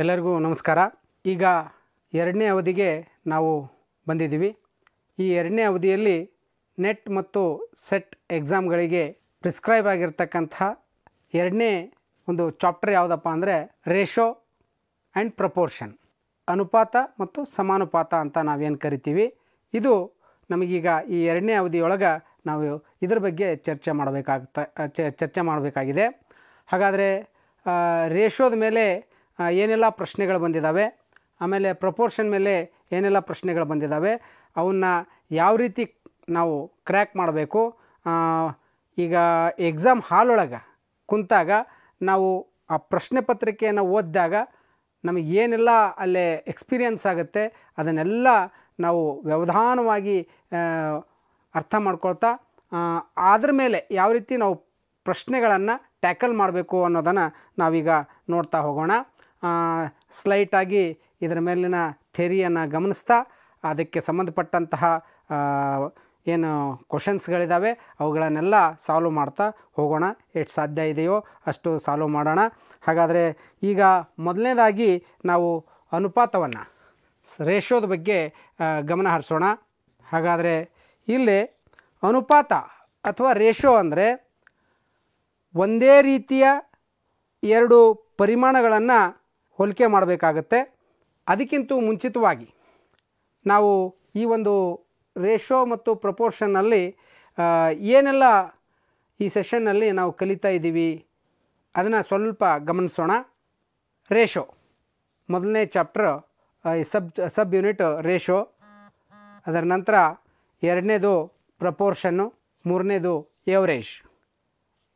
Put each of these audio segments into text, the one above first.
ಎಲ್ಲರಿಗೂ ನಮಸ್ಕಾರ ಈಗ ಎರಡನೇ ಅವಧಿಗೆ ನಾವು ಬಂದಿದ್ದೀವಿ ಈ ಎರಡನೇ ಅವಧಿಯಲ್ಲಿ ನೆಟ್ ಮತ್ತು ಸೆಟ್ ಎಕ್ಸಾಮ್ಗಳಿಗೆ ಪ್ರಿಸ್ಕ್ರೈಬ್ ಆಗಿರ್ತಕ್ಕಂಥ ಎರಡನೇ ಒಂದು ಚಾಪ್ಟರ್ ಯಾವುದಪ್ಪ ಅಂದರೆ ರೇಷೋ ಆ್ಯಂಡ್ ಪ್ರಪೋರ್ಷನ್ ಅನುಪಾತ ಮತ್ತು ಸಮಾನುಪಾತ ಅಂತ ನಾವೇನು ಕರಿತೀವಿ ಇದು ನಮಗೀಗ ಈ ಎರಡನೇ ಅವಧಿಯೊಳಗೆ ನಾವು ಇದ್ರ ಬಗ್ಗೆ ಚರ್ಚೆ ಮಾಡಬೇಕಾಗ್ತಾ ಚರ್ಚೆ ಮಾಡಬೇಕಾಗಿದೆ ಹಾಗಾದರೆ ರೇಷೋದ ಮೇಲೆ ಏನೆಲ್ಲ ಪ್ರಶ್ನೆಗಳು ಬಂದಿದ್ದಾವೆ ಆಮೇಲೆ ಪ್ರಪೋರ್ಷನ್ ಮೇಲೆ ಏನೆಲ್ಲ ಪ್ರಶ್ನೆಗಳು ಬಂದಿದ್ದಾವೆ ಅವನ್ನ ಯಾವ ರೀತಿ ನಾವು ಕ್ರ್ಯಾಕ್ ಮಾಡಬೇಕು ಈಗ ಎಕ್ಸಾಮ್ ಹಾಲೊಳಗೆ ಕುಂತಾಗ ನಾವು ಆ ಪ್ರಶ್ನೆ ಪತ್ರಿಕೆಯನ್ನು ಓದಿದಾಗ ನಮಗೆ ಏನೆಲ್ಲ ಅಲ್ಲೇ ಎಕ್ಸ್ಪೀರಿಯನ್ಸ್ ಆಗುತ್ತೆ ಅದನ್ನೆಲ್ಲ ನಾವು ವ್ಯವಧಾನವಾಗಿ ಅರ್ಥ ಮಾಡ್ಕೊಳ್ತಾ ಅದ್ರ ಮೇಲೆ ಯಾವ ರೀತಿ ನಾವು ಪ್ರಶ್ನೆಗಳನ್ನು ಟ್ಯಾಕಲ್ ಮಾಡಬೇಕು ಅನ್ನೋದನ್ನು ನಾವೀಗ ನೋಡ್ತಾ ಹೋಗೋಣ ಸ್ಲೈಟಾಗಿ ಇದರ ಮೇಲಿನ ಥೆರಿಯನ್ನು ಗಮನಿಸ್ತಾ ಅದಕ್ಕೆ ಸಂಬಂಧಪಟ್ಟಂತಹ ಏನು ಕ್ವಶನ್ಸ್ಗಳಿದ್ದಾವೆ ಅವುಗಳನ್ನೆಲ್ಲ ಸಾಲ್ವ್ ಮಾಡ್ತಾ ಹೋಗೋಣ ಎಷ್ಟು ಸಾಧ್ಯ ಇದೆಯೋ ಅಷ್ಟು ಸಾಲ್ವ್ ಮಾಡೋಣ ಹಾಗಾದರೆ ಈಗ ಮೊದಲನೇದಾಗಿ ನಾವು ಅನುಪಾತವನ್ನು ರೇಷೋದ ಬಗ್ಗೆ ಗಮನ ಹರಿಸೋಣ ಹಾಗಾದರೆ ಇಲ್ಲಿ ಅನುಪಾತ ಅಥವಾ ರೇಷೋ ಅಂದರೆ ಒಂದೇ ರೀತಿಯ ಎರಡು ಪರಿಮಾಣಗಳನ್ನು ಹೋಲಿಕೆ ಮಾಡಬೇಕಾಗತ್ತೆ ಅದಕ್ಕಿಂತ ಮುಂಚಿತವಾಗಿ ನಾವು ಈ ಒಂದು ರೇಷೋ ಮತ್ತು ಪ್ರಪೋರ್ಷನ್ನಲ್ಲಿ ಏನೆಲ್ಲ ಈ ಸೆಷನ್ನಲ್ಲಿ ನಾವು ಕಲಿತಾ ಇದ್ದೀವಿ ಅದನ್ನು ಸ್ವಲ್ಪ ಗಮನಿಸೋಣ ರೇಷೋ ಮೊದಲನೇ chapter sub sub unit ratio ಅದರ ನಂತರ ಎರಡನೇದು ಪ್ರಪೋರ್ಷನ್ನು ಮೂರನೇದು ಎವರೇಜ್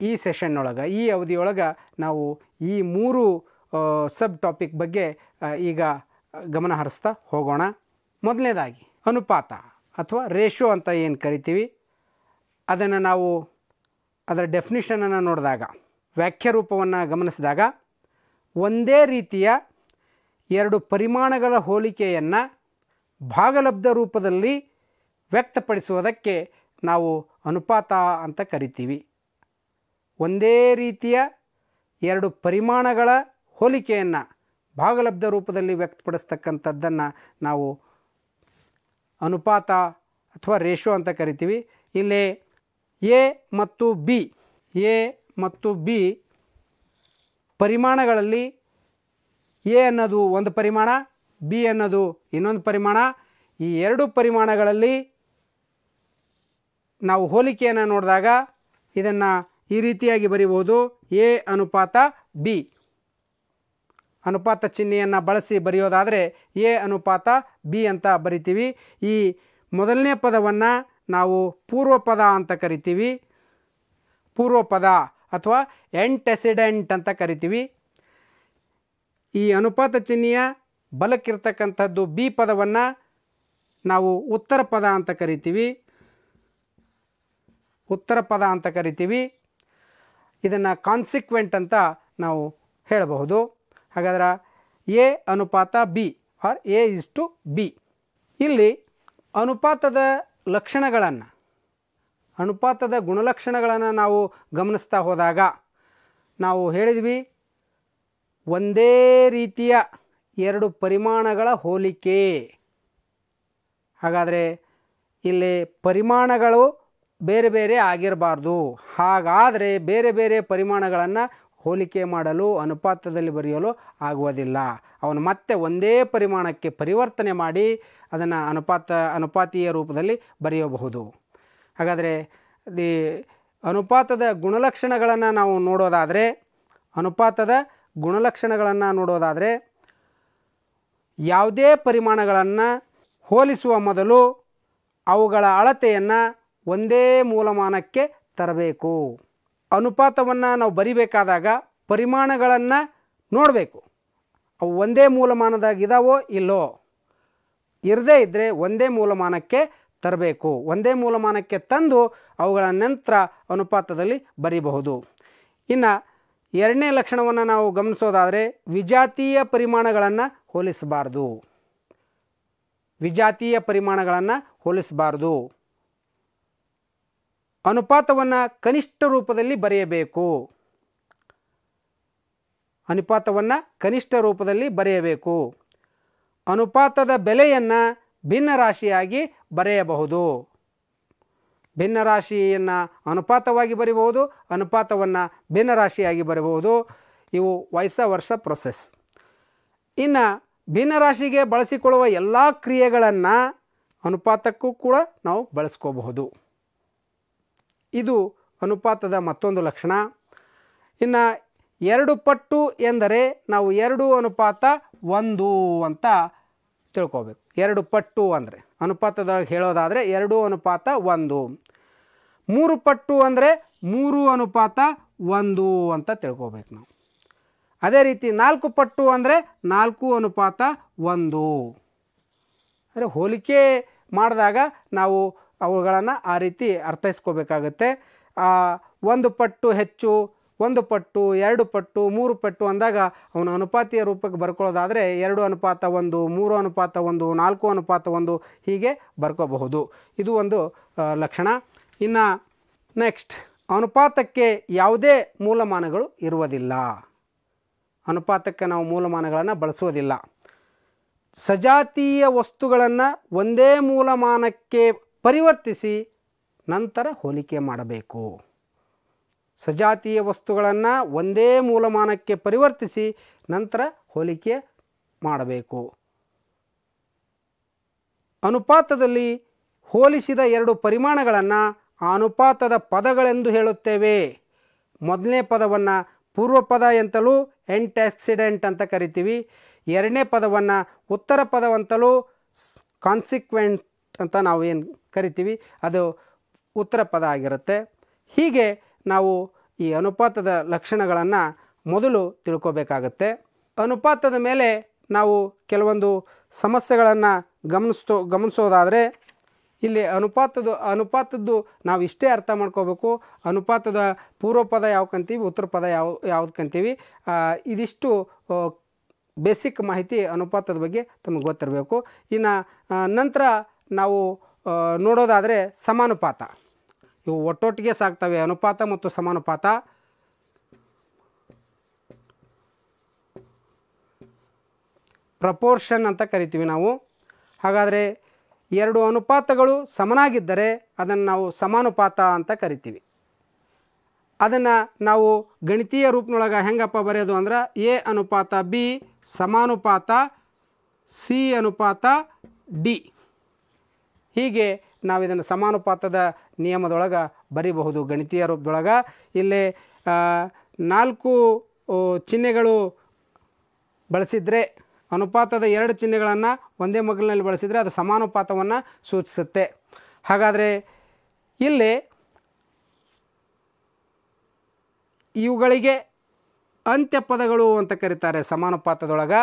ಈ ಸೆಷನ್ನೊಳಗೆ ಈ ಅವಧಿಯೊಳಗೆ ನಾವು ಈ ಮೂರು ಸಬ್ ಟಾಪಿಕ್ ಬಗ್ಗೆ ಈಗ ಗಮನ ಹರಿಸ್ತಾ ಹೋಗೋಣ ಮೊದಲನೇದಾಗಿ ಅನುಪಾತ ಅಥವಾ ರೇಷೋ ಅಂತ ಏನು ಕರಿತೀವಿ ಅದನ್ನು ನಾವು ಅದರ ಡೆಫಿನಿಷನನ್ನು ನೋಡಿದಾಗ ವ್ಯಾಖ್ಯ ರೂಪವನ್ನು ಗಮನಿಸಿದಾಗ ಒಂದೇ ರೀತಿಯ ಎರಡು ಪರಿಮಾಣಗಳ ಹೋಲಿಕೆಯನ್ನು ಭಾಗಲಬ್ಧ ರೂಪದಲ್ಲಿ ವ್ಯಕ್ತಪಡಿಸುವುದಕ್ಕೆ ನಾವು ಅನುಪಾತ ಅಂತ ಕರಿತೀವಿ ಒಂದೇ ರೀತಿಯ ಎರಡು ಪರಿಮಾಣಗಳ ಹೋಲಿಕೆಯನ್ನು ಭಾಗಲಬ್ಧ ರೂಪದಲ್ಲಿ ವ್ಯಕ್ತಪಡಿಸ್ತಕ್ಕಂಥದ್ದನ್ನು ನಾವು ಅನುಪಾತ ಅಥವಾ ರೇಷೋ ಅಂತ ಕರಿತೀವಿ ಇಲ್ಲಿ ಎ ಮತ್ತು ಬಿ ಎ ಮತ್ತು ಬಿ ಪರಿಮಾಣಗಳಲ್ಲಿ ಎ ಅನ್ನೋದು ಒಂದು ಪರಿಮಾಣ ಬಿ ಅನ್ನೋದು ಇನ್ನೊಂದು ಪರಿಮಾಣ ಈ ಎರಡು ಪರಿಮಾಣಗಳಲ್ಲಿ ನಾವು ಹೋಲಿಕೆಯನ್ನು ನೋಡಿದಾಗ ಇದನ್ನು ಈ ರೀತಿಯಾಗಿ ಬರಿಬೋದು ಎ ಅನುಪಾತ ಬಿ ಅನುಪಾತ ಚಿಹ್ನೆಯನ್ನು ಬಳಸಿ ಬರೆಯೋದಾದರೆ ಎ ಅನುಪಾತ ಬಿ ಅಂತ ಬರಿತೀವಿ ಈ ಮೊದಲನೇ ಪದವನ್ನು ನಾವು ಪೂರ್ವಪದ ಅಂತ ಕರಿತೀವಿ ಪೂರ್ವಪದ ಅಥವಾ ಎಂಟೆಸಿಡೆಂಟ್ ಅಂತ ಕರಿತೀವಿ ಈ ಅನುಪಾತ ಚಿಹ್ನೆಯ ಬಲಕ್ಕಿರ್ತಕ್ಕಂಥದ್ದು ಬಿ ಪದವನ್ನು ನಾವು ಉತ್ತರ ಪದ ಅಂತ ಕರಿತೀವಿ ಉತ್ತರ ಪದ ಅಂತ ಕರಿತೀವಿ ಇದನ್ನು ಕಾನ್ಸಿಕ್ವೆಂಟ್ ಅಂತ ನಾವು ಹೇಳಬಹುದು ಹಾಗಾದ್ರೆ ಎ ಅನುಪಾತ B or A is to B ಇಲ್ಲಿ ಅನುಪಾತದ ಲಕ್ಷಣಗಳನ್ನು ಅನುಪಾತದ ಗುಣಲಕ್ಷಣಗಳನ್ನು ನಾವು ಗಮನಿಸ್ತಾ ಹೋದಾಗ ನಾವು ಹೇಳಿದ್ವಿ ಒಂದೇ ರೀತಿಯ ಎರಡು ಪರಿಮಾಣಗಳ ಹೋಲಿಕೆ ಹಾಗಾದರೆ ಇಲ್ಲಿ ಪರಿಮಾಣಗಳು ಬೇರೆ ಬೇರೆ ಆಗಿರಬಾರ್ದು ಹಾಗಾದರೆ ಬೇರೆ ಬೇರೆ ಪರಿಮಾಣಗಳನ್ನು ಹೋಲಿಕೆ ಮಾಡಲು ಅನುಪಾತದಲ್ಲಿ ಬರೆಯಲು ಆಗುವುದಿಲ್ಲ ಅವನು ಮತ್ತೆ ಒಂದೇ ಪರಿಮಾಣಕ್ಕೆ ಪರಿವರ್ತನೆ ಮಾಡಿ ಅದನ್ನು ಅನುಪಾತ ಅನುಪಾತೀಯ ರೂಪದಲ್ಲಿ ಬರೆಯಬಹುದು ಹಾಗಾದರೆ ದಿ ಅನುಪಾತದ ಗುಣಲಕ್ಷಣಗಳನ್ನು ನಾವು ನೋಡೋದಾದರೆ ಅನುಪಾತದ ಗುಣಲಕ್ಷಣಗಳನ್ನು ನೋಡೋದಾದರೆ ಯಾವುದೇ ಪರಿಮಾಣಗಳನ್ನು ಹೋಲಿಸುವ ಮೊದಲು ಅವುಗಳ ಅಳತೆಯನ್ನು ಒಂದೇ ಮೂಲಮಾನಕ್ಕೆ ತರಬೇಕು ಅನುಪಾತವನ್ನು ನಾವು ಬರಿಬೇಕಾದಾಗ ಪರಿಮಾಣಗಳನ್ನು ನೋಡಬೇಕು ಅವು ಒಂದೇ ಮೂಲಮಾನದಾಗಿದಾವೋ ಇಲ್ಲೋ ಇರದೇ ಇದ್ದರೆ ಒಂದೇ ಮೂಲಮಾನಕ್ಕೆ ತರಬೇಕು ಒಂದೇ ಮೂಲಮಾನಕ್ಕೆ ತಂದು ಅವುಗಳ ನಂತರ ಅನುಪಾತದಲ್ಲಿ ಬರಿಬಹುದು ಇನ್ನು ಎರಡನೇ ಲಕ್ಷಣವನ್ನು ನಾವು ಗಮನಿಸೋದಾದರೆ ವಿಜಾತೀಯ ಪರಿಮಾಣಗಳನ್ನು ಹೋಲಿಸಬಾರ್ದು ವಿಜಾತೀಯ ಪರಿಮಾಣಗಳನ್ನು ಹೋಲಿಸಬಾರ್ದು ಅನುಪಾತವನ್ನು ಕನಿಷ್ಠ ರೂಪದಲ್ಲಿ ಬರೆಯಬೇಕು ಅನುಪಾತವನ್ನು ಕನಿಷ್ಠ ರೂಪದಲ್ಲಿ ಬರೆಯಬೇಕು ಅನುಪಾತದ ಬೆಲೆಯನ್ನು ರಾಶಿಯಾಗಿ ಬರೆಯಬಹುದು ರಾಶಿಯನ್ನು ಅನುಪಾತವಾಗಿ ಬರೆಯಬಹುದು ಅನುಪಾತವನ್ನು ರಾಶಿಯಾಗಿ ಬರೆಯಬಹುದು ಇವು ವಯಸ್ಸ ವರ್ಷ ಪ್ರೊಸೆಸ್ ಇನ್ನು ರಾಶಿಗೆ ಬಳಸಿಕೊಳ್ಳುವ ಎಲ್ಲ ಕ್ರಿಯೆಗಳನ್ನು ಅನುಪಾತಕ್ಕೂ ಕೂಡ ನಾವು ಬಳಸ್ಕೋಬಹುದು ಇದು ಅನುಪಾತದ ಮತ್ತೊಂದು ಲಕ್ಷಣ ಇನ್ನು ಎರಡು ಪಟ್ಟು ಎಂದರೆ ನಾವು ಎರಡು ಅನುಪಾತ ಒಂದು ಅಂತ ತಿಳ್ಕೋಬೇಕು ಎರಡು ಪಟ್ಟು ಅಂದರೆ ಅನುಪಾತದೊಳಗೆ ಹೇಳೋದಾದರೆ ಎರಡು ಅನುಪಾತ ಒಂದು ಮೂರು ಪಟ್ಟು ಅಂದರೆ ಮೂರು ಅನುಪಾತ ಒಂದು ಅಂತ ತಿಳ್ಕೋಬೇಕು ನಾವು ಅದೇ ರೀತಿ ನಾಲ್ಕು ಪಟ್ಟು ಅಂದರೆ ನಾಲ್ಕು ಅನುಪಾತ ಒಂದು ಅಂದರೆ ಹೋಲಿಕೆ ಮಾಡಿದಾಗ ನಾವು ಅವುಗಳನ್ನು ಆ ರೀತಿ ಅರ್ಥೈಸ್ಕೋಬೇಕಾಗತ್ತೆ ಒಂದು ಪಟ್ಟು ಹೆಚ್ಚು ಒಂದು ಪಟ್ಟು ಎರಡು ಪಟ್ಟು ಮೂರು ಪಟ್ಟು ಅಂದಾಗ ಅವನು ಅನುಪಾತಿಯ ರೂಪಕ್ಕೆ ಬರ್ಕೊಳ್ಳೋದಾದರೆ ಎರಡು ಅನುಪಾತ ಒಂದು ಮೂರು ಅನುಪಾತ ಒಂದು ನಾಲ್ಕು ಅನುಪಾತ ಒಂದು ಹೀಗೆ ಬರ್ಕೋಬಹುದು ಇದು ಒಂದು ಲಕ್ಷಣ ಇನ್ನು ನೆಕ್ಸ್ಟ್ ಅನುಪಾತಕ್ಕೆ ಯಾವುದೇ ಮೂಲಮಾನಗಳು ಇರುವುದಿಲ್ಲ ಅನುಪಾತಕ್ಕೆ ನಾವು ಮೂಲಮಾನಗಳನ್ನು ಬಳಸುವುದಿಲ್ಲ ಸಜಾತೀಯ ವಸ್ತುಗಳನ್ನು ಒಂದೇ ಮೂಲಮಾನಕ್ಕೆ ಪರಿವರ್ತಿಸಿ ನಂತರ ಹೋಲಿಕೆ ಮಾಡಬೇಕು ಸಜಾತಿಯ ವಸ್ತುಗಳನ್ನು ಒಂದೇ ಮೂಲಮಾನಕ್ಕೆ ಪರಿವರ್ತಿಸಿ ನಂತರ ಹೋಲಿಕೆ ಮಾಡಬೇಕು ಅನುಪಾತದಲ್ಲಿ ಹೋಲಿಸಿದ ಎರಡು ಪರಿಮಾಣಗಳನ್ನು ಅನುಪಾತದ ಪದಗಳೆಂದು ಹೇಳುತ್ತೇವೆ ಮೊದಲನೇ ಪದವನ್ನು ಪದ ಎಂತಲೂ ಎಂಟ್ಯಾಕ್ಸಿಡೆಂಟ್ ಅಂತ ಕರಿತೀವಿ ಎರಡನೇ ಪದವನ್ನು ಉತ್ತರ ಪದವಂತಲೂ ಕಾನ್ಸಿಕ್ವೆಂಟ್ ಅಂತ ನಾವು ಏನು ಕರಿತೀವಿ ಅದು ಉತ್ತರ ಪದ ಆಗಿರುತ್ತೆ ಹೀಗೆ ನಾವು ಈ ಅನುಪಾತದ ಲಕ್ಷಣಗಳನ್ನು ಮೊದಲು ತಿಳ್ಕೋಬೇಕಾಗತ್ತೆ ಅನುಪಾತದ ಮೇಲೆ ನಾವು ಕೆಲವೊಂದು ಸಮಸ್ಯೆಗಳನ್ನು ಗಮನಿಸ್ತೋ ಗಮನಿಸೋದಾದರೆ ಇಲ್ಲಿ ಅನುಪಾತದ ಅನುಪಾತದ್ದು ನಾವು ಇಷ್ಟೇ ಅರ್ಥ ಮಾಡ್ಕೋಬೇಕು ಅನುಪಾತದ ಪೂರ್ವ ಪದ ಯಾವ ಕಂತೀವಿ ಉತ್ತರ ಪದ ಯಾವ ಯಾವ್ದು ಕಂತೀವಿ ಇದಿಷ್ಟು ಬೇಸಿಕ್ ಮಾಹಿತಿ ಅನುಪಾತದ ಬಗ್ಗೆ ತಮಗೆ ಗೊತ್ತಿರಬೇಕು ಇನ್ನು ನಂತರ ನಾವು ನೋಡೋದಾದರೆ ಸಮಾನುಪಾತ ಇವು ಒಟ್ಟೊಟ್ಟಿಗೆ ಸಾಕ್ತವೆ ಅನುಪಾತ ಮತ್ತು ಸಮಾನುಪಾತ ಪ್ರಪೋರ್ಷನ್ ಅಂತ ಕರಿತೀವಿ ನಾವು ಹಾಗಾದರೆ ಎರಡು ಅನುಪಾತಗಳು ಸಮನಾಗಿದ್ದರೆ ಅದನ್ನು ನಾವು ಸಮಾನುಪಾತ ಅಂತ ಕರಿತೀವಿ ಅದನ್ನು ನಾವು ಗಣಿತೀಯ ರೂಪನೊಳಗೆ ಹೆಂಗಪ್ಪ ಬರೆಯೋದು ಅಂದ್ರೆ ಎ ಅನುಪಾತ ಬಿ ಸಮಾನುಪಾತ ಸಿ ಅನುಪಾತ ಡಿ ಹೀಗೆ ನಾವು ಇದನ್ನು ಸಮಾನುಪಾತದ ನಿಯಮದೊಳಗೆ ಬರೀಬಹುದು ಗಣಿತೀಯ ರೂಪದೊಳಗೆ ಇಲ್ಲಿ ನಾಲ್ಕು ಚಿಹ್ನೆಗಳು ಬಳಸಿದರೆ ಅನುಪಾತದ ಎರಡು ಚಿಹ್ನೆಗಳನ್ನು ಒಂದೇ ಮಗಲಿನಲ್ಲಿ ಬಳಸಿದರೆ ಅದು ಸಮಾನುಪಾತವನ್ನು ಸೂಚಿಸುತ್ತೆ ಹಾಗಾದರೆ ಇಲ್ಲಿ ಇವುಗಳಿಗೆ ಅಂತ್ಯ ಪದಗಳು ಅಂತ ಕರೀತಾರೆ ಸಮಾನುಪಾತದೊಳಗೆ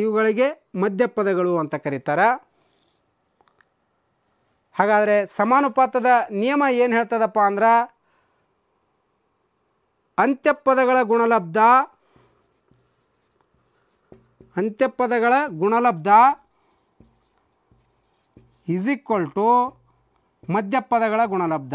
ಇವುಗಳಿಗೆ ಮಧ್ಯಪದಗಳು ಅಂತ ಕರೀತಾರೆ ಹಾಗಾದರೆ ಸಮಾನುಪಾತದ ನಿಯಮ ಏನು ಹೇಳ್ತದಪ್ಪ ಅಂದ್ರೆ ಅಂತ್ಯಪದಗಳ ಗುಣಲಬ್ಧ ಅಂತ್ಯಪದಗಳ ಗುಣಲಬ್ಧ ಈಸ್ ಈಕ್ವಲ್ ಟು ಗುಣಲಬ್ಧ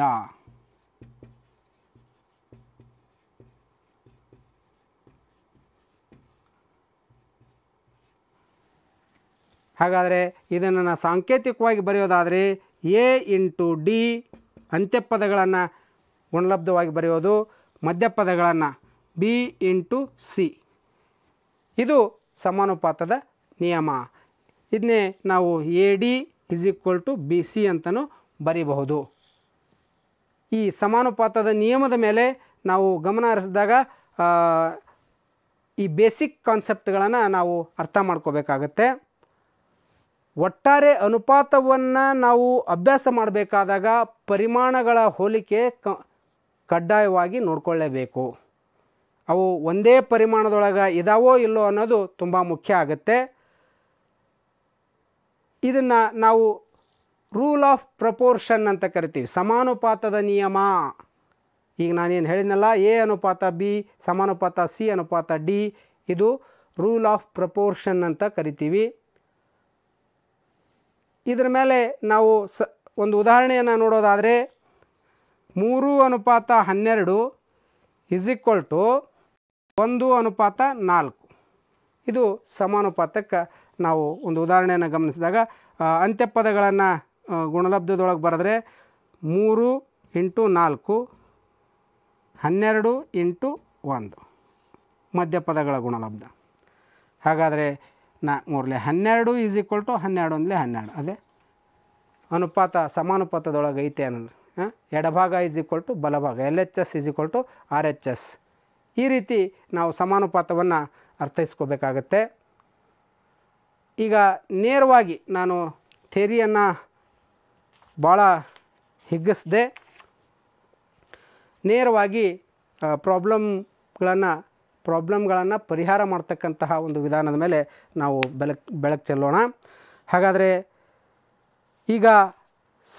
ಹಾಗಾದರೆ ಇದನ್ನು ಸಾಂಕೇತಿಕವಾಗಿ ಬರೆಯೋದಾದರೆ ಎ ಇಂಟು ಡಿ ಅಂತ್ಯಪದಗಳನ್ನು ಗುಣಲಬ್ಧವಾಗಿ ಬರೆಯೋದು ಮಧ್ಯಪದಗಳನ್ನು ಬಿ ಇಂಟು ಸಿ ಇದು ಸಮಾನುಪಾತದ ನಿಯಮ ಇದನ್ನೇ ನಾವು A D is equal to B C ಅಂತಲೂ ಬರೀಬಹುದು ಈ ಸಮಾನುಪಾತದ ನಿಯಮದ ಮೇಲೆ ನಾವು ಗಮನ ಹರಿಸಿದಾಗ ಈ ಬೇಸಿಕ್ ಕಾನ್ಸೆಪ್ಟ್ಗಳನ್ನು ನಾವು ಅರ್ಥ ಮಾಡ್ಕೋಬೇಕಾಗತ್ತೆ ಒಟ್ಟಾರೆ ಅನುಪಾತವನ್ನು ನಾವು ಅಭ್ಯಾಸ ಮಾಡಬೇಕಾದಾಗ ಪರಿಮಾಣಗಳ ಹೋಲಿಕೆ ಕಡ್ಡಾಯವಾಗಿ ನೋಡಿಕೊಳ್ಳೇಬೇಕು ಅವು ಒಂದೇ ಪರಿಮಾಣದೊಳಗೆ ಇದಾವೋ ಇಲ್ಲೋ ಅನ್ನೋದು ತುಂಬ ಮುಖ್ಯ ಆಗುತ್ತೆ ಇದನ್ನು ನಾವು ರೂಲ್ ಆಫ್ ಪ್ರಪೋರ್ಷನ್ ಅಂತ ಕರಿತೀವಿ ಸಮಾನುಪಾತದ ನಿಯಮ ಈಗ ನಾನೇನು ಹೇಳಿದ್ನಲ್ಲ ಎ ಅನುಪಾತ ಬಿ ಸಮಾನುಪಾತ ಸಿ ಅನುಪಾತ ಡಿ ಇದು ರೂಲ್ ಆಫ್ ಪ್ರಪೋರ್ಷನ್ ಅಂತ ಕರಿತೀವಿ ಇದರ ಮೇಲೆ ನಾವು ಸ ಒಂದು ಉದಾಹರಣೆಯನ್ನು ನೋಡೋದಾದರೆ ಮೂರು ಅನುಪಾತ ಹನ್ನೆರಡು ಇಸ್ ಈಕ್ವಲ್ ಟು ಒಂದು ಅನುಪಾತ ನಾಲ್ಕು ಇದು ಸಮಾನುಪಾತಕ್ಕೆ ನಾವು ಒಂದು ಉದಾಹರಣೆಯನ್ನು ಗಮನಿಸಿದಾಗ ಅಂತ್ಯಪದಗಳನ್ನು ಗುಣಲಬ್ಧದೊಳಗೆ ಬರೆದ್ರೆ ಮೂರು ಇಂಟು ನಾಲ್ಕು ಹನ್ನೆರಡು ಇಂಟು ಒಂದು ಮಧ್ಯಪದಗಳ ಗುಣಲಬ್ಧ ಹಾಗಾದರೆ ನಾಲ್ಕು ಮೂರಲೆ ಹನ್ನೆರಡು ಈಸ್ ಈಕ್ವಲ್ ಟು ಹನ್ನೆರಡು ಒಂದಲೆ ಹನ್ನೆರಡು ಅದೇ ಅನುಪಾತ ಸಮಾನುಪಾತದೊಳಗೆ ಐತೆ ಅನ್ನೋದು ಹಾಂ ಎಡಭಾಗ ಈಸ್ ಈಕ್ವಲ್ ಟು ಬಲಭಾಗ L H S is equal to R H S ಈ ರೀತಿ ನಾವು ಸಮಾನುಪಾತವನ್ನು ಅರ್ಥೈಸ್ಕೋಬೇಕಾಗತ್ತೆ ಈಗ ನೇರವಾಗಿ ನಾನು ಥೇರಿಯನ್ನು ಭಾಳ ಹಿಗ್ಗಿಸ್ದೆ ನೇರವಾಗಿ ಪ್ರಾಬ್ಲಮ್ಗಳನ್ನು ಪ್ರಾಬ್ಲಮ್ಗಳನ್ನು ಪರಿಹಾರ ಮಾಡ್ತಕ್ಕಂತಹ ಒಂದು ವಿಧಾನದ ಮೇಲೆ ನಾವು ಬೆಳಕ್ ಬೆಳಕು ಚೆಲ್ಲೋಣ ಹಾಗಾದರೆ ಈಗ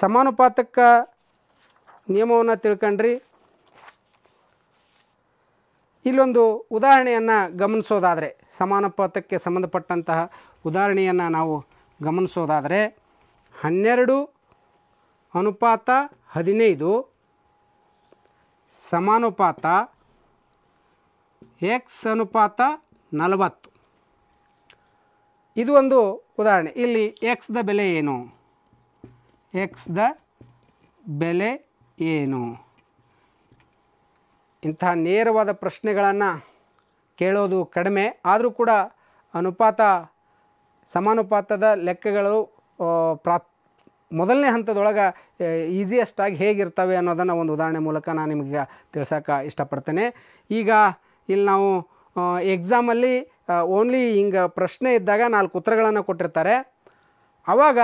ಸಮಾನುಪಾತಕ್ಕ ನಿಯಮವನ್ನು ತಿಳ್ಕೊಂಡ್ರಿ ಇಲ್ಲೊಂದು ಉದಾಹರಣೆಯನ್ನು ಗಮನಿಸೋದಾದರೆ ಸಮಾನುಪಾತಕ್ಕೆ ಸಂಬಂಧಪಟ್ಟಂತಹ ಉದಾಹರಣೆಯನ್ನು ನಾವು ಗಮನಿಸೋದಾದರೆ ಹನ್ನೆರಡು ಅನುಪಾತ ಹದಿನೈದು ಸಮಾನುಪಾತ ಎಕ್ಸ್ ಅನುಪಾತ ನಲವತ್ತು ಇದು ಒಂದು ಉದಾಹರಣೆ ಇಲ್ಲಿ ಎಕ್ಸ್ ದ ಬೆಲೆ ಏನು ಎಕ್ಸ್ ದ ಬೆಲೆ ಏನು ಇಂತಹ ನೇರವಾದ ಪ್ರಶ್ನೆಗಳನ್ನು ಕೇಳೋದು ಕಡಿಮೆ ಆದರೂ ಕೂಡ ಅನುಪಾತ ಸಮಾನುಪಾತದ ಲೆಕ್ಕಗಳು ಪ್ರಾ ಮೊದಲನೇ ಹಂತದೊಳಗೆ ಈಸಿಯೆಸ್ಟಾಗಿ ಹೇಗಿರ್ತವೆ ಅನ್ನೋದನ್ನು ಒಂದು ಉದಾಹರಣೆ ಮೂಲಕ ನಾನು ನಿಮಗೆ ತಿಳಿಸೋಕೆ ಇಷ್ಟಪಡ್ತೇನೆ ಈಗ ಇಲ್ಲಿ ನಾವು ಎಕ್ಸಾಮಲ್ಲಿ ಓನ್ಲಿ ಹಿಂಗೆ ಪ್ರಶ್ನೆ ಇದ್ದಾಗ ನಾಲ್ಕು ಉತ್ತರಗಳನ್ನು ಕೊಟ್ಟಿರ್ತಾರೆ ಆವಾಗ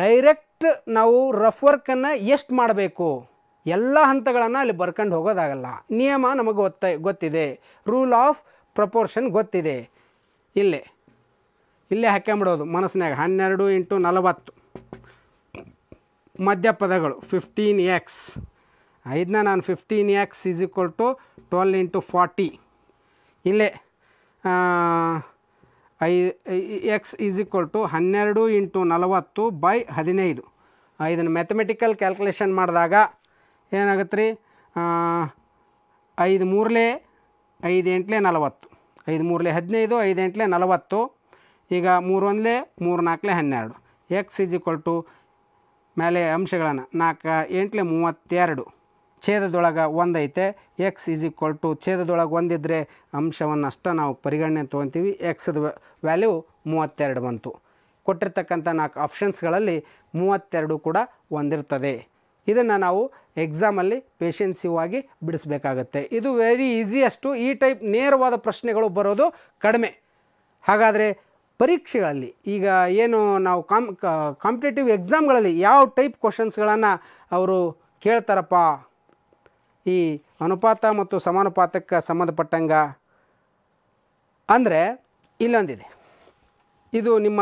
ಡೈರೆಕ್ಟ್ ನಾವು ರಫ್ ವರ್ಕನ್ನು ಎಷ್ಟು ಮಾಡಬೇಕು ಎಲ್ಲ ಹಂತಗಳನ್ನು ಅಲ್ಲಿ ಬರ್ಕೊಂಡು ಹೋಗೋದಾಗಲ್ಲ ನಿಯಮ ನಮಗೆ ಗೊತ್ತ ಗೊತ್ತಿದೆ ರೂಲ್ ಆಫ್ ಪ್ರಪೋರ್ಷನ್ ಗೊತ್ತಿದೆ ಇಲ್ಲೇ ಇಲ್ಲೇ ಹಾಕ್ಯಂಬಿಡೋದು ಮನಸ್ಸಿನಾಗ ಹನ್ನೆರಡು ಇಂಟು ನಲವತ್ತು ಮಧ್ಯಪದಗಳು ಫಿಫ್ಟೀನ್ ಎಕ್ಸ್ ಐದನ್ನ ನಾನು fifteen X is equal to twelve into forty ಇಲ್ಲೇ ಐ ಎಕ್ಸ್ ಈಸ್ ಈಕ್ವಲ್ ಟು ಹನ್ನೆರಡು ಇಂಟು ನಲವತ್ತು ಬೈ ಹದಿನೈದು ಇದನ್ನು ಮ್ಯಾಥಮೆಟಿಕಲ್ ಕ್ಯಾಲ್ಕುಲೇಷನ್ ಮಾಡಿದಾಗ ಏನಾಗುತ್ತೆ ರೀ ಐದು ಮೂರಲೇ ಐದು ಎಂಟ್ಲೆ ನಲವತ್ತು ಐದು ಮೂರಲೆ ಹದಿನೈದು ಐದು ಎಂಟ್ಲೆ ನಲವತ್ತು ಈಗ ಮೂರು ಒಂದಲೇ ಮೂರು ನಾಲ್ಕಲೇ ಹನ್ನೆರಡು ಎಕ್ಸ್ ಈಸ್ ಈಕ್ವಲ್ ಟು ಮೇಲೆ ಅಂಶಗಳನ್ನು ನಾಲ್ಕು ಎಂಟ್ಲೆ ಮೂವತ್ತೆರಡು ಛೇದದೊಳಗೆ ಒಂದೈತೆ ಎಕ್ಸ್ ಈಸ್ ಈಕ್ವಲ್ ಟು ಛೇದದೊಳಗೆ ಒಂದಿದ್ದರೆ ಅಂಶವನ್ನು ಅಷ್ಟು ನಾವು ಪರಿಗಣನೆ ತೊಗೊತೀವಿ ಎಕ್ಸದ ವ್ಯಾಲ್ಯೂ ಮೂವತ್ತೆರಡು ಬಂತು ಕೊಟ್ಟಿರ್ತಕ್ಕಂಥ ನಾಲ್ಕು ಆಪ್ಷನ್ಸ್ಗಳಲ್ಲಿ ಮೂವತ್ತೆರಡು ಕೂಡ ಒಂದಿರ್ತದೆ ಇದನ್ನು ನಾವು ಎಕ್ಸಾಮಲ್ಲಿ ಪೇಷನ್ಸಿವಾಗಿ ಬಿಡಿಸಬೇಕಾಗತ್ತೆ ಇದು ವೆರಿ ಈಸಿಯಷ್ಟು ಈ ಟೈಪ್ ನೇರವಾದ ಪ್ರಶ್ನೆಗಳು ಬರೋದು ಕಡಿಮೆ ಹಾಗಾದರೆ ಪರೀಕ್ಷೆಗಳಲ್ಲಿ ಈಗ ಏನು ನಾವು ಕಾಮ್ ಕಾಂಪಿಟೇಟಿವ್ ಎಕ್ಸಾಮ್ಗಳಲ್ಲಿ ಯಾವ ಟೈಪ್ ಕ್ವಶನ್ಸ್ಗಳನ್ನು ಅವರು ಕೇಳ್ತಾರಪ್ಪ ಈ ಅನುಪಾತ ಮತ್ತು ಸಮಾನುಪಾತಕ್ಕೆ ಸಂಬಂಧಪಟ್ಟಂಗೆ ಅಂದರೆ ಇಲ್ಲೊಂದಿದೆ ಇದು ನಿಮ್ಮ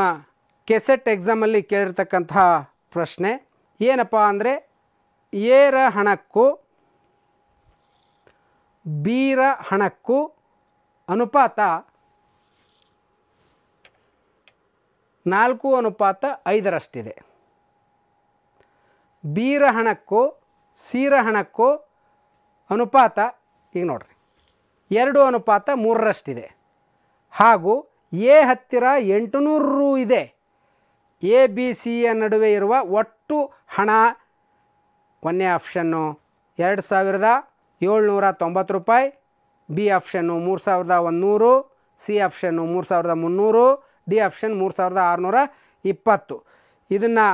ಕೆಸೆಟ್ ಎಕ್ಸಾಮಲ್ಲಿ ಕೇಳಿರ್ತಕ್ಕಂತಹ ಪ್ರಶ್ನೆ ಏನಪ್ಪ ಅಂದರೆ ಏರ ಹಣಕ್ಕೂ ಬೀರ ಹಣಕ್ಕೂ ಅನುಪಾತ ನಾಲ್ಕು ಅನುಪಾತ ಐದರಷ್ಟಿದೆ ಬೀರ ಹಣಕ್ಕೂ ಸೀರ ಹಣಕ್ಕೂ ಅನುಪಾತ ಈಗ ನೋಡ್ರಿ ಎರಡು ಅನುಪಾತ ಮೂರರಷ್ಟಿದೆ ಹಾಗೂ ಎ ಹತ್ತಿರ ಎಂಟುನೂರು ಇದೆ ಎ ಬಿ ಸಿ ಯ ನಡುವೆ ಇರುವ ಒಟ್ಟು ಹಣ ಒಂದನೇ ಆಪ್ಷನ್ನು ಎರಡು ಸಾವಿರದ ಏಳ್ನೂರ ತೊಂಬತ್ತು ರೂಪಾಯಿ ಬಿ ಆಪ್ಷನ್ನು ಮೂರು ಸಾವಿರದ ಒಂದುನೂರು ಸಿ ಆಪ್ಷನ್ನು ಮೂರು ಸಾವಿರದ ಮುನ್ನೂರು ಡಿ ಆಪ್ಷನ್ ಮೂರು ಸಾವಿರದ ಆರುನೂರ ಇಪ್ಪತ್ತು ಇದನ್ನು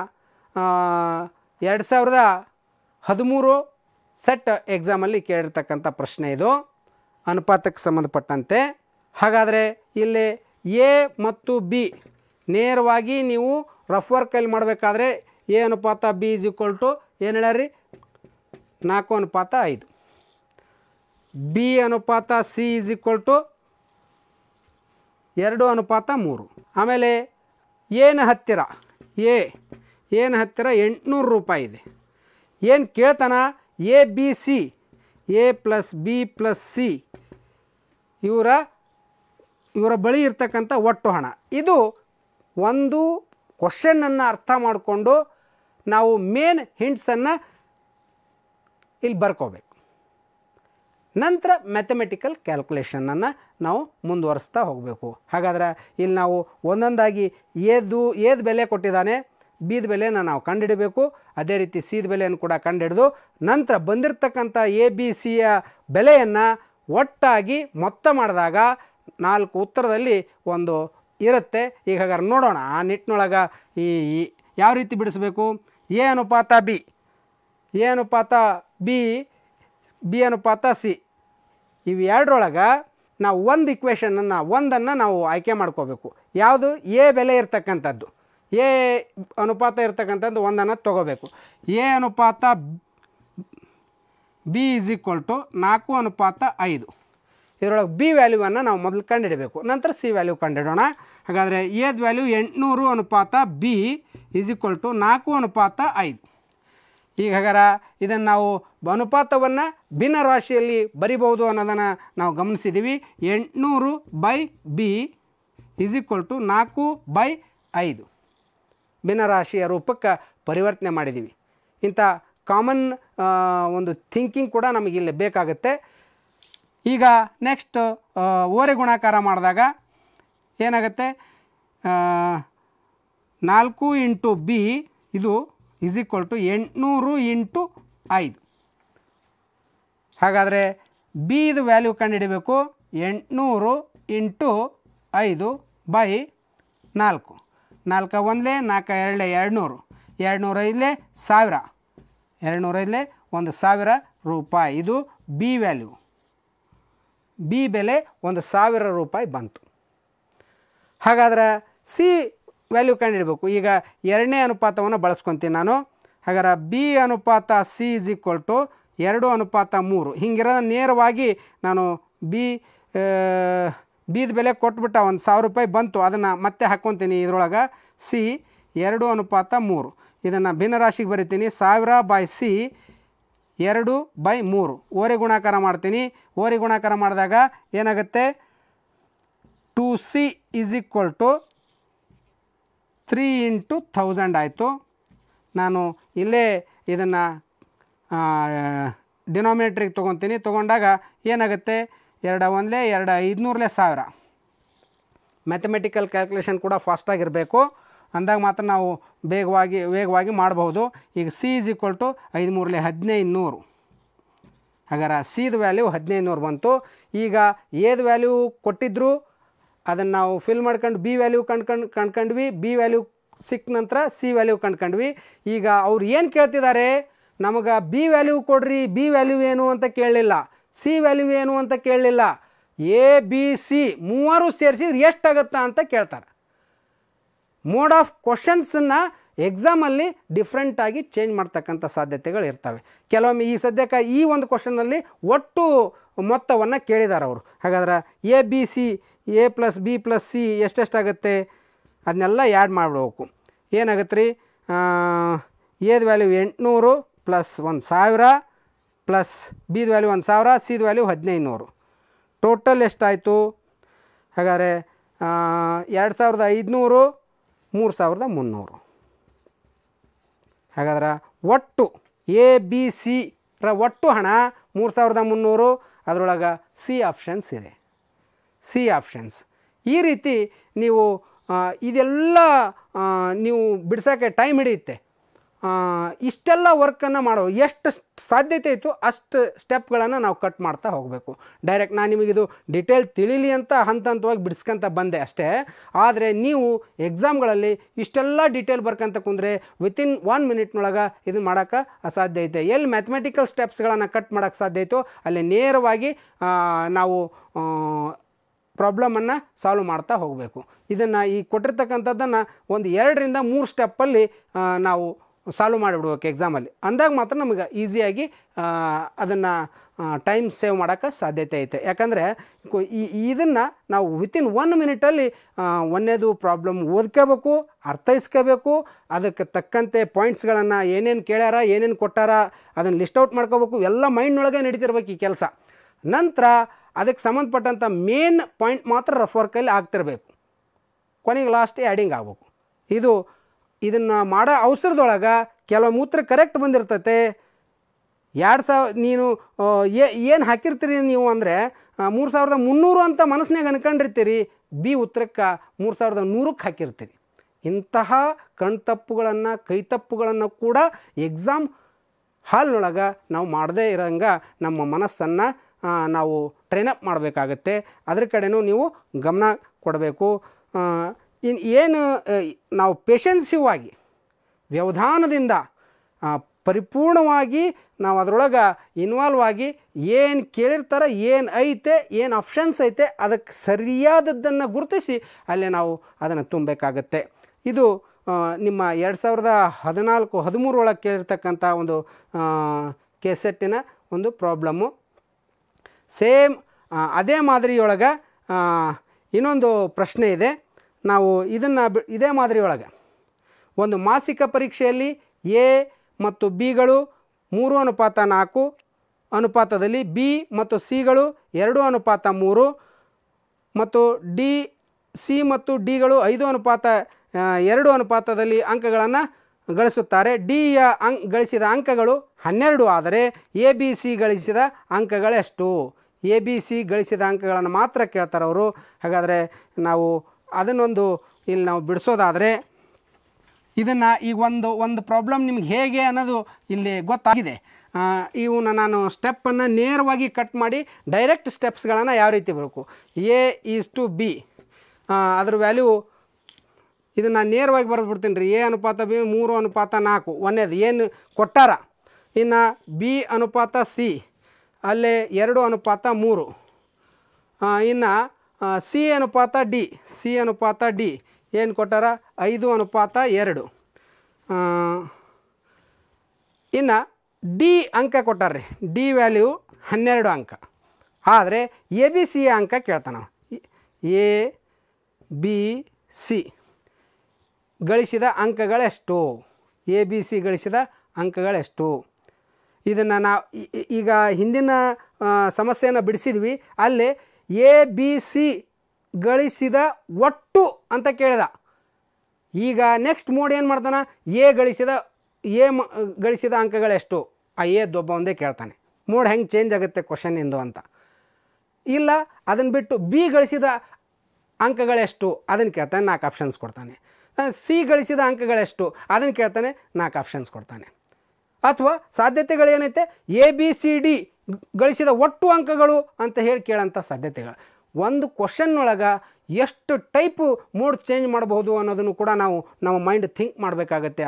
ಎರಡು ಸಾವಿರದ ಹದಿಮೂರು ಸೆಟ್ ಎಕ್ಸಾಮಲ್ಲಿ ಕೇಳಿರ್ತಕ್ಕಂಥ ಪ್ರಶ್ನೆ ಇದು ಅನುಪಾತಕ್ಕೆ ಸಂಬಂಧಪಟ್ಟಂತೆ ಹಾಗಾದರೆ ಇಲ್ಲಿ ಎ ಮತ್ತು ಬಿ ನೇರವಾಗಿ ನೀವು ರಫ್ ವರ್ಕಲ್ಲಿ ಮಾಡಬೇಕಾದ್ರೆ ಎ ಅನುಪಾತ ಬಿ ಇಸ್ ಈಕ್ವಲ್ ಟು ಏನು ಹೇಳ್ರಿ ನಾಲ್ಕು ಅನುಪಾತ ಐದು ಬಿ ಅನುಪಾತ ಸಿ ಇಸ್ ಈಕ್ವಲ್ ಟು ಎರಡು ಅನುಪಾತ ಮೂರು ಆಮೇಲೆ ಏನು ಹತ್ತಿರ ಎ ಏನು ಹತ್ತಿರ ಎಂಟುನೂರು ರೂಪಾಯಿ ಇದೆ ಏನು ಕೇಳ್ತಾನ A B C A plus B plus C ಇವರ ಇವರ ಬಳಿ ಇರ್ತಕ್ಕಂಥ ಒಟ್ಟು ಹಣ ಇದು ಒಂದು ಕ್ವಶನನ್ನು ಅರ್ಥ ಮಾಡಿಕೊಂಡು ನಾವು ಮೇನ್ ಹಿಂಟ್ಸನ್ನು ಇಲ್ಲಿ ಬರ್ಕೋಬೇಕು ನಂತರ ಮ್ಯಾಥಮೆಟಿಕಲ್ ಕ್ಯಾಲ್ಕುಲೇಷನನ್ನು ನಾವು ಮುಂದುವರಿಸ್ತಾ ಹೋಗಬೇಕು ಹಾಗಾದ್ರೆ ಇಲ್ಲಿ ನಾವು ಒಂದೊಂದಾಗಿ ಏದು ಏದು ಬೆಲೆ ಕೊಟ್ಟಿದ್ದಾನೆ ಬಿದ ಬೆಲೆಯನ್ನು ನಾವು ಕಂಡುಹಿಡಬೇಕು ಅದೇ ರೀತಿ ಸಿದ ಬೆಲೆಯನ್ನು ಕೂಡ ಕಂಡುಹಿಡಿದು ನಂತರ ಬಂದಿರತಕ್ಕಂಥ ಎ ಬಿ ಸಿಯ ಬೆಲೆಯನ್ನು ಒಟ್ಟಾಗಿ ಮೊತ್ತ ಮಾಡಿದಾಗ ನಾಲ್ಕು ಉತ್ತರದಲ್ಲಿ ಒಂದು ಇರುತ್ತೆ ಈಗ ಹಾಗಾದ್ರೆ ನೋಡೋಣ ಆ ನಿಟ್ಟಿನೊಳಗೆ ಈ ಯಾವ ರೀತಿ ಬಿಡಿಸಬೇಕು ಎ ಅನುಪಾತ ಬಿ ಎ ಅನುಪಾತ ಬಿ ಬಿ ಅನುಪಾತ ಸಿ ಇವು ಎರಡರೊಳಗೆ ನಾವು ಒಂದು ಇಕ್ವೇಷನನ್ನು ಒಂದನ್ನು ನಾವು ಆಯ್ಕೆ ಮಾಡ್ಕೋಬೇಕು ಯಾವುದು ಎ ಬೆಲೆ ಇರ್ತಕ್ಕಂಥದ್ದು ಎ ಅನುಪಾತ ಇರ್ತಕ್ಕಂಥದ್ದು ಒಂದನ್ನು ತೊಗೋಬೇಕು ಎ ಅನುಪಾತ ಬಿ ಈಸ್ ಈಕ್ವಲ್ ಟು ನಾಲ್ಕು ಅನುಪಾತ ಐದು ಇದರೊಳಗೆ ಬಿ ವ್ಯಾಲ್ಯೂವನ್ನು ನಾವು ಮೊದಲು ಕಂಡುಹಿಡಬೇಕು ನಂತರ ಸಿ ವ್ಯಾಲ್ಯೂ ಕಂಡುಹಿಡೋಣ ಹಾಗಾದರೆ ಎದ್ ವ್ಯಾಲ್ಯೂ ಎಂಟುನೂರು ಅನುಪಾತ ಬಿ ಈಸ್ ಈಕ್ವಲ್ ಟು ನಾಲ್ಕು ಅನುಪಾತ ಐದು ಈಗ ಹಾಗಾರ ಇದನ್ನು ನಾವು ಅನುಪಾತವನ್ನು ಭಿನ್ನ ರಾಶಿಯಲ್ಲಿ ಬರಿಬಹುದು ಅನ್ನೋದನ್ನು ನಾವು ಗಮನಿಸಿದ್ದೀವಿ ಎಂಟುನೂರು by B is equal to ನಾಲ್ಕು ಬೈ ಐದು ಭಿನ್ನರಾಶಿಯ ರೂಪಕ್ಕೆ ಪರಿವರ್ತನೆ ಮಾಡಿದ್ದೀವಿ ಇಂಥ ಕಾಮನ್ ಒಂದು ಥಿಂಕಿಂಗ್ ಕೂಡ ನಮಗಿಲ್ಲಿ ಬೇಕಾಗುತ್ತೆ ಈಗ ನೆಕ್ಸ್ಟ್ ಓರೆ ಗುಣಾಕಾರ ಮಾಡಿದಾಗ ಏನಾಗುತ್ತೆ ನಾಲ್ಕು ಇಂಟು ಬಿ ಇದು ಇಸ್ ಈಕ್ವಲ್ ಟು ಎಂಟುನೂರು ಇಂಟು ಐದು ಹಾಗಾದರೆ ಬಿ ಇದು ವ್ಯಾಲ್ಯೂ ಕಂಡುಹಿಡಬೇಕು ಎಂಟುನೂರು ಇಂಟು ಐದು ಬೈ ನಾಲ್ಕು ನಾಲ್ಕು ಒಂದಲೇ ನಾಲ್ಕು ಎರಡು ಎರಡುನೂರು ಎರಡುನೂರೈದಲೇ ಸಾವಿರ ಎರಡುನೂರೈದಲೇ ಒಂದು ಸಾವಿರ ರೂಪಾಯಿ ಇದು ಬಿ ವ್ಯಾಲ್ಯೂ ಬಿ ಬೆಲೆ ಒಂದು ಸಾವಿರ ರೂಪಾಯಿ ಬಂತು ಹಾಗಾದ್ರೆ ಸಿ ವ್ಯಾಲ್ಯೂ ಕಂಡುಹಿಡಬೇಕು ಈಗ ಎರಡನೇ ಅನುಪಾತವನ್ನು ಬಳಸ್ಕೊತೀನಿ ನಾನು ಹಾಗಾದ್ರೆ ಬಿ ಅನುಪಾತ ಸಿ ಇಸ್ ಈಕ್ವಲ್ ಟು ಎರಡು ಅನುಪಾತ ಮೂರು ಹಿಂಗಿರೋದ ನೇರವಾಗಿ ನಾನು ಬಿ ಬೀದ ಬೆಲೆ ಕೊಟ್ಬಿಟ್ಟ ಒಂದು ಸಾವಿರ ರೂಪಾಯಿ ಬಂತು ಅದನ್ನು ಮತ್ತೆ ಹಾಕ್ಕೊತೀನಿ ಇದರೊಳಗೆ ಸಿ ಎರಡು ಅನುಪಾತ ಮೂರು ಇದನ್ನು ಭಿನ್ನ ರಾಶಿಗೆ ಬರಿತೀನಿ ಸಾವಿರ ಬೈ ಸಿ ಎರಡು ಬೈ ಮೂರು ಓರೆ ಗುಣಾಕಾರ ಮಾಡ್ತೀನಿ ಓರೆ ಗುಣಾಕಾರ ಮಾಡಿದಾಗ ಏನಾಗುತ್ತೆ two C is equal to three into thousand ಆಯಿತು ನಾನು ಇಲ್ಲೇ ಇದನ್ನು ಡಿನೋಮಿನೇಟ್ರಿಗೆ ತೊಗೊತೀನಿ ತೊಗೊಂಡಾಗ ಏನಾಗುತ್ತೆ ಎರಡು ಒಂದಲೇ ಎರಡು ಐದುನೂರಲೇ ಸಾವಿರ ಮ್ಯಾಥಮೆಟಿಕಲ್ ಕ್ಯಾಲ್ಕುಲೇಷನ್ ಕೂಡ ಫಾಸ್ಟಾಗಿರಬೇಕು ಅಂದಾಗ ಮಾತ್ರ ನಾವು ಬೇಗವಾಗಿ ವೇಗವಾಗಿ ಮಾಡಬಹುದು ಈಗ ಸಿ ಈಸ್ ಈಕ್ವಲ್ ಟು ಐದು ಮೂರಲೆ ಹದಿನೈದು ನೂರು ಹಾಗಾದ್ರೆ ಸಿದ ವ್ಯಾಲ್ಯೂ ಹದಿನೈದು ನೂರು ಬಂತು ಈಗ ಏದು ವ್ಯಾಲ್ಯೂ ಕೊಟ್ಟಿದ್ರು ಅದನ್ನು ನಾವು ಫಿಲ್ ಮಾಡ್ಕೊಂಡು ಬಿ ವ್ಯಾಲ್ಯೂ ಕಂಡ್ಕೊಂಡು ಕಂಡ್ಕೊಂಡ್ವಿ ಬಿ ವ್ಯಾಲ್ಯೂ ಸಿಕ್ಕ ನಂತರ ಸಿ ವ್ಯಾಲ್ಯೂ ಕಂಡ್ಕೊಂಡ್ವಿ ಈಗ ಅವ್ರು ಏನು ಕೇಳ್ತಿದ್ದಾರೆ ನಮಗೆ ಬಿ ವ್ಯಾಲ್ಯೂ ಕೊಡ್ರಿ ಬಿ ವ್ಯಾಲ್ಯೂ ಏನು ಅಂತ ಕೇಳಲಿಲ್ಲ ಸಿ ವ್ಯಾಲ್ಯೂ ಏನು ಅಂತ ಕೇಳಲಿಲ್ಲ ಎ ಬಿ ಸಿ ಮೂವರು ಸೇರಿಸಿದ್ರೆ ಎಷ್ಟಾಗುತ್ತಾ ಅಂತ ಕೇಳ್ತಾರೆ ಮೋಡ್ ಆಫ್ ಕ್ವಶನ್ಸನ್ನು ಎಕ್ಸಾಮಲ್ಲಿ ಡಿಫ್ರೆಂಟಾಗಿ ಚೇಂಜ್ ಮಾಡ್ತಕ್ಕಂಥ ಸಾಧ್ಯತೆಗಳು ಇರ್ತವೆ ಕೆಲವೊಮ್ಮೆ ಈ ಸದ್ಯಕ್ಕೆ ಈ ಒಂದು ಕ್ವಶನಲ್ಲಿ ಒಟ್ಟು ಮೊತ್ತವನ್ನು ಕೇಳಿದ್ದಾರೆ ಅವರು ಹಾಗಾದ್ರೆ A B C A plus B plus C ಎಷ್ಟೆಷ್ಟಾಗುತ್ತೆ ಅದನ್ನೆಲ್ಲ ಆ್ಯಡ್ ಮಾಡಬೇಕು ಏನಾಗುತ್ತೆ ರೀ ಎದ್ ವ್ಯಾಲ್ಯೂ ಎಂಟುನೂರು ಪ್ಲಸ್ ಒಂದು ಸಾವಿರ ಪ್ಲಸ್ ಬಿದು ವ್ಯಾಲ್ಯೂ ಒಂದು ಸಾವಿರ ಸಿದು ವ್ಯಾಲ್ಯೂ ಹದಿನೈದುನೂರು ಟೋಟಲ್ ಎಷ್ಟಾಯಿತು ಹಾಗಾದರೆ ಎರಡು ಸಾವಿರದ ಐದುನೂರು ಮೂರು ಸಾವಿರದ ಮುನ್ನೂರು ಹಾಗಾದ್ರೆ ಒಟ್ಟು ಎ ಬಿ ಸಿ ರ ಒಟ್ಟು ಹಣ ಮೂರು ಸಾವಿರದ ಮುನ್ನೂರು ಅದರೊಳಗೆ ಸಿ ಆಪ್ಷನ್ಸ್ ಇದೆ ಸಿ ಆಪ್ಷನ್ಸ್ ಈ ರೀತಿ ನೀವು ಇದೆಲ್ಲ ನೀವು ಬಿಡ್ಸೋಕ್ಕೆ ಟೈಮ್ ಹಿಡಿಯುತ್ತೆ ಇಷ್ಟೆಲ್ಲ ವರ್ಕನ್ನು ಮಾಡೋ ಎಷ್ಟು ಸಾಧ್ಯತೆ ಇತ್ತು ಅಷ್ಟು ಸ್ಟೆಪ್ಗಳನ್ನು ನಾವು ಕಟ್ ಮಾಡ್ತಾ ಹೋಗಬೇಕು ಡೈರೆಕ್ಟ್ ನಾನು ನಿಮಗಿದು ಡಿಟೇಲ್ ತಿಳಿಲಿ ಅಂತ ಹಂತ ಹಂತವಾಗಿ ಬಿಡಿಸ್ಕೊಂತ ಬಂದೆ ಅಷ್ಟೇ ಆದರೆ ನೀವು ಎಕ್ಸಾಮ್ಗಳಲ್ಲಿ ಇಷ್ಟೆಲ್ಲ ಡಿಟೇಲ್ ಬರ್ಕಂತ ಕುಂದರೆ ವಿತಿನ್ ಒನ್ ಮಿನಿಟ್ನೊಳಗೆ ಇದನ್ನು ಮಾಡೋಕ್ಕೆ ಅಸಾಧ್ಯ ಐತೆ ಎಲ್ಲಿ ಮ್ಯಾಥಮೆಟಿಕಲ್ ಸ್ಟೆಪ್ಸ್ಗಳನ್ನು ಕಟ್ ಮಾಡೋಕ್ಕೆ ಸಾಧ್ಯ ಇತ್ತು ಅಲ್ಲಿ ನೇರವಾಗಿ ನಾವು ಪ್ರಾಬ್ಲಮನ್ನು ಸಾಲ್ವ್ ಮಾಡ್ತಾ ಹೋಗಬೇಕು ಇದನ್ನು ಈ ಕೊಟ್ಟಿರ್ತಕ್ಕಂಥದ್ದನ್ನು ಒಂದು ಎರಡರಿಂದ ಮೂರು ಸ್ಟೆಪ್ಪಲ್ಲಿ ನಾವು ಸಾಲ್ವ್ ಮಾಡಿಬಿಡ್ಬೇಕು ಎಕ್ಸಾಮಲ್ಲಿ ಅಂದಾಗ ಮಾತ್ರ ನಮಗೆ ಈಸಿಯಾಗಿ ಅದನ್ನು ಟೈಮ್ ಸೇವ್ ಮಾಡೋಕ್ಕೆ ಸಾಧ್ಯತೆ ಐತೆ ಯಾಕಂದರೆ ಈ ಇದನ್ನು ನಾವು ವಿತಿನ್ ಒನ್ ಮಿನಿಟಲ್ಲಿ ಒಂದೇದು ಪ್ರಾಬ್ಲಮ್ ಓದ್ಕೋಬೇಕು ಅರ್ಥೈಸ್ಕೋಬೇಕು ಅದಕ್ಕೆ ತಕ್ಕಂತೆ ಪಾಯಿಂಟ್ಸ್ಗಳನ್ನು ಏನೇನು ಕೇಳ್ಯಾರ ಏನೇನು ಕೊಟ್ಟಾರ ಅದನ್ನು ಲಿಸ್ಟ್ ಔಟ್ ಮಾಡ್ಕೋಬೇಕು ಎಲ್ಲ ಮೈಂಡ್ನೊಳಗೆ ನಡೀತಿರ್ಬೇಕು ಈ ಕೆಲಸ ನಂತರ ಅದಕ್ಕೆ ಸಂಬಂಧಪಟ್ಟಂಥ ಮೇನ್ ಪಾಯಿಂಟ್ ಮಾತ್ರ ರಫ್ ವರ್ಕಲ್ಲಿ ಆಗ್ತಿರಬೇಕು ಕೊನೆಗೆ ಲಾಸ್ಟ್ ಆ್ಯಡಿಂಗ್ ಆಗಬೇಕು ಇದು ಇದನ್ನು ಮಾಡೋ ಅವಸರದೊಳಗೆ ಕೆಲವು ಮೂತ್ರ ಕರೆಕ್ಟ್ ಬಂದಿರ್ತತೆ ಎರಡು ಸಾವಿರ ನೀನು ಏನು ಹಾಕಿರ್ತೀರಿ ನೀವು ಅಂದರೆ ಮೂರು ಸಾವಿರದ ಮುನ್ನೂರು ಅಂತ ಮನಸ್ಸಿನಾಗ ಅನ್ಕೊಂಡಿರ್ತೀರಿ ಬಿ ಉತ್ತರಕ್ಕೆ ಮೂರು ಸಾವಿರದ ನೂರಕ್ಕೆ ಹಾಕಿರ್ತೀರಿ ಇಂತಹ ಕಣ್ತಪ್ಪುಗಳನ್ನು ಕೈತಪ್ಪುಗಳನ್ನು ಕೂಡ ಎಕ್ಸಾಮ್ ಹಾಲ್ನೊಳಗೆ ನಾವು ಮಾಡದೇ ಇರೋಂಗೆ ನಮ್ಮ ಮನಸ್ಸನ್ನು ನಾವು ಟ್ರೈನಪ್ ಮಾಡಬೇಕಾಗತ್ತೆ ಅದ್ರ ಕಡೆನೂ ನೀವು ಗಮನ ಕೊಡಬೇಕು ಇನ್ ಏನು ನಾವು ಪೇಷನ್ಸಿವ್ ಆಗಿ ವ್ಯವಧಾನದಿಂದ ಪರಿಪೂರ್ಣವಾಗಿ ನಾವು ಅದರೊಳಗೆ ಇನ್ವಾಲ್ವ್ ಆಗಿ ಏನು ಕೇಳಿರ್ತಾರೆ ಏನು ಐತೆ ಏನು ಆಪ್ಷನ್ಸ್ ಐತೆ ಅದಕ್ಕೆ ಸರಿಯಾದದ್ದನ್ನು ಗುರುತಿಸಿ ಅಲ್ಲಿ ನಾವು ಅದನ್ನು ತುಂಬಬೇಕಾಗತ್ತೆ ಇದು ನಿಮ್ಮ ಎರಡು ಸಾವಿರದ ಹದಿನಾಲ್ಕು ಹದಿಮೂರೊಳಗೆ ಕೇಳಿರ್ತಕ್ಕಂಥ ಒಂದು ಕೆಸೆಟ್ಟಿನ ಒಂದು ಪ್ರಾಬ್ಲಮ್ಮು ಸೇಮ್ ಅದೇ ಮಾದರಿಯೊಳಗೆ ಇನ್ನೊಂದು ಪ್ರಶ್ನೆ ಇದೆ ನಾವು ಇದನ್ನು ಇದೇ ಮಾದರಿಯೊಳಗೆ ಒಂದು ಮಾಸಿಕ ಪರೀಕ್ಷೆಯಲ್ಲಿ ಎ ಮತ್ತು ಬಿಗಳು ಮೂರು ಅನುಪಾತ ನಾಲ್ಕು ಅನುಪಾತದಲ್ಲಿ ಬಿ ಮತ್ತು ಸಿಗಳು ಎರಡು ಅನುಪಾತ ಮೂರು ಮತ್ತು ಡಿ ಸಿ ಮತ್ತು ಡಿಗಳು ಐದು ಅನುಪಾತ ಎರಡು ಅನುಪಾತದಲ್ಲಿ ಅಂಕಗಳನ್ನು ಗಳಿಸುತ್ತಾರೆ ಯ ಅಂಕ್ ಗಳಿಸಿದ ಅಂಕಗಳು ಹನ್ನೆರಡು ಆದರೆ ಎ ಬಿ ಸಿ ಗಳಿಸಿದ ಅಂಕಗಳೆಷ್ಟು ಎ ಬಿ ಸಿ ಗಳಿಸಿದ ಅಂಕಗಳನ್ನು ಮಾತ್ರ ಕೇಳ್ತಾರೆ ಅವರು ಹಾಗಾದರೆ ನಾವು ಅದನ್ನೊಂದು ಇಲ್ಲಿ ನಾವು ಬಿಡಿಸೋದಾದರೆ ಇದನ್ನು ಈಗ ಒಂದು ಒಂದು ಪ್ರಾಬ್ಲಮ್ ನಿಮ್ಗೆ ಹೇಗೆ ಅನ್ನೋದು ಇಲ್ಲಿ ಗೊತ್ತಾಗಿದೆ ಇವನ್ನ ನಾನು ಸ್ಟೆಪ್ಪನ್ನು ನೇರವಾಗಿ ಕಟ್ ಮಾಡಿ ಡೈರೆಕ್ಟ್ ಸ್ಟೆಪ್ಸ್ಗಳನ್ನು ಯಾವ ರೀತಿ ಬರಬೇಕು ಎ ಈಸ್ ಟು ಬಿ ಅದ್ರ ವ್ಯಾಲ್ಯೂ ಇದನ್ನು ನೇರವಾಗಿ ಬರೆದು ಬಿಡ್ತೀನಿ ರೀ ಎ ಅನುಪಾತ ಬಿ ಮೂರು ಅನುಪಾತ ನಾಲ್ಕು ಒಂದೇದು ಏನು ಕೊಟ್ಟಾರ ಇನ್ನು ಬಿ ಅನುಪಾತ ಸಿ ಅಲ್ಲೇ ಎರಡು ಅನುಪಾತ ಮೂರು ಇನ್ನು ಸಿ ಅನುಪಾತ ಡಿ ಸಿ ಅನುಪಾತ ಡಿ ಏನು ಕೊಟ್ಟಾರ ಐದು ಅನುಪಾತ ಎರಡು ಇನ್ನು ಡಿ ಅಂಕ ಕೊಟ್ಟಾರ್ರಿ ಡಿ ವ್ಯಾಲ್ಯೂ ಹನ್ನೆರಡು ಅಂಕ ಆದರೆ ಎ ಬಿ ಸಿ ಅಂಕ ಕೇಳ್ತಾನೆ ನಾವು ಎ ಬಿ ಸಿ ಗಳಿಸಿದ ಅಂಕಗಳೆಷ್ಟು ಎ ಬಿ ಸಿ ಗಳಿಸಿದ ಅಂಕಗಳೆಷ್ಟು ಇದನ್ನು ನಾವು ಈಗ ಹಿಂದಿನ ಸಮಸ್ಯೆಯನ್ನು ಬಿಡಿಸಿದ್ವಿ ಅಲ್ಲಿ ಎ ಬಿ ಸಿ ಗಳಿಸಿದ ಒಟ್ಟು ಅಂತ ಕೇಳಿದ ಈಗ ನೆಕ್ಸ್ಟ್ ಮೋಡ್ ಏನು ಮಾಡ್ತಾನೆ ಎ ಗಳಿಸಿದ ಎ ಮ ಗಳಿಸಿದ ಅಂಕಗಳೆಷ್ಟು ಆ ಎ ದೊಬ್ಬ ಒಂದೇ ಕೇಳ್ತಾನೆ ಮೋಡ್ ಹೆಂಗೆ ಚೇಂಜ್ ಆಗುತ್ತೆ ಕ್ವಶನ್ ಎಂದು ಅಂತ ಇಲ್ಲ ಅದನ್ನು ಬಿಟ್ಟು ಬಿ ಗಳಿಸಿದ ಅಂಕಗಳೆಷ್ಟು ಅದನ್ನು ಕೇಳ್ತಾನೆ ನಾಲ್ಕು ಆಪ್ಷನ್ಸ್ ಕೊಡ್ತಾನೆ ಸಿ ಗಳಿಸಿದ ಅಂಕಗಳೆಷ್ಟು ಅದನ್ನು ಕೇಳ್ತಾನೆ ನಾಲ್ಕು ಆಪ್ಷನ್ಸ್ ಕೊಡ್ತಾನೆ ಅಥವಾ ಸಾಧ್ಯತೆಗಳೇನೈತೆ ಎ ಬಿ ಸಿ ಡಿ ಗಳಿಸಿದ ಒಟ್ಟು ಅಂಕಗಳು ಅಂತ ಹೇಳಿ ಕೇಳೋಂಥ ಸಾಧ್ಯತೆಗಳು ಒಂದು ಕ್ವಶನ್ನೊಳಗೆ ಎಷ್ಟು ಟೈಪು ಮೂಡ್ ಚೇಂಜ್ ಮಾಡಬಹುದು ಅನ್ನೋದನ್ನು ಕೂಡ ನಾವು ನಮ್ಮ ಮೈಂಡ್ ಥಿಂಕ್ ಮಾಡಬೇಕಾಗತ್ತೆ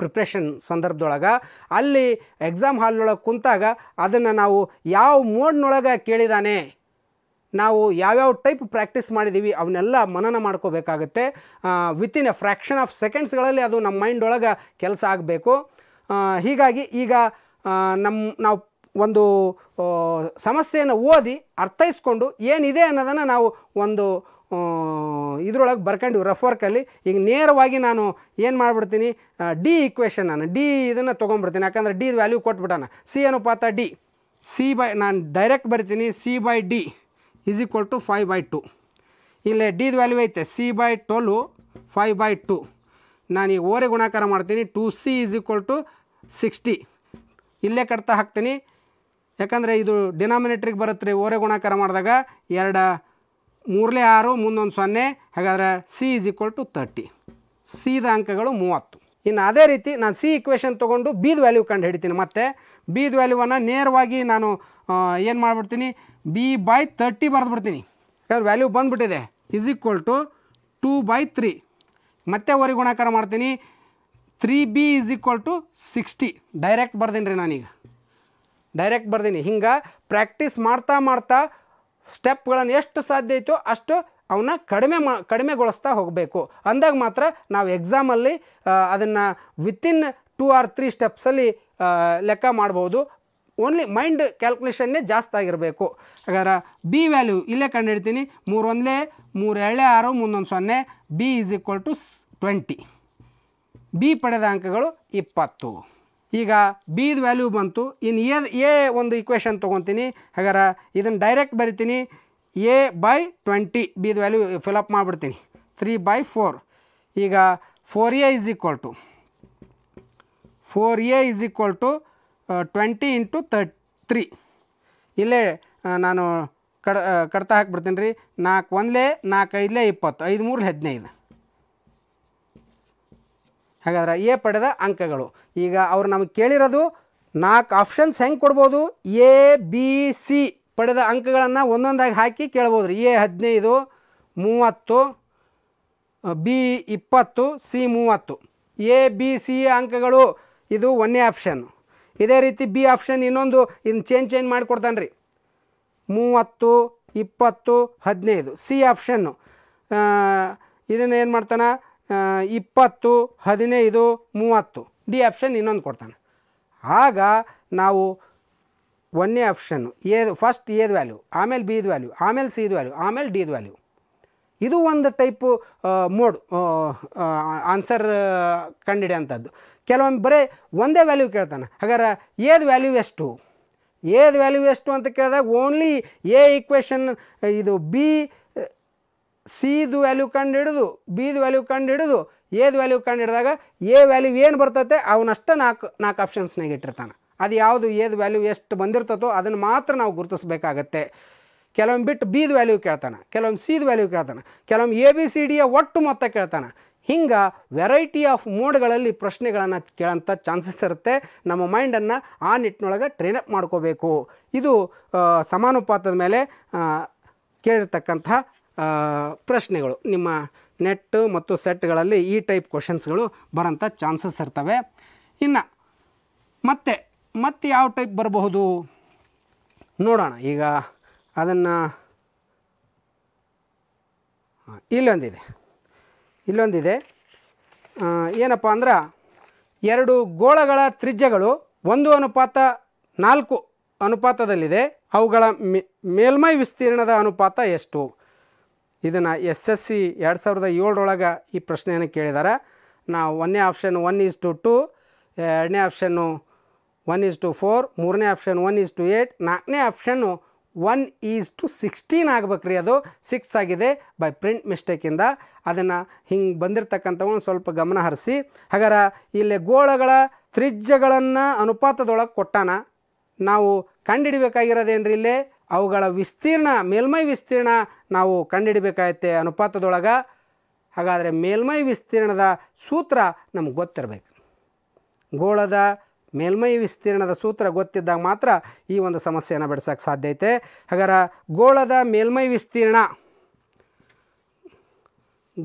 ಪ್ರಿಪ್ರೇಷನ್ ಸಂದರ್ಭದೊಳಗೆ ಅಲ್ಲಿ ಎಕ್ಸಾಮ್ ಹಾಲ್ನೊಳಗೆ ಕುಂತಾಗ ಅದನ್ನು ನಾವು ಯಾವ ಮೋಡ್ನೊಳಗೆ ಕೇಳಿದಾನೆ ನಾವು ಯಾವ್ಯಾವ ಟೈಪ್ ಪ್ರಾಕ್ಟೀಸ್ ಮಾಡಿದ್ದೀವಿ ಅವನ್ನೆಲ್ಲ ಮನನ ಮಾಡ್ಕೋಬೇಕಾಗತ್ತೆ ವಿತಿನ್ ಎ ಫ್ರ್ಯಾಕ್ಷನ್ ಆಫ್ ಸೆಕೆಂಡ್ಸ್ಗಳಲ್ಲಿ ಅದು ನಮ್ಮ ಮೈಂಡ್ ಒಳಗೆ ಕೆಲಸ ಆಗಬೇಕು ಹೀಗಾಗಿ ಈಗ ನಮ್ಮ ನಾವು ಒಂದು ಸಮಸ್ಯೆಯನ್ನು ಓದಿ ಅರ್ಥೈಸ್ಕೊಂಡು ಏನಿದೆ ಅನ್ನೋದನ್ನು ನಾವು ಒಂದು ಇದರೊಳಗೆ ಬರ್ಕೊಂಡು ರಫ್ ವರ್ಕಲ್ಲಿ ಈಗ ನೇರವಾಗಿ ನಾನು ಏನು ಮಾಡಿಬಿಡ್ತೀನಿ ಡಿ ಇಕ್ವೇಷನನ್ನು ಡಿ ಇದನ್ನು ತೊಗೊಂಡ್ಬಿಡ್ತೀನಿ ಯಾಕಂದರೆ ಡಿ ವ್ಯಾಲ್ಯೂ ಕೊಟ್ಬಿಟ್ಟಣ ಸಿ ಅನುಪಾತ ಡಿ ಸಿ ಬೈ ನಾನು ಡೈರೆಕ್ಟ್ ಬರಿತೀನಿ C by D is equal to five by two ಇಲ್ಲೇ ಡಿ ವ್ಯಾಲ್ಯೂ ಐತೆ C by twelve five by two ನಾನು ಈಗ ಓರೆ ಗುಣಾಕಾರ ಮಾಡ್ತೀನಿ two C is equal to sixty ಇಲ್ಲೇ ಕಟ್ತಾ ಹಾಕ್ತೀನಿ ಯಾಕಂದರೆ ಇದು ಡಿನಾಮಿನೇಟ್ರಿಗೆ ಬರುತ್ತೆ ರೀ ಓರೆ ಗುಣಾಕಾರ ಮಾಡಿದಾಗ ಎರಡು ಮೂರಲೇ ಆರು ಮುಂದೊಂದು ಸೊನ್ನೆ ಹಾಗಾದರೆ C is equal to thirty ಸಿದ ಅಂಕಗಳು ಮೂವತ್ತು ಇನ್ನು ಅದೇ ರೀತಿ ನಾನು ಸಿ ಇಕ್ವೇಷನ್ ತೊಗೊಂಡು ಬೀದ್ ವ್ಯಾಲ್ಯೂ ಕಂಡು ಹಿಡಿತೀನಿ ಮತ್ತು ಬೀದ್ ವ್ಯಾಲ್ಯೂವನ್ನು ನೇರವಾಗಿ ನಾನು ಏನು ಮಾಡಿಬಿಡ್ತೀನಿ ಬಿ ಬೈ ತರ್ಟಿ ಬರೆದ್ಬಿಡ್ತೀನಿ ಬಿಡ್ತೀನಿ ಯಾಕಂದ್ರೆ ವ್ಯಾಲ್ಯೂ ಬಂದುಬಿಟ್ಟಿದೆ is equal to two by three ಮತ್ತೆ ಓರಿ ಗುಣಾಕಾರ ಮಾಡ್ತೀನಿ three B is equal to sixty direct ಬರ್ದೀನಿ ರೀ ನಾನೀಗ ಡೈರೆಕ್ಟ್ ಬರ್ದೀನಿ ಹಿಂಗೆ ಪ್ರಾಕ್ಟೀಸ್ ಮಾಡ್ತಾ ಮಾಡ್ತಾ ಸ್ಟೆಪ್ಗಳನ್ನು ಎಷ್ಟು ಸಾಧ್ಯ ಐತೋ ಅಷ್ಟು ಅವನ್ನ ಕಡಿಮೆ ಮಾ ಕಡಿಮೆಗೊಳಿಸ್ತಾ ಹೋಗಬೇಕು ಅಂದಾಗ ಮಾತ್ರ ನಾವು ಎಕ್ಸಾಮಲ್ಲಿ ಅದನ್ನು ವಿತಿನ್ ಟೂ ಆರ್ ತ್ರೀ ಸ್ಟೆಪ್ಸಲ್ಲಿ ಲೆಕ್ಕ ಮಾಡ್ಬೋದು ಓನ್ಲಿ ಮೈಂಡ್ ಕ್ಯಾಲ್ಕುಲೇಷನ್ನೇ ಜಾಸ್ತಿ ಆಗಿರಬೇಕು ಹಾಗಾದ್ರೆ ಬಿ ವ್ಯಾಲ್ಯೂ ಇಲ್ಲೇ ಕಂಡುಹಿಡ್ತೀನಿ ಮೂರು ಒಂದಲೇ ಮೂರು ಎರಡೇ ಆರು ಮುಂದೊಂದು ಸೊನ್ನೆ B is equal to twenty B ಪಡೆದ ಅಂಕಗಳು ಇಪ್ಪತ್ತು ಈಗ ಬಿದ ವ್ಯಾಲ್ಯೂ ಬಂತು ಇನ್ನು ಎ ಎ ಒಂದು ಇಕ್ವೇಷನ್ ತೊಗೊತೀನಿ ಹಾಗಾರೆ ಇದನ್ನು ಡೈರೆಕ್ಟ್ ಬರಿತೀನಿ ಎ ಬೈ ಟ್ವೆಂಟಿ ಬಿದ ವ್ಯಾಲ್ಯೂ ಫಿಲಪ್ ಮಾಡಿಬಿಡ್ತೀನಿ ತ್ರೀ ಬೈ ಫೋರ್ ಈಗ four A is equal to four A is equal to twenty into thirty three ಇಲ್ಲೇ ನಾನು ಕಡ ಕಡ್ತಾ ಹಾಕ್ಬಿಡ್ತೀನಿ ರೀ ನಾಲ್ಕು ಒಂದಲೇ ನಾಲ್ಕು ಐದಲೇ ಇಪ್ಪತ್ತು ಐದು ಮೂರು ಹದಿನೈದು ಹಾಗಾದ್ರೆ ಎ ಪಡೆದ ಅಂಕಗಳು ಈಗ ಅವ್ರು ನಮಗೆ ಕೇಳಿರೋದು ನಾಲ್ಕು ಆಪ್ಷನ್ಸ್ ಹೆಂಗೆ ಕೊಡ್ಬೋದು ಎ ಬಿ ಸಿ ಪಡೆದ ಅಂಕಗಳನ್ನು ಒಂದೊಂದಾಗಿ ಹಾಕಿ ಕೇಳ್ಬೋದು ರೀ ಎ ಹದಿನೈದು ಮೂವತ್ತು ಬಿ ಇಪ್ಪತ್ತು ಸಿ ಮೂವತ್ತು ಎ ಬಿ ಸಿ ಅಂಕಗಳು ಇದು ಒಂದೇ ಆಪ್ಷನ್ ಇದೇ ರೀತಿ ಬಿ ಆಪ್ಷನ್ ಇನ್ನೊಂದು ಇನ್ನು ಚೇಂಜ್ ಚೇಂಜ್ ಮಾಡಿಕೊಡ್ತಾನೆ ರೀ ಮೂವತ್ತು ಇಪ್ಪತ್ತು ಹದಿನೈದು ಸಿ ಆಪ್ಷನ್ನು ಇದನ್ನು ಏನು ಮಾಡ್ತಾನೆ ಇಪ್ಪತ್ತು ಹದಿನೈದು ಮೂವತ್ತು ಡಿ ಆಪ್ಷನ್ ಇನ್ನೊಂದು ಕೊಡ್ತಾನೆ ಆಗ ನಾವು ಒಂದೇ ಆಪ್ಷನ್ನು ಎ ಫಸ್ಟ್ ಏದು ವ್ಯಾಲ್ಯೂ ಆಮೇಲೆ ಬಿದ ವ್ಯಾಲ್ಯೂ ಆಮೇಲೆ ಸಿದ್ ವ್ಯಾಲ್ಯೂ ಆಮೇಲೆ ಡಿದ್ ವ್ಯಾಲ್ಯೂ ಇದು ಒಂದು ಟೈಪು ಮೋಡ್ ಆನ್ಸರ್ ಕಂಡಿಡಿಯಂಥದ್ದು ಕೆಲವೊಮ್ಮೆ ಬರೀ ಒಂದೇ ವ್ಯಾಲ್ಯೂ ಕೇಳ್ತಾನೆ ಹಾಗಾದ್ರೆ ಏದು ವ್ಯಾಲ್ಯೂ ಎಷ್ಟು ಏದು ವ್ಯಾಲ್ಯೂ ಎಷ್ಟು ಅಂತ ಕೇಳಿದಾಗ ಓನ್ಲಿ ಎ ಈಕ್ವೇಷನ್ ಇದು ಬಿ ಸಿದು ವ್ಯಾಲ್ಯೂ ಕಂಡು ಹಿಡಿದು ಬಿದು ವ್ಯಾಲ್ಯೂ ಕಂಡು ಹಿಡಿದು ಏದು ವ್ಯಾಲ್ಯೂ ಕಂಡು ಹಿಡಿದಾಗ ಎ ವ್ಯಾಲ್ಯೂ ಏನು ಬರ್ತತೆ ಅವನಷ್ಟು ನಾಲ್ಕು ನಾಲ್ಕು ಆಪ್ಷನ್ಸ್ನಾಗ ಇಟ್ಟಿರ್ತಾನೆ ಅದು ಯಾವುದು ಏದು ವ್ಯಾಲ್ಯೂ ಎಷ್ಟು ಬಂದಿರ್ತತೋ ಅದನ್ನು ಮಾತ್ರ ನಾವು ಗುರುತಿಸಬೇಕಾಗತ್ತೆ ಕೆಲವೊಮ್ಮೆ ಬಿಟ್ಟು ಬೀದು ವ್ಯಾಲ್ಯೂ ಕೇಳ್ತಾನೆ ಕೆಲವೊಮ್ಮೆ ಸಿದು ವ್ಯಾಲ್ಯೂ ಕೇಳ್ತಾನೆ ಕೆಲವೊಮ್ಮೆ ಎ ಬಿ ಸಿ ಡಿಯ ಒಟ್ಟು ಮೊತ್ತ ಕೇಳ್ತಾನೆ ಹಿಂಗೆ ವೆರೈಟಿ ಆಫ್ ಮೋಡ್ಗಳಲ್ಲಿ ಪ್ರಶ್ನೆಗಳನ್ನು ಕೇಳೋಂಥ ಚಾನ್ಸಸ್ ಇರುತ್ತೆ ನಮ್ಮ ಮೈಂಡನ್ನು ಆ ನಿಟ್ಟಿನೊಳಗೆ ಟ್ರೈನಪ್ ಮಾಡ್ಕೋಬೇಕು ಇದು ಸಮಾನುಪಾತದ ಮೇಲೆ ಕೇಳಿರ್ತಕ್ಕಂಥ ಪ್ರಶ್ನೆಗಳು ನಿಮ್ಮ ನೆಟ್ ಮತ್ತು ಸೆಟ್ಗಳಲ್ಲಿ ಈ ಟೈಪ್ ಕ್ವಶನ್ಸ್ಗಳು ಬರೋಂಥ ಚಾನ್ಸಸ್ ಇರ್ತವೆ ಇನ್ನು ಮತ್ತೆ ಮತ್ತೆ ಯಾವ ಟೈಪ್ ಬರಬಹುದು ನೋಡೋಣ ಈಗ ಅದನ್ನು ಇಲ್ಲೊಂದಿದೆ ಇಲ್ಲೊಂದಿದೆ ಏನಪ್ಪ ಅಂದ್ರೆ ಎರಡು ಗೋಳಗಳ ತ್ರಿಜ್ಯಗಳು ಒಂದು ಅನುಪಾತ ನಾಲ್ಕು ಅನುಪಾತದಲ್ಲಿದೆ ಅವುಗಳ ಮೇಲ್ಮೈ ವಿಸ್ತೀರ್ಣದ ಅನುಪಾತ ಎಷ್ಟು ಇದನ್ನು ಎಸ್ ಎಸ್ ಸಿ ಎರಡು ಸಾವಿರದ ಏಳರೊಳಗೆ ಈ ಪ್ರಶ್ನೆಯನ್ನು ಕೇಳಿದ್ದಾರೆ ನಾವು ಒಂದನೇ option one is to two ಎರಡನೇ ಆಪ್ಷನ್ನು ಒನ್ ಈಸ್ ಟು ಫೋರ್ ಮೂರನೇ option one is to eight ನಾಲ್ಕನೇ ಆಪ್ಷನ್ನು ಒನ್ ಈಸ್ ಟು ಸಿಕ್ಸ್ಟೀನ್ ಆಗ್ಬೇಕ್ರಿ ಅದು ಸಿಕ್ಸ್ ಆಗಿದೆ ಬೈ ಪ್ರಿಂಟ್ ಮಿಸ್ಟೇಕಿಂದ ಅದನ್ನು ಹಿಂಗೆ ಒಂದು ಸ್ವಲ್ಪ ಗಮನ ಹರಿಸಿ ಹಾಗಾರ ಇಲ್ಲಿ ಗೋಳಗಳ ತ್ರಿಜ್ಯಗಳನ್ನು ಅನುಪಾತದೊಳಗೆ ಕೊಟ್ಟಾನ ನಾವು ರೀ ಇಲ್ಲೇ ಅವುಗಳ ವಿಸ್ತೀರ್ಣ ಮೇಲ್ಮೈ ವಿಸ್ತೀರ್ಣ ನಾವು ಕಂಡುಹಿಡಬೇಕಾಗತ್ತೆ ಅನುಪಾತದೊಳಗೆ ಹಾಗಾದರೆ ಮೇಲ್ಮೈ ವಿಸ್ತೀರ್ಣದ ಸೂತ್ರ ನಮ್ಗೆ ಗೊತ್ತಿರಬೇಕು ಗೋಳದ ಮೇಲ್ಮೈ ವಿಸ್ತೀರ್ಣದ ಸೂತ್ರ ಗೊತ್ತಿದ್ದಾಗ ಮಾತ್ರ ಈ ಒಂದು ಸಮಸ್ಯೆಯನ್ನು ಬಿಡಿಸೋಕ್ಕೆ ಸಾಧ್ಯ ಐತೆ ಹಾಗಾದ್ರೆ ಗೋಳದ ಮೇಲ್ಮೈ ವಿಸ್ತೀರ್ಣ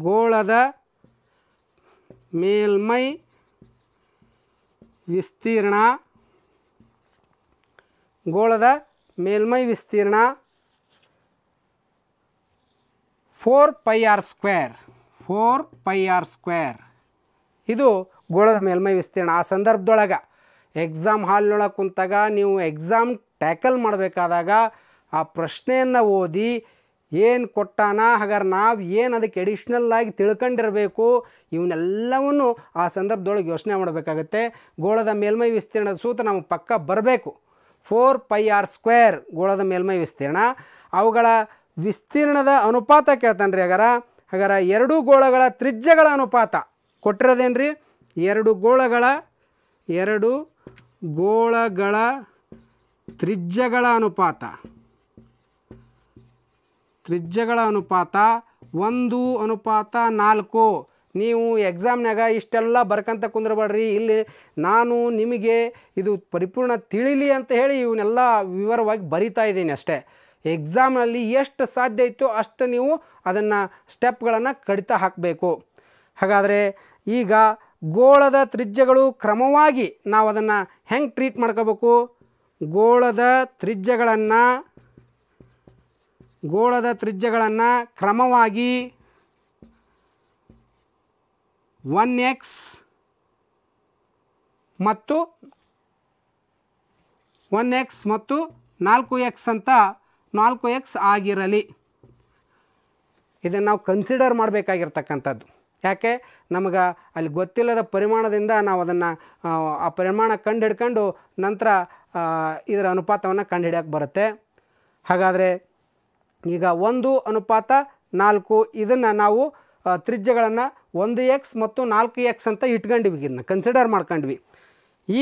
ಗೋಳದ ಮೇಲ್ಮೈ ವಿಸ್ತೀರ್ಣ ಗೋಳದ ಮೇಲ್ಮೈ ವಿಸ್ತೀರ್ಣ four pi R square four pi R square ಇದು ಗೋಳದ ಮೇಲ್ಮೈ ವಿಸ್ತೀರ್ಣ ಆ ಸಂದರ್ಭದೊಳಗೆ ಎಕ್ಸಾಮ್ ಹಾಲ್ನೊಳಗೆ ಕುಂತಾಗ ನೀವು ಎಕ್ಸಾಮ್ ಟ್ಯಾಕಲ್ ಮಾಡಬೇಕಾದಾಗ ಆ ಪ್ರಶ್ನೆಯನ್ನು ಓದಿ ಏನು ಕೊಟ್ಟಾನ ಹಾಗಾದ್ರೆ ನಾವು ಏನು ಅದಕ್ಕೆ ಎಡಿಷ್ನಲ್ ಆಗಿ ತಿಳ್ಕೊಂಡಿರಬೇಕು ಇವನ್ನೆಲ್ಲವನ್ನು ಆ ಸಂದರ್ಭದೊಳಗೆ ಯೋಚನೆ ಮಾಡಬೇಕಾಗತ್ತೆ ಗೋಳದ ಮೇಲ್ಮೈ ವಿಸ್ತೀರ್ಣದ ಸೂತ್ರ ನಮಗೆ ಪಕ್ಕ ಬರಬೇಕು ಫೋರ್ ಪೈ ಆರ್ ಸ್ಕ್ವೇರ್ ಗೋಳದ ಮೇಲ್ಮೈ ವಿಸ್ತೀರ್ಣ ಅವುಗಳ ವಿಸ್ತೀರ್ಣದ ಅನುಪಾತ ಕೇಳ್ತಾನೆ ರೀ ಹಾಗಾರ ಹಾಗಾರ ಎರಡು ಗೋಳಗಳ ತ್ರಿಜ್ಯಗಳ ಅನುಪಾತ ಕೊಟ್ಟಿರೋದೇನು ರೀ ಎರಡು ಗೋಳಗಳ ಎರಡು ಗೋಳಗಳ ತ್ರಿಜ್ಯಗಳ ಅನುಪಾತ ತ್ರಿಜ್ಯಗಳ ಅನುಪಾತ ಒಂದು ಅನುಪಾತ ನಾಲ್ಕು ನೀವು ಎಕ್ಸಾಮ್ನಾಗ ಇಷ್ಟೆಲ್ಲ ಬರ್ಕಂತ ಕುಂದ್ರಬೇಡ್ರಿ ಇಲ್ಲಿ ನಾನು ನಿಮಗೆ ಇದು ಪರಿಪೂರ್ಣ ತಿಳಿಲಿ ಅಂತ ಹೇಳಿ ಇವನ್ನೆಲ್ಲ ವಿವರವಾಗಿ ಬರಿತಾ ಇದ್ದೀನಿ ಅಷ್ಟೇ ಎಕ್ಸಾಮ್ನಲ್ಲಿ ಎಷ್ಟು ಸಾಧ್ಯ ಇತ್ತು ಅಷ್ಟು ನೀವು ಅದನ್ನು ಸ್ಟೆಪ್ಗಳನ್ನು ಕಡಿತ ಹಾಕಬೇಕು ಹಾಗಾದರೆ ಈಗ ಗೋಳದ ತ್ರಿಜ್ಯಗಳು ಕ್ರಮವಾಗಿ ನಾವು ಅದನ್ನು ಹೆಂಗೆ ಟ್ರೀಟ್ ಮಾಡ್ಕೋಬೇಕು ಗೋಳದ ತ್ರಿಜ್ಯಗಳನ್ನು ಗೋಳದ ತ್ರಿಜ್ಯಗಳನ್ನು ಕ್ರಮವಾಗಿ ಒನ್ ಎಕ್ಸ್ ಮತ್ತು ಒನ್ ಎಕ್ಸ್ ಮತ್ತು ನಾಲ್ಕು ಎಕ್ಸ್ ಅಂತ ನಾಲ್ಕು ಎಕ್ಸ್ ಆಗಿರಲಿ ಇದನ್ನು ನಾವು ಕನ್ಸಿಡರ್ ಮಾಡಬೇಕಾಗಿರ್ತಕ್ಕಂಥದ್ದು ಯಾಕೆ ನಮಗೆ ಅಲ್ಲಿ ಗೊತ್ತಿಲ್ಲದ ಪರಿಮಾಣದಿಂದ ನಾವು ಅದನ್ನು ಆ ಪರಿಮಾಣ ಕಂಡು ಹಿಡ್ಕೊಂಡು ನಂತರ ಇದರ ಅನುಪಾತವನ್ನು ಕಂಡು ಬರುತ್ತೆ ಹಾಗಾದರೆ ಈಗ ಒಂದು ಅನುಪಾತ ನಾಲ್ಕು ಇದನ್ನು ನಾವು ತ್ರಿಜ್ಯಗಳನ್ನು ಒಂದು ಎಕ್ಸ್ ಮತ್ತು ನಾಲ್ಕು ಎಕ್ಸ್ ಅಂತ ಇಟ್ಕೊಂಡಿವಿ ಇದನ್ನ ಕನ್ಸಿಡರ್ ಮಾಡ್ಕೊಂಡ್ವಿ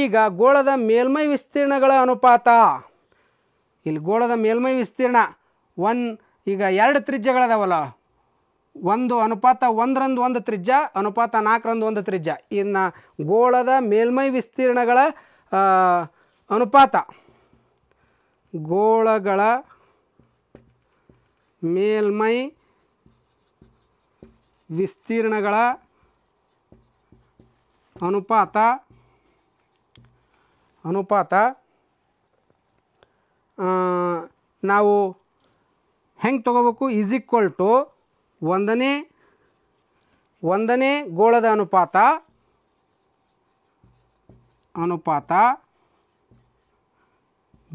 ಈಗ ಗೋಳದ ಮೇಲ್ಮೈ ವಿಸ್ತೀರ್ಣಗಳ ಅನುಪಾತ ಇಲ್ಲಿ ಗೋಳದ ಮೇಲ್ಮೈ ವಿಸ್ತೀರ್ಣ ಒನ್ ಈಗ ಎರಡು ತ್ರಿಜ್ಯಗಳದಾವಲ್ಲ ಒಂದು ಅನುಪಾತ ಒಂದರಂದು ಒಂದು ತ್ರಿಜ್ಯ ಅನುಪಾತ ನಾಲ್ಕರಂದು ಒಂದು ತ್ರಿಜ್ಯ ಇನ್ನು ಗೋಳದ ಮೇಲ್ಮೈ ವಿಸ್ತೀರ್ಣಗಳ ಅನುಪಾತ ಗೋಳಗಳ ಮೇಲ್ಮೈ ವಿಸ್ತೀರ್ಣಗಳ ಅನುಪಾತ ಅನುಪಾತ ನಾವು ಹೆಂಗೆ ತೊಗೋಬೇಕು ಈಸ್ ಈಕ್ವಲ್ ಟು ಒಂದನೇ ಒಂದನೇ ಗೋಳದ ಅನುಪಾತ ಅನುಪಾತ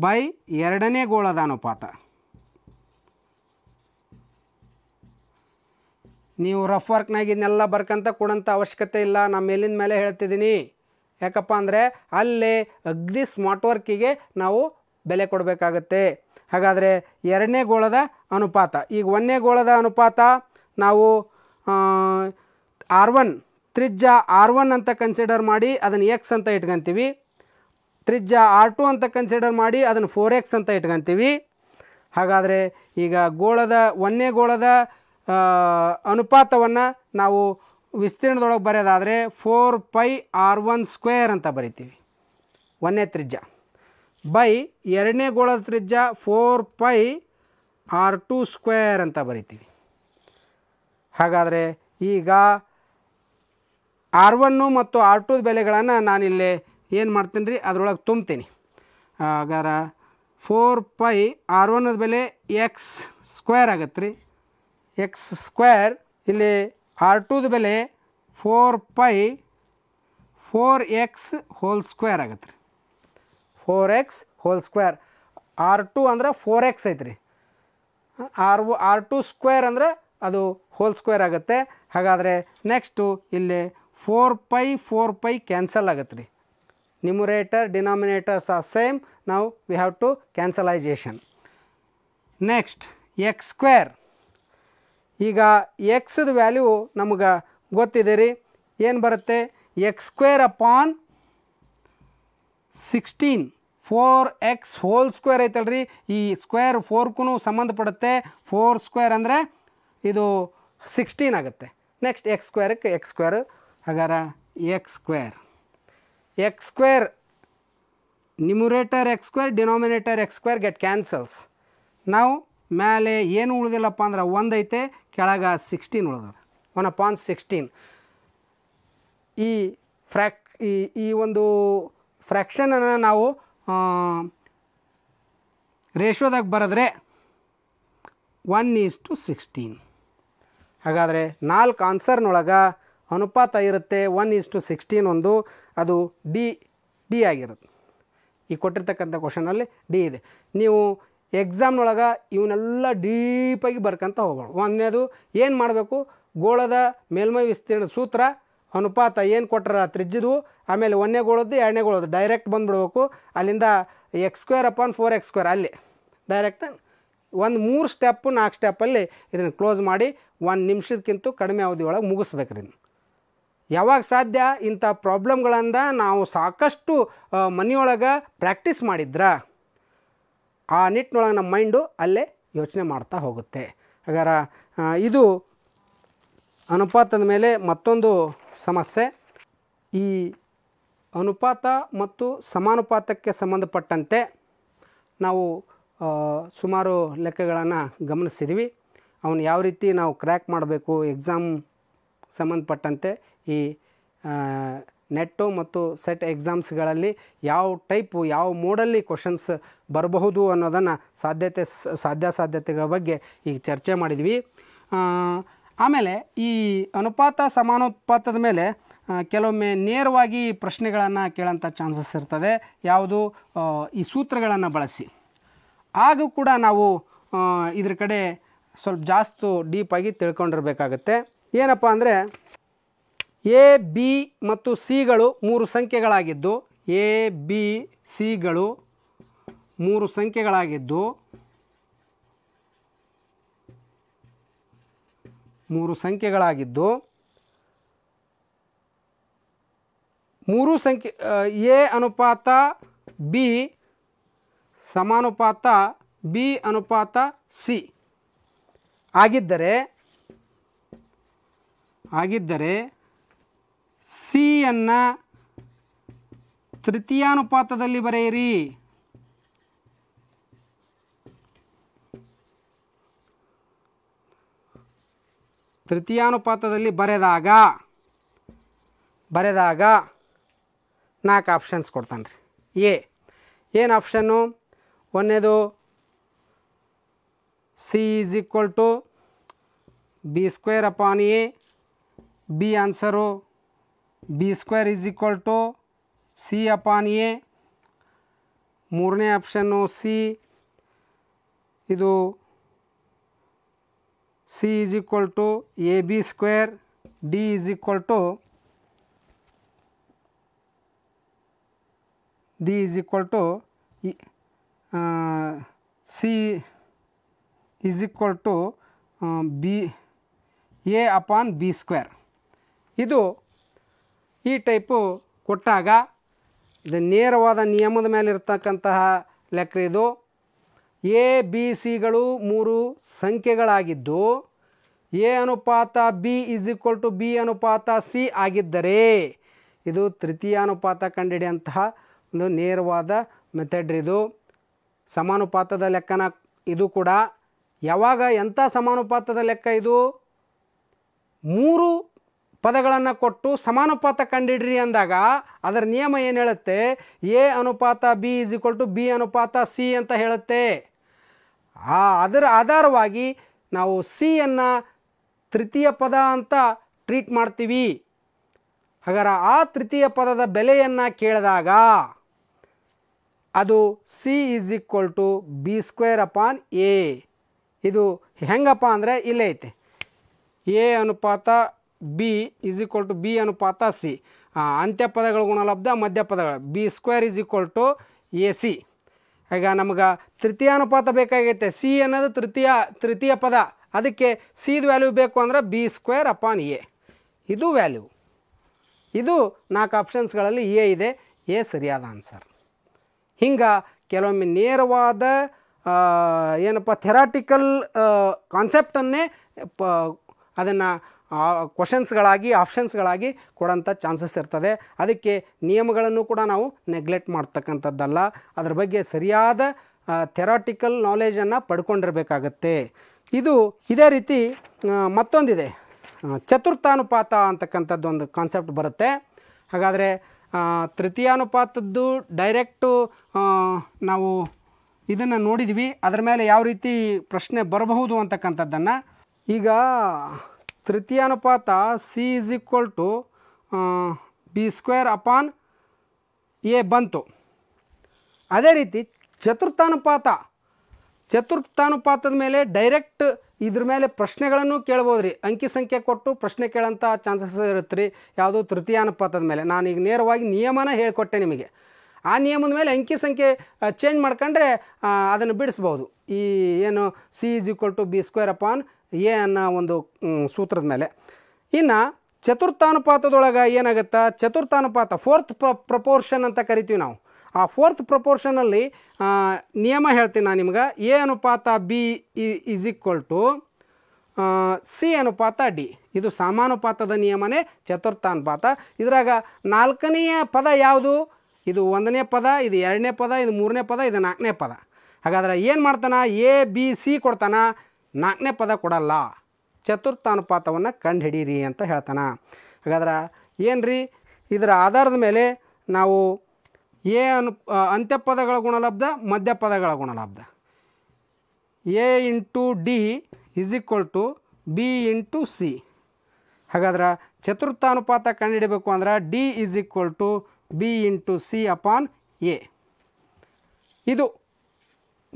ಬೈ ಎರಡನೇ ಗೋಳದ ಅನುಪಾತ ನೀವು ರಫ್ ವರ್ಕ್ನಾಗ ಬರ್ಕಂತ ಕೊಡೋಂಥ ಅವಶ್ಯಕತೆ ಇಲ್ಲ ನಾನು ಮೇಲಿನ ಮೇಲೆ ಹೇಳ್ತಿದ್ದೀನಿ ಯಾಕಪ್ಪ ಅಂದರೆ ಅಲ್ಲಿ ಅಗ್ದಿ ಸ್ಮಾರ್ಟ್ ವರ್ಕಿಗೆ ನಾವು ಬೆಲೆ ಕೊಡಬೇಕಾಗತ್ತೆ ಹಾಗಾದರೆ ಎರಡನೇ ಗೋಳದ ಅನುಪಾತ ಈಗ ಒಂದನೇ ಗೋಳದ ಅನುಪಾತ ನಾವು ಆರ್ ಒನ್ ತ್ರಿಜ್ಜ ಆರ್ ಒನ್ ಅಂತ ಕನ್ಸಿಡರ್ ಮಾಡಿ ಅದನ್ನು ಎಕ್ಸ್ ಅಂತ ಇಟ್ಕೊತೀವಿ ತ್ರಿಜ್ಜ ಆರ್ ಟು ಅಂತ ಕನ್ಸಿಡರ್ ಮಾಡಿ ಅದನ್ನು ಫೋರ್ ಎಕ್ಸ್ ಅಂತ ಇಟ್ಕೊತೀವಿ ಹಾಗಾದರೆ ಈಗ ಗೋಳದ ಒಂದನೇ ಗೋಳದ ಅನುಪಾತವನ್ನು ನಾವು ವಿಸ್ತೀರ್ಣದೊಳಗೆ ಬರೆಯೋದಾದರೆ four pi R one square ಅಂತ ಬರಿತೀವಿ ಒಂದನೇ ತ್ರಿಜ್ಯ ಬೈ ಎರಡನೇ ಗೋಳದ ತ್ರಿಜ್ಯ four pi R two square ಅಂತ ಬರಿತೀವಿ ಹಾಗಾದರೆ ಈಗ ಆರ್ ಒನ್ನು ಮತ್ತು ಆರ್ ಟು ಬೆಲೆಗಳನ್ನು ನಾನಿಲ್ಲಿ ಏನು ಮಾಡ್ತೀನಿ ರೀ ಅದರೊಳಗೆ ತುಂಬ್ತೀನಿ ಹಾಗಾರ ಫೋರ್ ಪೈ ಆರ್ ಒನ್ನದ ಬೆಲೆ ಎಕ್ಸ್ ಸ್ಕ್ವೇರ್ ಆಗತ್ತೆ ರೀ ಎಕ್ಸ್ ಸ್ಕ್ವೇರ್ ಇಲ್ಲಿ ಆರ್ ಟೂದ ಬೆಲೆ four pi four X whole square ಆಗತ್ತೆ ರೀ four X whole square R to ಅಂದ್ರೆ ಫೋರ್ ಎಕ್ಸ್ ಐತ್ರಿ ಆರ್ ಆರ್ ಟು ಸ್ಕ್ವೇರ್ ಅಂದರೆ ಅದು ಹೋಲ್ ಸ್ಕ್ವೇರ್ ಆಗುತ್ತೆ ಹಾಗಾದರೆ ನೆಕ್ಸ್ಟು ಇಲ್ಲಿ four pi four pi cancel ಆಗತ್ತೆ ರೀ ನ್ಯೂಮರೇಟರ್ ಡಿನಾಮಿನೇಟರ್ಸ್ ಆರ್ ಸೇಮ್ ನಾವು we have to cancelization next X square ಈಗ ಎಕ್ಸದ ವ್ಯಾಲ್ಯೂ ನಮಗೆ ಗೊತ್ತಿದೆ ರೀ ಏನು ಬರುತ್ತೆ X square upon sixteen four X whole square ಐತಲ್ಲ ರೀ ಈ ಸ್ಕ್ವೇರ್ ಫೋರ್ಕೂ ಸಂಬಂಧಪಡುತ್ತೆ ಫೋರ್ ಸ್ಕ್ವೇರ್ ಅಂದರೆ ಇದು ಸಿಕ್ಸ್ಟೀನ್ ಆಗುತ್ತೆ ನೆಕ್ಸ್ಟ್ ಎಕ್ಸ್ ಸ್ಕ್ವೇರಕ್ಕೆ ಎಕ್ಸ್ ಸ್ಕ್ವೇರ್ ಹಾಗಾರ X square X square numerator X square denominator X square get cancels ನಾವು ಮೇಲೆ ಏನು ಉಳಿದಿಲ್ಲಪ್ಪ ಅಂದ್ರೆ ಒಂದೈತೆ ಕೆಳಗೆ ಸಿಕ್ಸ್ಟೀನ್ ಉಳಿದದ ಒನ್ ಅಪಾನ್ ಸಿಕ್ಸ್ಟೀನ್ ಈ ಫ್ರ್ಯಾಕ್ ಈ ಈ ಒಂದು ಫ್ರ್ಯಾಕ್ಷನನ್ನು ನಾವು ರೇಷೋದಾಗ ಬರೆದ್ರೆ ಒನ್ ಈಸ್ ಟು ಸಿಕ್ಸ್ಟೀನ್ ಹಾಗಾದರೆ ನಾಲ್ಕು ಆನ್ಸರ್ನೊಳಗೆ ಅನುಪಾತ ಇರುತ್ತೆ ಒನ್ ಈಸ್ ಟು ಸಿಕ್ಸ್ಟೀನ್ ಒಂದು ಅದು ಡಿ ಡಿ ಆಗಿರುತ್ತೆ ಈ ಕೊಟ್ಟಿರ್ತಕ್ಕಂಥ ಕ್ವಶನಲ್ಲಿ ಡಿ ಇದೆ ನೀವು ಎಕ್ಸಾಮ್ನೊಳಗೆ ಇವನ್ನೆಲ್ಲ ಡೀಪಾಗಿ ಬರ್ಕೊಂತ ಹೋಗೋಣ ಒಂದನೇದು ಏನು ಮಾಡಬೇಕು ಗೋಳದ ಮೇಲ್ಮೈ ವಿಸ್ತೀರ್ಣ ಸೂತ್ರ ಅನುಪಾತ ಏನು ಕೊಟ್ಟರೆ ತ್ರಿಜ್ಜದು ಆಮೇಲೆ ಒಂದನೇ ಗೋಳದ್ದು ಎರಡನೇ ಗೋಳದ್ದು ಡೈರೆಕ್ಟ್ ಬಂದುಬಿಡ್ಬೇಕು ಅಲ್ಲಿಂದ X square upon four X square ಅಲ್ಲಿ ಡೈರೆಕ್ಟ್ ಒಂದು ಮೂರು ಸ್ಟೆಪ್ಪು ನಾಲ್ಕು ಸ್ಟೆಪ್ಪಲ್ಲಿ ಇದನ್ನು ಕ್ಲೋಸ್ ಮಾಡಿ ಒಂದು ನಿಮಿಷದಕ್ಕಿಂತ ಕಡಿಮೆ ಅವಧಿಯೊಳಗೆ ಮುಗಿಸ್ಬೇಕು ರೀ ಯಾವಾಗ ಸಾಧ್ಯ ಇಂಥ ಪ್ರಾಬ್ಲಮ್ಗಳನ್ನು ನಾವು ಸಾಕಷ್ಟು ಮನೆಯೊಳಗೆ ಪ್ರಾಕ್ಟೀಸ್ ಮಾಡಿದ್ರೆ ಆ ನಿಟ್ಟಿನೊಳಗೆ ನಮ್ಮ ಮೈಂಡು ಅಲ್ಲೇ ಯೋಚನೆ ಮಾಡ್ತಾ ಹೋಗುತ್ತೆ ಹಾಗಾರ ಇದು ಅನುಪಾತದ ಮೇಲೆ ಮತ್ತೊಂದು ಸಮಸ್ಯೆ ಈ ಅನುಪಾತ ಮತ್ತು ಸಮಾನುಪಾತಕ್ಕೆ ಸಂಬಂಧಪಟ್ಟಂತೆ ನಾವು ಸುಮಾರು ಲೆಕ್ಕಗಳನ್ನು ಗಮನಿಸಿದ್ವಿ ಅವನು ಯಾವ ರೀತಿ ನಾವು ಕ್ರ್ಯಾಕ್ ಮಾಡಬೇಕು ಎಕ್ಸಾಮ್ ಸಂಬಂಧಪಟ್ಟಂತೆ ಈ ನೆಟ್ಟು ಮತ್ತು ಸೆಟ್ ಎಕ್ಸಾಮ್ಸ್ಗಳಲ್ಲಿ ಯಾವ ಟೈಪು ಯಾವ ಮೋಡಲ್ಲಿ ಕ್ವಶನ್ಸ್ ಬರಬಹುದು ಅನ್ನೋದನ್ನು ಸಾಧ್ಯತೆ ಸಾಧ್ಯ ಸಾಧ್ಯತೆಗಳ ಬಗ್ಗೆ ಈಗ ಚರ್ಚೆ ಮಾಡಿದ್ವಿ ಆಮೇಲೆ ಈ ಅನುಪಾತ ಸಮಾನೋತ್ಪಾತದ ಮೇಲೆ ಕೆಲವೊಮ್ಮೆ ನೇರವಾಗಿ ಪ್ರಶ್ನೆಗಳನ್ನು ಕೇಳೋಂಥ ಚಾನ್ಸಸ್ ಇರ್ತದೆ ಯಾವುದು ಈ ಸೂತ್ರಗಳನ್ನು ಬಳಸಿ ಆಗೂ ಕೂಡ ನಾವು ಇದ್ರ ಕಡೆ ಸ್ವಲ್ಪ ಜಾಸ್ತಿ ಡೀಪಾಗಿ ತಿಳ್ಕೊಂಡಿರಬೇಕಾಗತ್ತೆ ಏನಪ್ಪ ಅಂದರೆ ಎ ಬಿ ಮತ್ತು ಸಿಗಳು ಮೂರು ಸಂಖ್ಯೆಗಳಾಗಿದ್ದು ಎ ಬಿ ಸಿಗಳು ಮೂರು ಸಂಖ್ಯೆಗಳಾಗಿದ್ದು ಮೂರು ಸಂಖ್ಯೆಗಳಾಗಿದ್ದು ಮೂರು ಸಂಖ್ಯೆ ಎ ಅನುಪಾತ ಬಿ ಸಮಾನುಪಾತ ಬಿ ಅನುಪಾತ ಸಿ ಆಗಿದ್ದರೆ ಆಗಿದ್ದರೆ ಸಿಯನ್ನು ತೃತೀಯಾನುಪಾತದಲ್ಲಿ ಬರೆಯಿರಿ ತೃತೀಯಾನುಪಾತದಲ್ಲಿ ಬರೆದಾಗ ಬರೆದಾಗ ನಾಲ್ಕು ಆಪ್ಷನ್ಸ್ ಕೊಡ್ತಾನೆ ರೀ ಎ ಏನು ಆಪ್ಷನ್ನು ಒಂದೇದು C is equal to B square upon A B answer B square is equal to C upon A मूरने option C is equal to A B square D is equal to D is equal to C is equal to B A upon B square इू ಈ type ಕೊಟ್ಟಾಗ ಇದು ನೇರವಾದ ನಿಯಮದ ಮೇಲೆ ಇರ್ತಕ್ಕಂತಹ ಲೆಕ್ಕ ಇದು ಎ ಬಿ ಸಿಗಳು ಮೂರು ಸಂಖ್ಯೆಗಳಾಗಿದ್ದು ಎ ಅನುಪಾತ B is equal to B ಅನುಪಾತ ಸಿ ಆಗಿದ್ದರೆ ಇದು ತೃತೀಯ ಅನುಪಾತ ಕಂಡುಹಿಡಿಯಂತಹ ಒಂದು ನೇರವಾದ ಮೆಥಡ್ ಇದು ಸಮಾನುಪಾತದ ಲೆಕ್ಕನ ಇದು ಕೂಡ ಯಾವಾಗ ಎಂಥ ಸಮಾನುಪಾತದ ಲೆಕ್ಕ ಇದು ಮೂರು ಪದಗಳನ್ನು ಕೊಟ್ಟು ಸಮಾನುಪಾತ ಕಂಡಿಡ್ರಿ ಅಂದಾಗ ಅದರ ನಿಯಮ ಏನು ಹೇಳುತ್ತೆ ಎ ಅನುಪಾತ B is equal to B ಅನುಪಾತ ಸಿ ಅಂತ ಹೇಳುತ್ತೆ ಆ ಅದರ ಆಧಾರವಾಗಿ ನಾವು ಸಿಯನ್ನು ತೃತೀಯ ಪದ ಅಂತ ಟ್ರೀಟ್ ಮಾಡ್ತೀವಿ ಹಾಗಾದ್ರೆ ಆ ತೃತೀಯ ಪದದ ಬೆಲೆಯನ್ನು ಕೇಳಿದಾಗ ಅದು C is equal to B square upon A ಇದು ಹೆಂಗಪ್ಪ ಅಂದರೆ ಇಲ್ಲೇ ಐತೆ ಎ ಅನುಪಾತ B is equal to B ಅನುಪಾತ ಸಿ ಅಂತ್ಯಪದಗಳ ಗುಣಲಬ್ಧ ಮಧ್ಯಪದಗಳು B square is equal to A C ಈಗ ನಮ್ಗೆ ತೃತೀಯ ಅನುಪಾತ ಬೇಕಾಗೈತೆ ಸಿ ಅನ್ನೋದು ತೃತೀಯ ತೃತೀಯ ಪದ ಅದಕ್ಕೆ ಸಿದು ವ್ಯಾಲ್ಯೂ ಬೇಕು ಅಂದರೆ ಬಿ ಸ್ಕ್ವೇರ್ ಅಪಾನ್ ಎ ಇದು ವ್ಯಾಲ್ಯೂ ಇದು ನಾಲ್ಕು ಆಪ್ಷನ್ಸ್ಗಳಲ್ಲಿ ಎ ಇದೆ ಎ ಸರಿಯಾದ ಆನ್ಸರ್ ಹಿಂಗೆ ಕೆಲವೊಮ್ಮೆ ನೇರವಾದ ಏನಪ್ಪ ಥೆರಾಟಿಕಲ್ ಕಾನ್ಸೆಪ್ಟನ್ನೇ ಪ ಅದನ್ನು ಕ್ವಶನ್ಸ್ಗಳಾಗಿ ಆಪ್ಷನ್ಸ್ಗಳಾಗಿ ಕೊಡೋಂಥ ಚಾನ್ಸಸ್ ಇರ್ತದೆ ಅದಕ್ಕೆ ನಿಯಮಗಳನ್ನು ಕೂಡ ನಾವು ನೆಗ್ಲೆಕ್ಟ್ ಮಾಡ್ತಕ್ಕಂಥದ್ದಲ್ಲ ಅದ್ರ ಬಗ್ಗೆ ಸರಿಯಾದ ಥೆರಾಟಿಕಲ್ ನಾಲೆಜನ್ನು ಪಡ್ಕೊಂಡಿರಬೇಕಾಗತ್ತೆ ಇದು ಇದೇ ರೀತಿ ಮತ್ತೊಂದಿದೆ ಚತುರ್ಥಾನುಪಾತ ಅಂತಕ್ಕಂಥದ್ದು ಒಂದು ಕಾನ್ಸೆಪ್ಟ್ ಬರುತ್ತೆ ಹಾಗಾದರೆ ತೃತೀಯಾನುಪಾತದ್ದು ಡೈರೆಕ್ಟು ನಾವು ಇದನ್ನು ನೋಡಿದ್ವಿ ಅದರ ಮೇಲೆ ಯಾವ ರೀತಿ ಪ್ರಶ್ನೆ ಬರಬಹುದು ಅಂತಕ್ಕಂಥದ್ದನ್ನು ಈಗ ತೃತೀಯ ಅನುಪಾತ C is equal to B square upon A ಬಂತು ಅದೇ ರೀತಿ ಚತುರ್ಥಾನುಪಾತ ಚತುರ್ಥಾನುಪಾತದ ಮೇಲೆ ಡೈರೆಕ್ಟ್ ಇದ್ರ ಮೇಲೆ ಪ್ರಶ್ನೆಗಳನ್ನು ಕೇಳ್ಬೋದು ರೀ ಅಂಕಿ ಸಂಖ್ಯೆ ಕೊಟ್ಟು ಪ್ರಶ್ನೆ ಕೇಳೋಂಥ ಚಾನ್ಸಸ್ ಇರುತ್ತೆ ರೀ ಯಾವುದು ತೃತೀಯ ಅನುಪಾತದ ಮೇಲೆ ನಾನು ಈಗ ನೇರವಾಗಿ ನಿಯಮನ ಹೇಳಿಕೊಟ್ಟೆ ನಿಮಗೆ ಆ ನಿಯಮದ ಮೇಲೆ ಅಂಕಿ ಸಂಖ್ಯೆ ಚೇಂಜ್ ಮಾಡ್ಕೊಂಡ್ರೆ ಅದನ್ನು ಬಿಡಿಸ್ಬೋದು ಈ ಏನು C is equal to B square upon A ಅನ್ನೋ ಒಂದು ಸೂತ್ರದ ಮೇಲೆ ಇನ್ನು ಚತುರ್ಥಾನುಪಾತದೊಳಗೆ ಏನಾಗುತ್ತಾ ಚತುರ್ಥಾನುಪಾತ ಫೋರ್ತ್ ಪ್ರ ಪ್ರಪೋರ್ಷನ್ ಅಂತ ಕರಿತೀವಿ ನಾವು ಆ ಫೋರ್ತ್ ಪ್ರಪೋರ್ಷನಲ್ಲಿ ನಿಯಮ ಹೇಳ್ತೀನಿ ನಾನು ನಿಮ್ಗೆ ಎ ಅನುಪಾತ B is equal to C ಅನುಪಾತ ಡಿ ಇದು ಸಮಾನುಪಾತದ ನಿಯಮನೇ ಚತುರ್ಥಾನುಪಾತ ಇದ್ರಾಗ ನಾಲ್ಕನೆಯ ಪದ ಯಾವುದು ಇದು ಒಂದನೇ ಪದ ಇದು ಎರಡನೇ ಪದ ಇದು ಮೂರನೇ ಪದ ಇದು ನಾಲ್ಕನೇ ಪದ ಹಾಗಾದ್ರೆ ಏನು ಮಾಡ್ತಾನೆ ಎ ಬಿ ಸಿ ಕೊಡ್ತಾನೆ ನಾಲ್ಕನೇ ಪದ ಕೊಡಲ್ಲ ಚತುರ್ಥಾನುಪಾತವನ್ನು ಕಂಡುಹಿಡೀರಿ ಅಂತ ಹೇಳ್ತಾನೆ ಹಾಗಾದ್ರೆ ಏನು ರೀ ಇದರ ಆಧಾರದ ಮೇಲೆ ನಾವು ಎ ಅನು ಪದಗಳ ಗುಣಲಬ್ಧ ಮಧ್ಯಪದಗಳ ಗುಣಲಬ್ಧ A into D is equal to B into C ಹಾಗಾದ್ರೆ ಚತುರ್ಥಾನುಪಾತ ಕಂಡುಹಿಡಬೇಕು ಅಂದ್ರೆ D is equal to B into C upon A ಇದು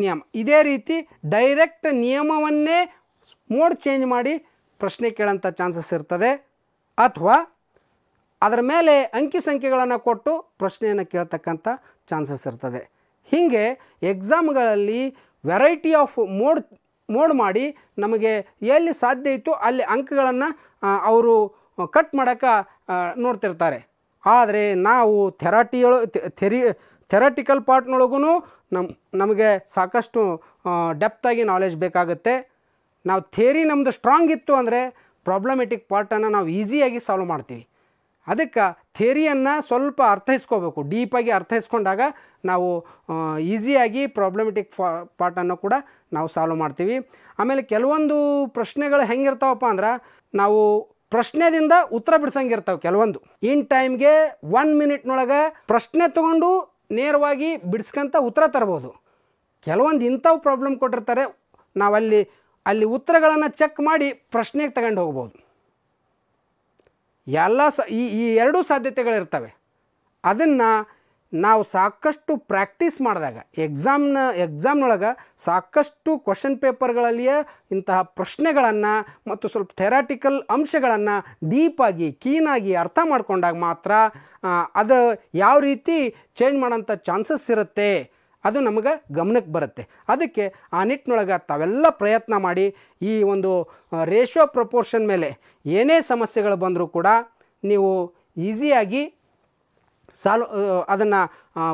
ನಿಯಮ ಇದೇ ರೀತಿ ಡೈರೆಕ್ಟ್ ನಿಯಮವನ್ನೇ ಮೋಡ್ ಚೇಂಜ್ ಮಾಡಿ ಪ್ರಶ್ನೆ ಕೇಳೋಂಥ ಚಾನ್ಸಸ್ ಇರ್ತದೆ ಅಥವಾ ಅದರ ಮೇಲೆ ಅಂಕಿ ಸಂಖ್ಯೆಗಳನ್ನು ಕೊಟ್ಟು ಪ್ರಶ್ನೆಯನ್ನು ಕೇಳ್ತಕ್ಕಂಥ ಚಾನ್ಸಸ್ ಇರ್ತದೆ ಹೀಗೆ ಎಕ್ಸಾಮ್ಗಳಲ್ಲಿ ವೆರೈಟಿ ಆಫ್ ಮೋಡ್ ಮೋಡ್ ಮಾಡಿ ನಮಗೆ ಎಲ್ಲಿ ಸಾಧ್ಯ ಇತ್ತು ಅಲ್ಲಿ ಅಂಕಗಳನ್ನು ಅವರು ಕಟ್ ಮಾಡೋಕ್ಕೆ ನೋಡ್ತಿರ್ತಾರೆ ಆದರೆ ನಾವು ಥೆರಾಟಿಯೊಳ ಥೆರಿ ಥೆರಾಟಿಕಲ್ ಪಾರ್ಟ್ನೊಳಗು ನಮ್ ನಮಗೆ ಸಾಕಷ್ಟು ಡೆಪ್ತಾಗಿ ನಾಲೆಜ್ ಬೇಕಾಗುತ್ತೆ ನಾವು ಥೇರಿ ನಮ್ಮದು ಸ್ಟ್ರಾಂಗ್ ಇತ್ತು ಅಂದರೆ ಪ್ರಾಬ್ಲಮೆಟಿಕ್ ಪಾರ್ಟನ್ನು ನಾವು ಈಸಿಯಾಗಿ ಸಾಲ್ವ್ ಮಾಡ್ತೀವಿ ಅದಕ್ಕೆ ಥೇರಿಯನ್ನು ಸ್ವಲ್ಪ ಅರ್ಥೈಸ್ಕೋಬೇಕು ಡೀಪಾಗಿ ಅರ್ಥೈಸ್ಕೊಂಡಾಗ ನಾವು ಈಸಿಯಾಗಿ ಪ್ರಾಬ್ಲಮೆಟಿಕ್ ಪಾರ್ಟನ್ನು ಕೂಡ ನಾವು ಸಾಲ್ವ್ ಮಾಡ್ತೀವಿ ಆಮೇಲೆ ಕೆಲವೊಂದು ಪ್ರಶ್ನೆಗಳು ಹೆಂಗಿರ್ತಾವಪ್ಪ ಅಂದ್ರೆ ನಾವು ಪ್ರಶ್ನೆದಿಂದ ಉತ್ತರ ಬಿಡ್ಸಂಗಿರ್ತಾವೆ ಕೆಲವೊಂದು ಇನ್ ಟೈಮ್ಗೆ ಒನ್ ಮಿನಿಟ್ನೊಳಗೆ ಪ್ರಶ್ನೆ ತಗೊಂಡು ನೇರವಾಗಿ ಬಿಡಿಸ್ಕೊಂತ ಉತ್ತರ ತರ್ಬೋದು ಕೆಲವೊಂದು ಇಂಥವು ಪ್ರಾಬ್ಲಮ್ ಕೊಟ್ಟಿರ್ತಾರೆ ನಾವಲ್ಲಿ ಅಲ್ಲಿ ಉತ್ತರಗಳನ್ನು ಚೆಕ್ ಮಾಡಿ ಪ್ರಶ್ನೆಗೆ ತಗೊಂಡು ಹೋಗ್ಬೋದು ಎಲ್ಲ ಸ ಈ ಈ ಎರಡೂ ಸಾಧ್ಯತೆಗಳಿರ್ತವೆ ಅದನ್ನು ನಾವು ಸಾಕಷ್ಟು ಪ್ರಾಕ್ಟೀಸ್ ಮಾಡಿದಾಗ ಎಕ್ಸಾಮ್ನ ಎಕ್ಸಾಮ್ನೊಳಗೆ ಸಾಕಷ್ಟು ಕ್ವಶನ್ ಪೇಪರ್ಗಳಲ್ಲಿಯೇ ಇಂತಹ ಪ್ರಶ್ನೆಗಳನ್ನು ಮತ್ತು ಸ್ವಲ್ಪ ಥೆರಾಟಿಕಲ್ ಅಂಶಗಳನ್ನು ಡೀಪಾಗಿ ಕ್ಲೀನಾಗಿ ಅರ್ಥ ಮಾಡಿಕೊಂಡಾಗ ಮಾತ್ರ ಅದು ಯಾವ ರೀತಿ ಚೇಂಜ್ ಮಾಡೋಂಥ ಚಾನ್ಸಸ್ ಇರುತ್ತೆ ಅದು ನಮಗೆ ಗಮನಕ್ಕೆ ಬರುತ್ತೆ ಅದಕ್ಕೆ ಆ ನಿಟ್ಟಿನೊಳಗೆ ತಾವೆಲ್ಲ ಪ್ರಯತ್ನ ಮಾಡಿ ಈ ಒಂದು ರೇಷೋ ಪ್ರಪೋರ್ಷನ್ ಮೇಲೆ ಏನೇ ಸಮಸ್ಯೆಗಳು ಬಂದರೂ ಕೂಡ ನೀವು ಈಸಿಯಾಗಿ ಸಾಲು ಅದನ್ನು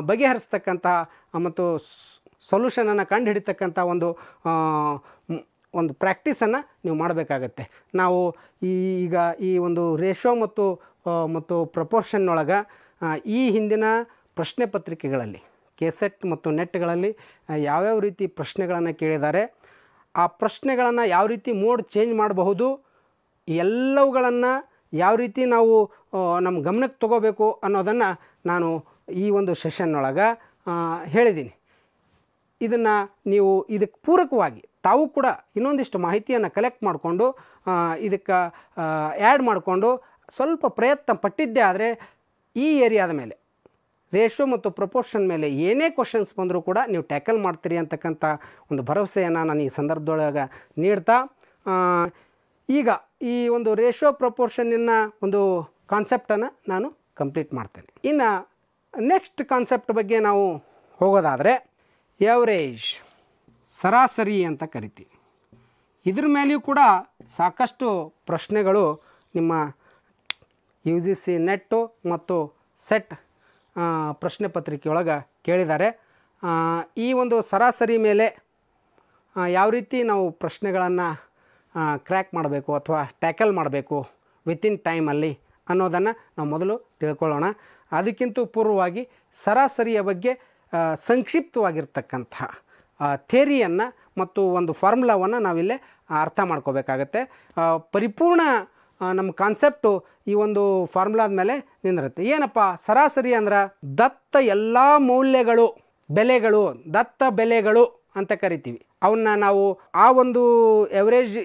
ಬಗೆಹರಿಸ್ತಕ್ಕಂಥ ಮತ್ತು ಸೊಲ್ಯೂಷನನ್ನು ಕಂಡುಹಿಡಿತಕ್ಕಂಥ ಒಂದು ಒಂದು ಪ್ರ್ಯಾಕ್ಟೀಸನ್ನು ನೀವು ಮಾಡಬೇಕಾಗತ್ತೆ ನಾವು ಈಗ ಈ ಒಂದು ರೇಷೋ ಮತ್ತು ಮತ್ತು ಪ್ರಪೋರ್ಷನ್ನೊಳಗೆ ಈ ಹಿಂದಿನ ಪ್ರಶ್ನೆ ಪತ್ರಿಕೆಗಳಲ್ಲಿ ಕೆಸೆಟ್ ಮತ್ತು ನೆಟ್ಗಳಲ್ಲಿ ಯಾವ್ಯಾವ ರೀತಿ ಪ್ರಶ್ನೆಗಳನ್ನು ಕೇಳಿದ್ದಾರೆ ಆ ಪ್ರಶ್ನೆಗಳನ್ನು ಯಾವ ರೀತಿ ಮೋಡ್ ಚೇಂಜ್ ಮಾಡಬಹುದು ಎಲ್ಲವುಗಳನ್ನು ಯಾವ ರೀತಿ ನಾವು ನಮ್ಮ ಗಮನಕ್ಕೆ ತಗೋಬೇಕು ಅನ್ನೋದನ್ನು ನಾನು ಈ ಒಂದು ಸೆಷನ್ನೊಳಗೆ ಹೇಳಿದ್ದೀನಿ ಇದನ್ನು ನೀವು ಇದಕ್ಕೆ ಪೂರಕವಾಗಿ ತಾವು ಕೂಡ ಇನ್ನೊಂದಿಷ್ಟು ಮಾಹಿತಿಯನ್ನು ಕಲೆಕ್ಟ್ ಮಾಡಿಕೊಂಡು ಇದಕ್ಕೆ ಆ್ಯಡ್ ಮಾಡಿಕೊಂಡು ಸ್ವಲ್ಪ ಪ್ರಯತ್ನ ಪಟ್ಟಿದ್ದೇ ಆದರೆ ಈ ಏರಿಯಾದ ಮೇಲೆ ರೇಷೋ ಮತ್ತು ಪ್ರಪೋರ್ಷನ್ ಮೇಲೆ ಏನೇ ಕ್ವಶನ್ಸ್ ಬಂದರೂ ಕೂಡ ನೀವು ಟ್ಯಾಕಲ್ ಮಾಡ್ತೀರಿ ಅಂತಕ್ಕಂಥ ಒಂದು ಭರವಸೆಯನ್ನು ನಾನು ಈ ಸಂದರ್ಭದೊಳಗೆ ನೀಡ್ತಾ ಈಗ ಈ ಒಂದು ರೇಷೋ ಪ್ರಪೋರ್ಷನ್ನ ಒಂದು ಕಾನ್ಸೆಪ್ಟನ್ನು ನಾನು ಕಂಪ್ಲೀಟ್ ಮಾಡ್ತೇನೆ ಇನ್ನು ನೆಕ್ಸ್ಟ್ ಕಾನ್ಸೆಪ್ಟ್ ಬಗ್ಗೆ ನಾವು ಹೋಗೋದಾದರೆ ಎವರೇಜ್ ಸರಾಸರಿ ಅಂತ ಕರಿತೀವಿ ಇದ್ರ ಮೇಲೆಯೂ ಕೂಡ ಸಾಕಷ್ಟು ಪ್ರಶ್ನೆಗಳು ನಿಮ್ಮ ಯು ಜಿ ಸಿ ನೆಟ್ಟು ಮತ್ತು ಸೆಟ್ ಪ್ರಶ್ನೆ ಪತ್ರಿಕೆಯೊಳಗೆ ಕೇಳಿದ್ದಾರೆ ಈ ಒಂದು ಸರಾಸರಿ ಮೇಲೆ ಯಾವ ರೀತಿ ನಾವು ಪ್ರಶ್ನೆಗಳನ್ನು ಕ್ರ್ಯಾಕ್ ಮಾಡಬೇಕು ಅಥವಾ ಟ್ಯಾಕಲ್ ಮಾಡಬೇಕು ವಿತಿನ್ ಟೈಮಲ್ಲಿ ಅನ್ನೋದನ್ನು ನಾವು ಮೊದಲು ತಿಳ್ಕೊಳ್ಳೋಣ ಅದಕ್ಕಿಂತ ಪೂರ್ವವಾಗಿ ಸರಾಸರಿಯ ಬಗ್ಗೆ ಸಂಕ್ಷಿಪ್ತವಾಗಿರ್ತಕ್ಕಂಥ ಥೇರಿಯನ್ನು ಮತ್ತು ಒಂದು ಫಾರ್ಮುಲಾವನ್ನು ನಾವಿಲ್ಲೇ ಅರ್ಥ ಮಾಡ್ಕೋಬೇಕಾಗತ್ತೆ ಪರಿಪೂರ್ಣ ನಮ್ಮ ಕಾನ್ಸೆಪ್ಟು ಈ ಒಂದು ಫಾರ್ಮುಲಾದ ಮೇಲೆ ನಿಂದಿರುತ್ತೆ ಏನಪ್ಪ ಸರಾಸರಿ ಅಂದ್ರೆ ದತ್ತ ಎಲ್ಲ ಮೌಲ್ಯಗಳು ಬೆಲೆಗಳು ದತ್ತ ಬೆಲೆಗಳು ಅಂತ ಕರಿತೀವಿ ಅವನ್ನ ನಾವು ಆ ಒಂದು ಎವರೇಜ್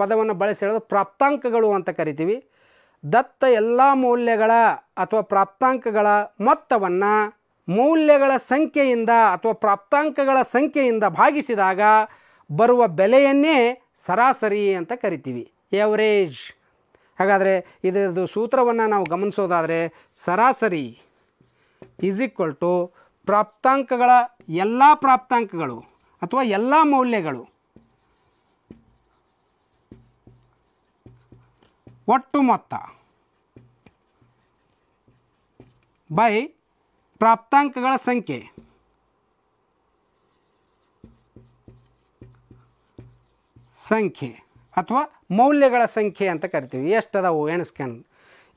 ಪದವನ್ನು ಬಳಸಿ ಹೇಳೋದು ಪ್ರಾಪ್ತಾಂಕಗಳು ಅಂತ ಕರಿತೀವಿ ದತ್ತ ಎಲ್ಲ ಮೌಲ್ಯಗಳ ಅಥವಾ ಪ್ರಾಪ್ತಾಂಕಗಳ ಮೊತ್ತವನ್ನು ಮೌಲ್ಯಗಳ ಸಂಖ್ಯೆಯಿಂದ ಅಥವಾ ಪ್ರಾಪ್ತಾಂಕಗಳ ಸಂಖ್ಯೆಯಿಂದ ಭಾಗಿಸಿದಾಗ ಬರುವ ಬೆಲೆಯನ್ನೇ ಸರಾಸರಿ ಅಂತ ಕರಿತೀವಿ ಎವರೇಜ್ ಹಾಗಾದರೆ ಇದರದು ಸೂತ್ರವನ್ನು ನಾವು ಗಮನಿಸೋದಾದರೆ ಸರಾಸರಿ ಈಸ್ ಈಕ್ವಲ್ ಟು ಪ್ರಾಪ್ತಾಂಕಗಳ ಎಲ್ಲ ಪ್ರಾಪ್ತಾಂಕಗಳು ಅಥವಾ ಎಲ್ಲ ಮೌಲ್ಯಗಳು ಒಟ್ಟು ಮೊತ್ತ ಬೈ ಪ್ರಾಪ್ತಾಂಕಗಳ ಸಂಖ್ಯೆ ಸಂಖ್ಯೆ ಅಥವಾ ಮೌಲ್ಯಗಳ ಸಂಖ್ಯೆ ಅಂತ ಕರಿತೀವಿ ಎಷ್ಟು ಅದಾವು ಎಣಿಸ್ಕೊಂಡು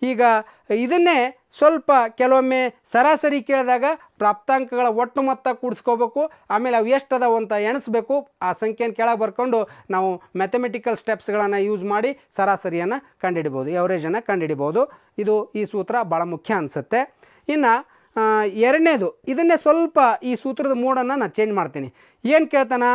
ಈಗ ಇದನ್ನೇ ಸ್ವಲ್ಪ ಕೆಲವೊಮ್ಮೆ ಸರಾಸರಿ ಕೇಳಿದಾಗ ಪ್ರಾಪ್ತಾಂಕಗಳ ಒಟ್ಟು ಮೊತ್ತ ಕೂಡಿಸ್ಕೋಬೇಕು ಆಮೇಲೆ ಅವು ಎಷ್ಟು ಅದಾವು ಅಂತ ಎಣಿಸ್ಬೇಕು ಆ ಸಂಖ್ಯೆಯನ್ನು ಕೆಳಗೆ ಬರ್ಕೊಂಡು ನಾವು ಮ್ಯಾಥಮೆಟಿಕಲ್ ಸ್ಟೆಪ್ಸ್ಗಳನ್ನು ಯೂಸ್ ಮಾಡಿ ಸರಾಸರಿಯನ್ನು ಕಂಡುಹಿಡ್ಬೋದು ಎವರೇಜನ್ನು ಕಂಡುಹಿಡಿಬೋದು ಇದು ಈ ಸೂತ್ರ ಭಾಳ ಮುಖ್ಯ ಅನಿಸುತ್ತೆ ಇನ್ನು ಎರಡನೇದು ಇದನ್ನೇ ಸ್ವಲ್ಪ ಈ ಸೂತ್ರದ ಮೂಡನ್ನು ನಾನು ಚೇಂಜ್ ಮಾಡ್ತೀನಿ ಏನು ಕೇಳ್ತಾನೆ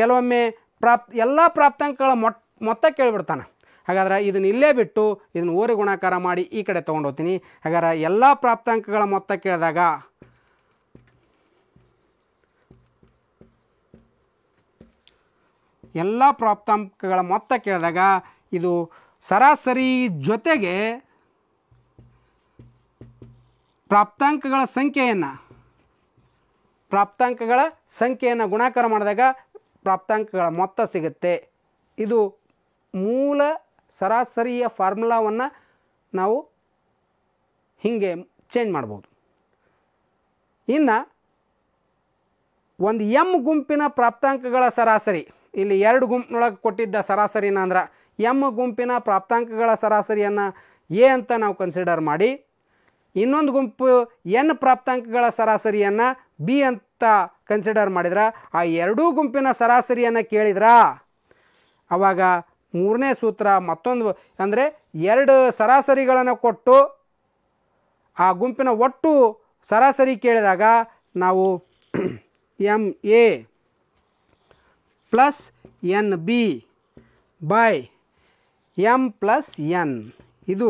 ಕೆಲವೊಮ್ಮೆ ಪ್ರಾಪ್ ಎಲ್ಲ ಪ್ರಾಪ್ತಾಂಕಗಳ ಮೊಟ್ಟ ಮೊತ್ತ ಕೇಳಿಬಿಡ್ತಾನೆ ಹಾಗಾದ್ರೆ ಇದನ್ನ ಇಲ್ಲೇ ಬಿಟ್ಟು ಇದನ್ನು ಓರಿ ಗುಣಾಕಾರ ಮಾಡಿ ಈ ಕಡೆ ತೊಗೊಂಡು ಹಾಗಾದ್ರೆ ಎಲ್ಲ ಪ್ರಾಪ್ತಾಂಕಗಳ ಮೊತ್ತ ಕೇಳಿದಾಗ ಎಲ್ಲ ಪ್ರಾಪ್ತಾಂಕಗಳ ಮೊತ್ತ ಕೇಳಿದಾಗ ಇದು ಸರಾಸರಿ ಜೊತೆಗೆ ಪ್ರಾಪ್ತಾಂಕಗಳ ಸಂಖ್ಯೆಯನ್ನು ಪ್ರಾಪ್ತಾಂಕಗಳ ಸಂಖ್ಯೆಯನ್ನು ಗುಣಾಕಾರ ಮಾಡಿದಾಗ ಪ್ರಾಪ್ತಾಂಕಗಳ ಮೊತ್ತ ಸಿಗುತ್ತೆ ಇದು ಮೂಲ ಸರಾಸರಿಯ ಫಾರ್ಮುಲಾವನ್ನು ನಾವು ಹೀಗೆ ಚೇಂಜ್ ಮಾಡ್ಬೋದು ಇನ್ನು ಒಂದು ಎಮ್ ಗುಂಪಿನ ಪ್ರಾಪ್ತಾಂಕಗಳ ಸರಾಸರಿ ಇಲ್ಲಿ ಎರಡು ಗುಂಪಿನೊಳಗೆ ಕೊಟ್ಟಿದ್ದ ಸರಾಸರಿನ ಅಂದ್ರೆ ಎಮ್ ಗುಂಪಿನ ಪ್ರಾಪ್ತಾಂಕಗಳ ಸರಾಸರಿಯನ್ನು ಎ ಅಂತ ನಾವು ಕನ್ಸಿಡರ್ ಮಾಡಿ ಇನ್ನೊಂದು ಗುಂಪು ಎನ್ ಪ್ರಾಪ್ತಾಂಕಗಳ ಸರಾಸರಿಯನ್ನು ಬಿ ಅಂತ ಕನ್ಸಿಡರ್ ಮಾಡಿದ್ರೆ ಆ ಎರಡೂ ಗುಂಪಿನ ಸರಾಸರಿಯನ್ನು ಕೇಳಿದ್ರ ಆವಾಗ ಮೂರನೇ ಸೂತ್ರ ಮತ್ತೊಂದು ಅಂದರೆ ಎರಡು ಸರಾಸರಿಗಳನ್ನು ಕೊಟ್ಟು ಆ ಗುಂಪಿನ ಒಟ್ಟು ಸರಾಸರಿ ಕೇಳಿದಾಗ ನಾವು M A plus N B by M plus N ಇದು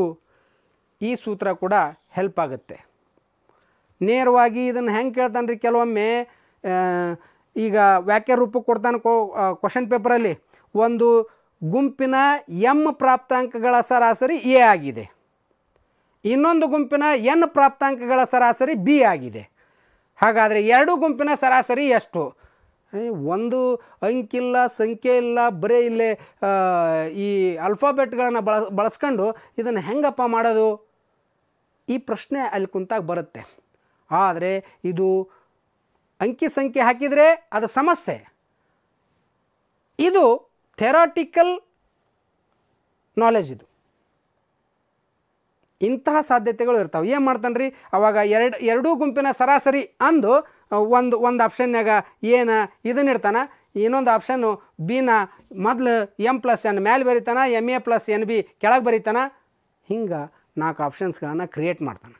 ಈ ಸೂತ್ರ ಕೂಡ ಹೆಲ್ಪ್ ಆಗುತ್ತೆ ನೇರವಾಗಿ ಇದನ್ನು ಹೆಂಗೆ ಕೇಳ್ತಾನೆ ರೀ ಕೆಲವೊಮ್ಮೆ ಈಗ ವ್ಯಾಕ್ಯ ರೂಪಕ್ಕೆ ಕೊಡ್ತಾನೆ ಕೋ ಕ್ವಶನ್ ಪೇಪರಲ್ಲಿ ಒಂದು ಗುಂಪಿನ ಎಮ್ ಪ್ರಾಪ್ತಾಂಕಗಳ ಸರಾಸರಿ ಎ ಆಗಿದೆ ಇನ್ನೊಂದು ಗುಂಪಿನ ಎನ್ ಪ್ರಾಪ್ತಾಂಕಗಳ ಸರಾಸರಿ ಬಿ ಆಗಿದೆ ಹಾಗಾದರೆ ಎರಡು ಗುಂಪಿನ ಸರಾಸರಿ ಎಷ್ಟು ಒಂದು ಅಂಕಿಲ್ಲ ಸಂಖ್ಯೆ ಇಲ್ಲ ಬರೀ ಇಲ್ಲೇ ಈ ಅಲ್ಫಾಬೆಟ್ಗಳನ್ನು ಬಳ ಬಳಸ್ಕೊಂಡು ಇದನ್ನು ಹೆಂಗಪ್ಪ ಮಾಡೋದು ಈ ಪ್ರಶ್ನೆ ಅಲ್ಲಿ ಕುಂತಾಗ ಬರುತ್ತೆ ಆದರೆ ಇದು ಅಂಕಿ ಸಂಖ್ಯೆ ಹಾಕಿದರೆ ಅದು ಸಮಸ್ಯೆ ಇದು ಥೆರಾಟಿಕಲ್ ನಾಲೆಜ್ ಇದು ಇಂತಹ ಸಾಧ್ಯತೆಗಳು ಇರ್ತಾವೆ ಏನು ಮಾಡ್ತಾನೆ ರೀ ಅವಾಗ ಎರಡು ಎರಡೂ ಗುಂಪಿನ ಸರಾಸರಿ ಅಂದು ಒಂದು ಒಂದು ಆಪ್ಷನ್ನಾಗ ಏನು ಇದನ್ನ ಇಡ್ತಾನೆ ಇನ್ನೊಂದು ಆಪ್ಷನ್ನು ಬಿನ ಮೊದಲು ಎಮ್ ಪ್ಲಸ್ ಎನ್ ಮ್ಯಾಲೆ ಬರೀತಾನೆ M A plus N B ಕೆಳಗೆ ಬರೀತಾನೆ ಹಿಂಗೆ ನಾಲ್ಕು ಆಪ್ಷನ್ಸ್ಗಳನ್ನು ಕ್ರಿಯೇಟ್ ಮಾಡ್ತಾನೆ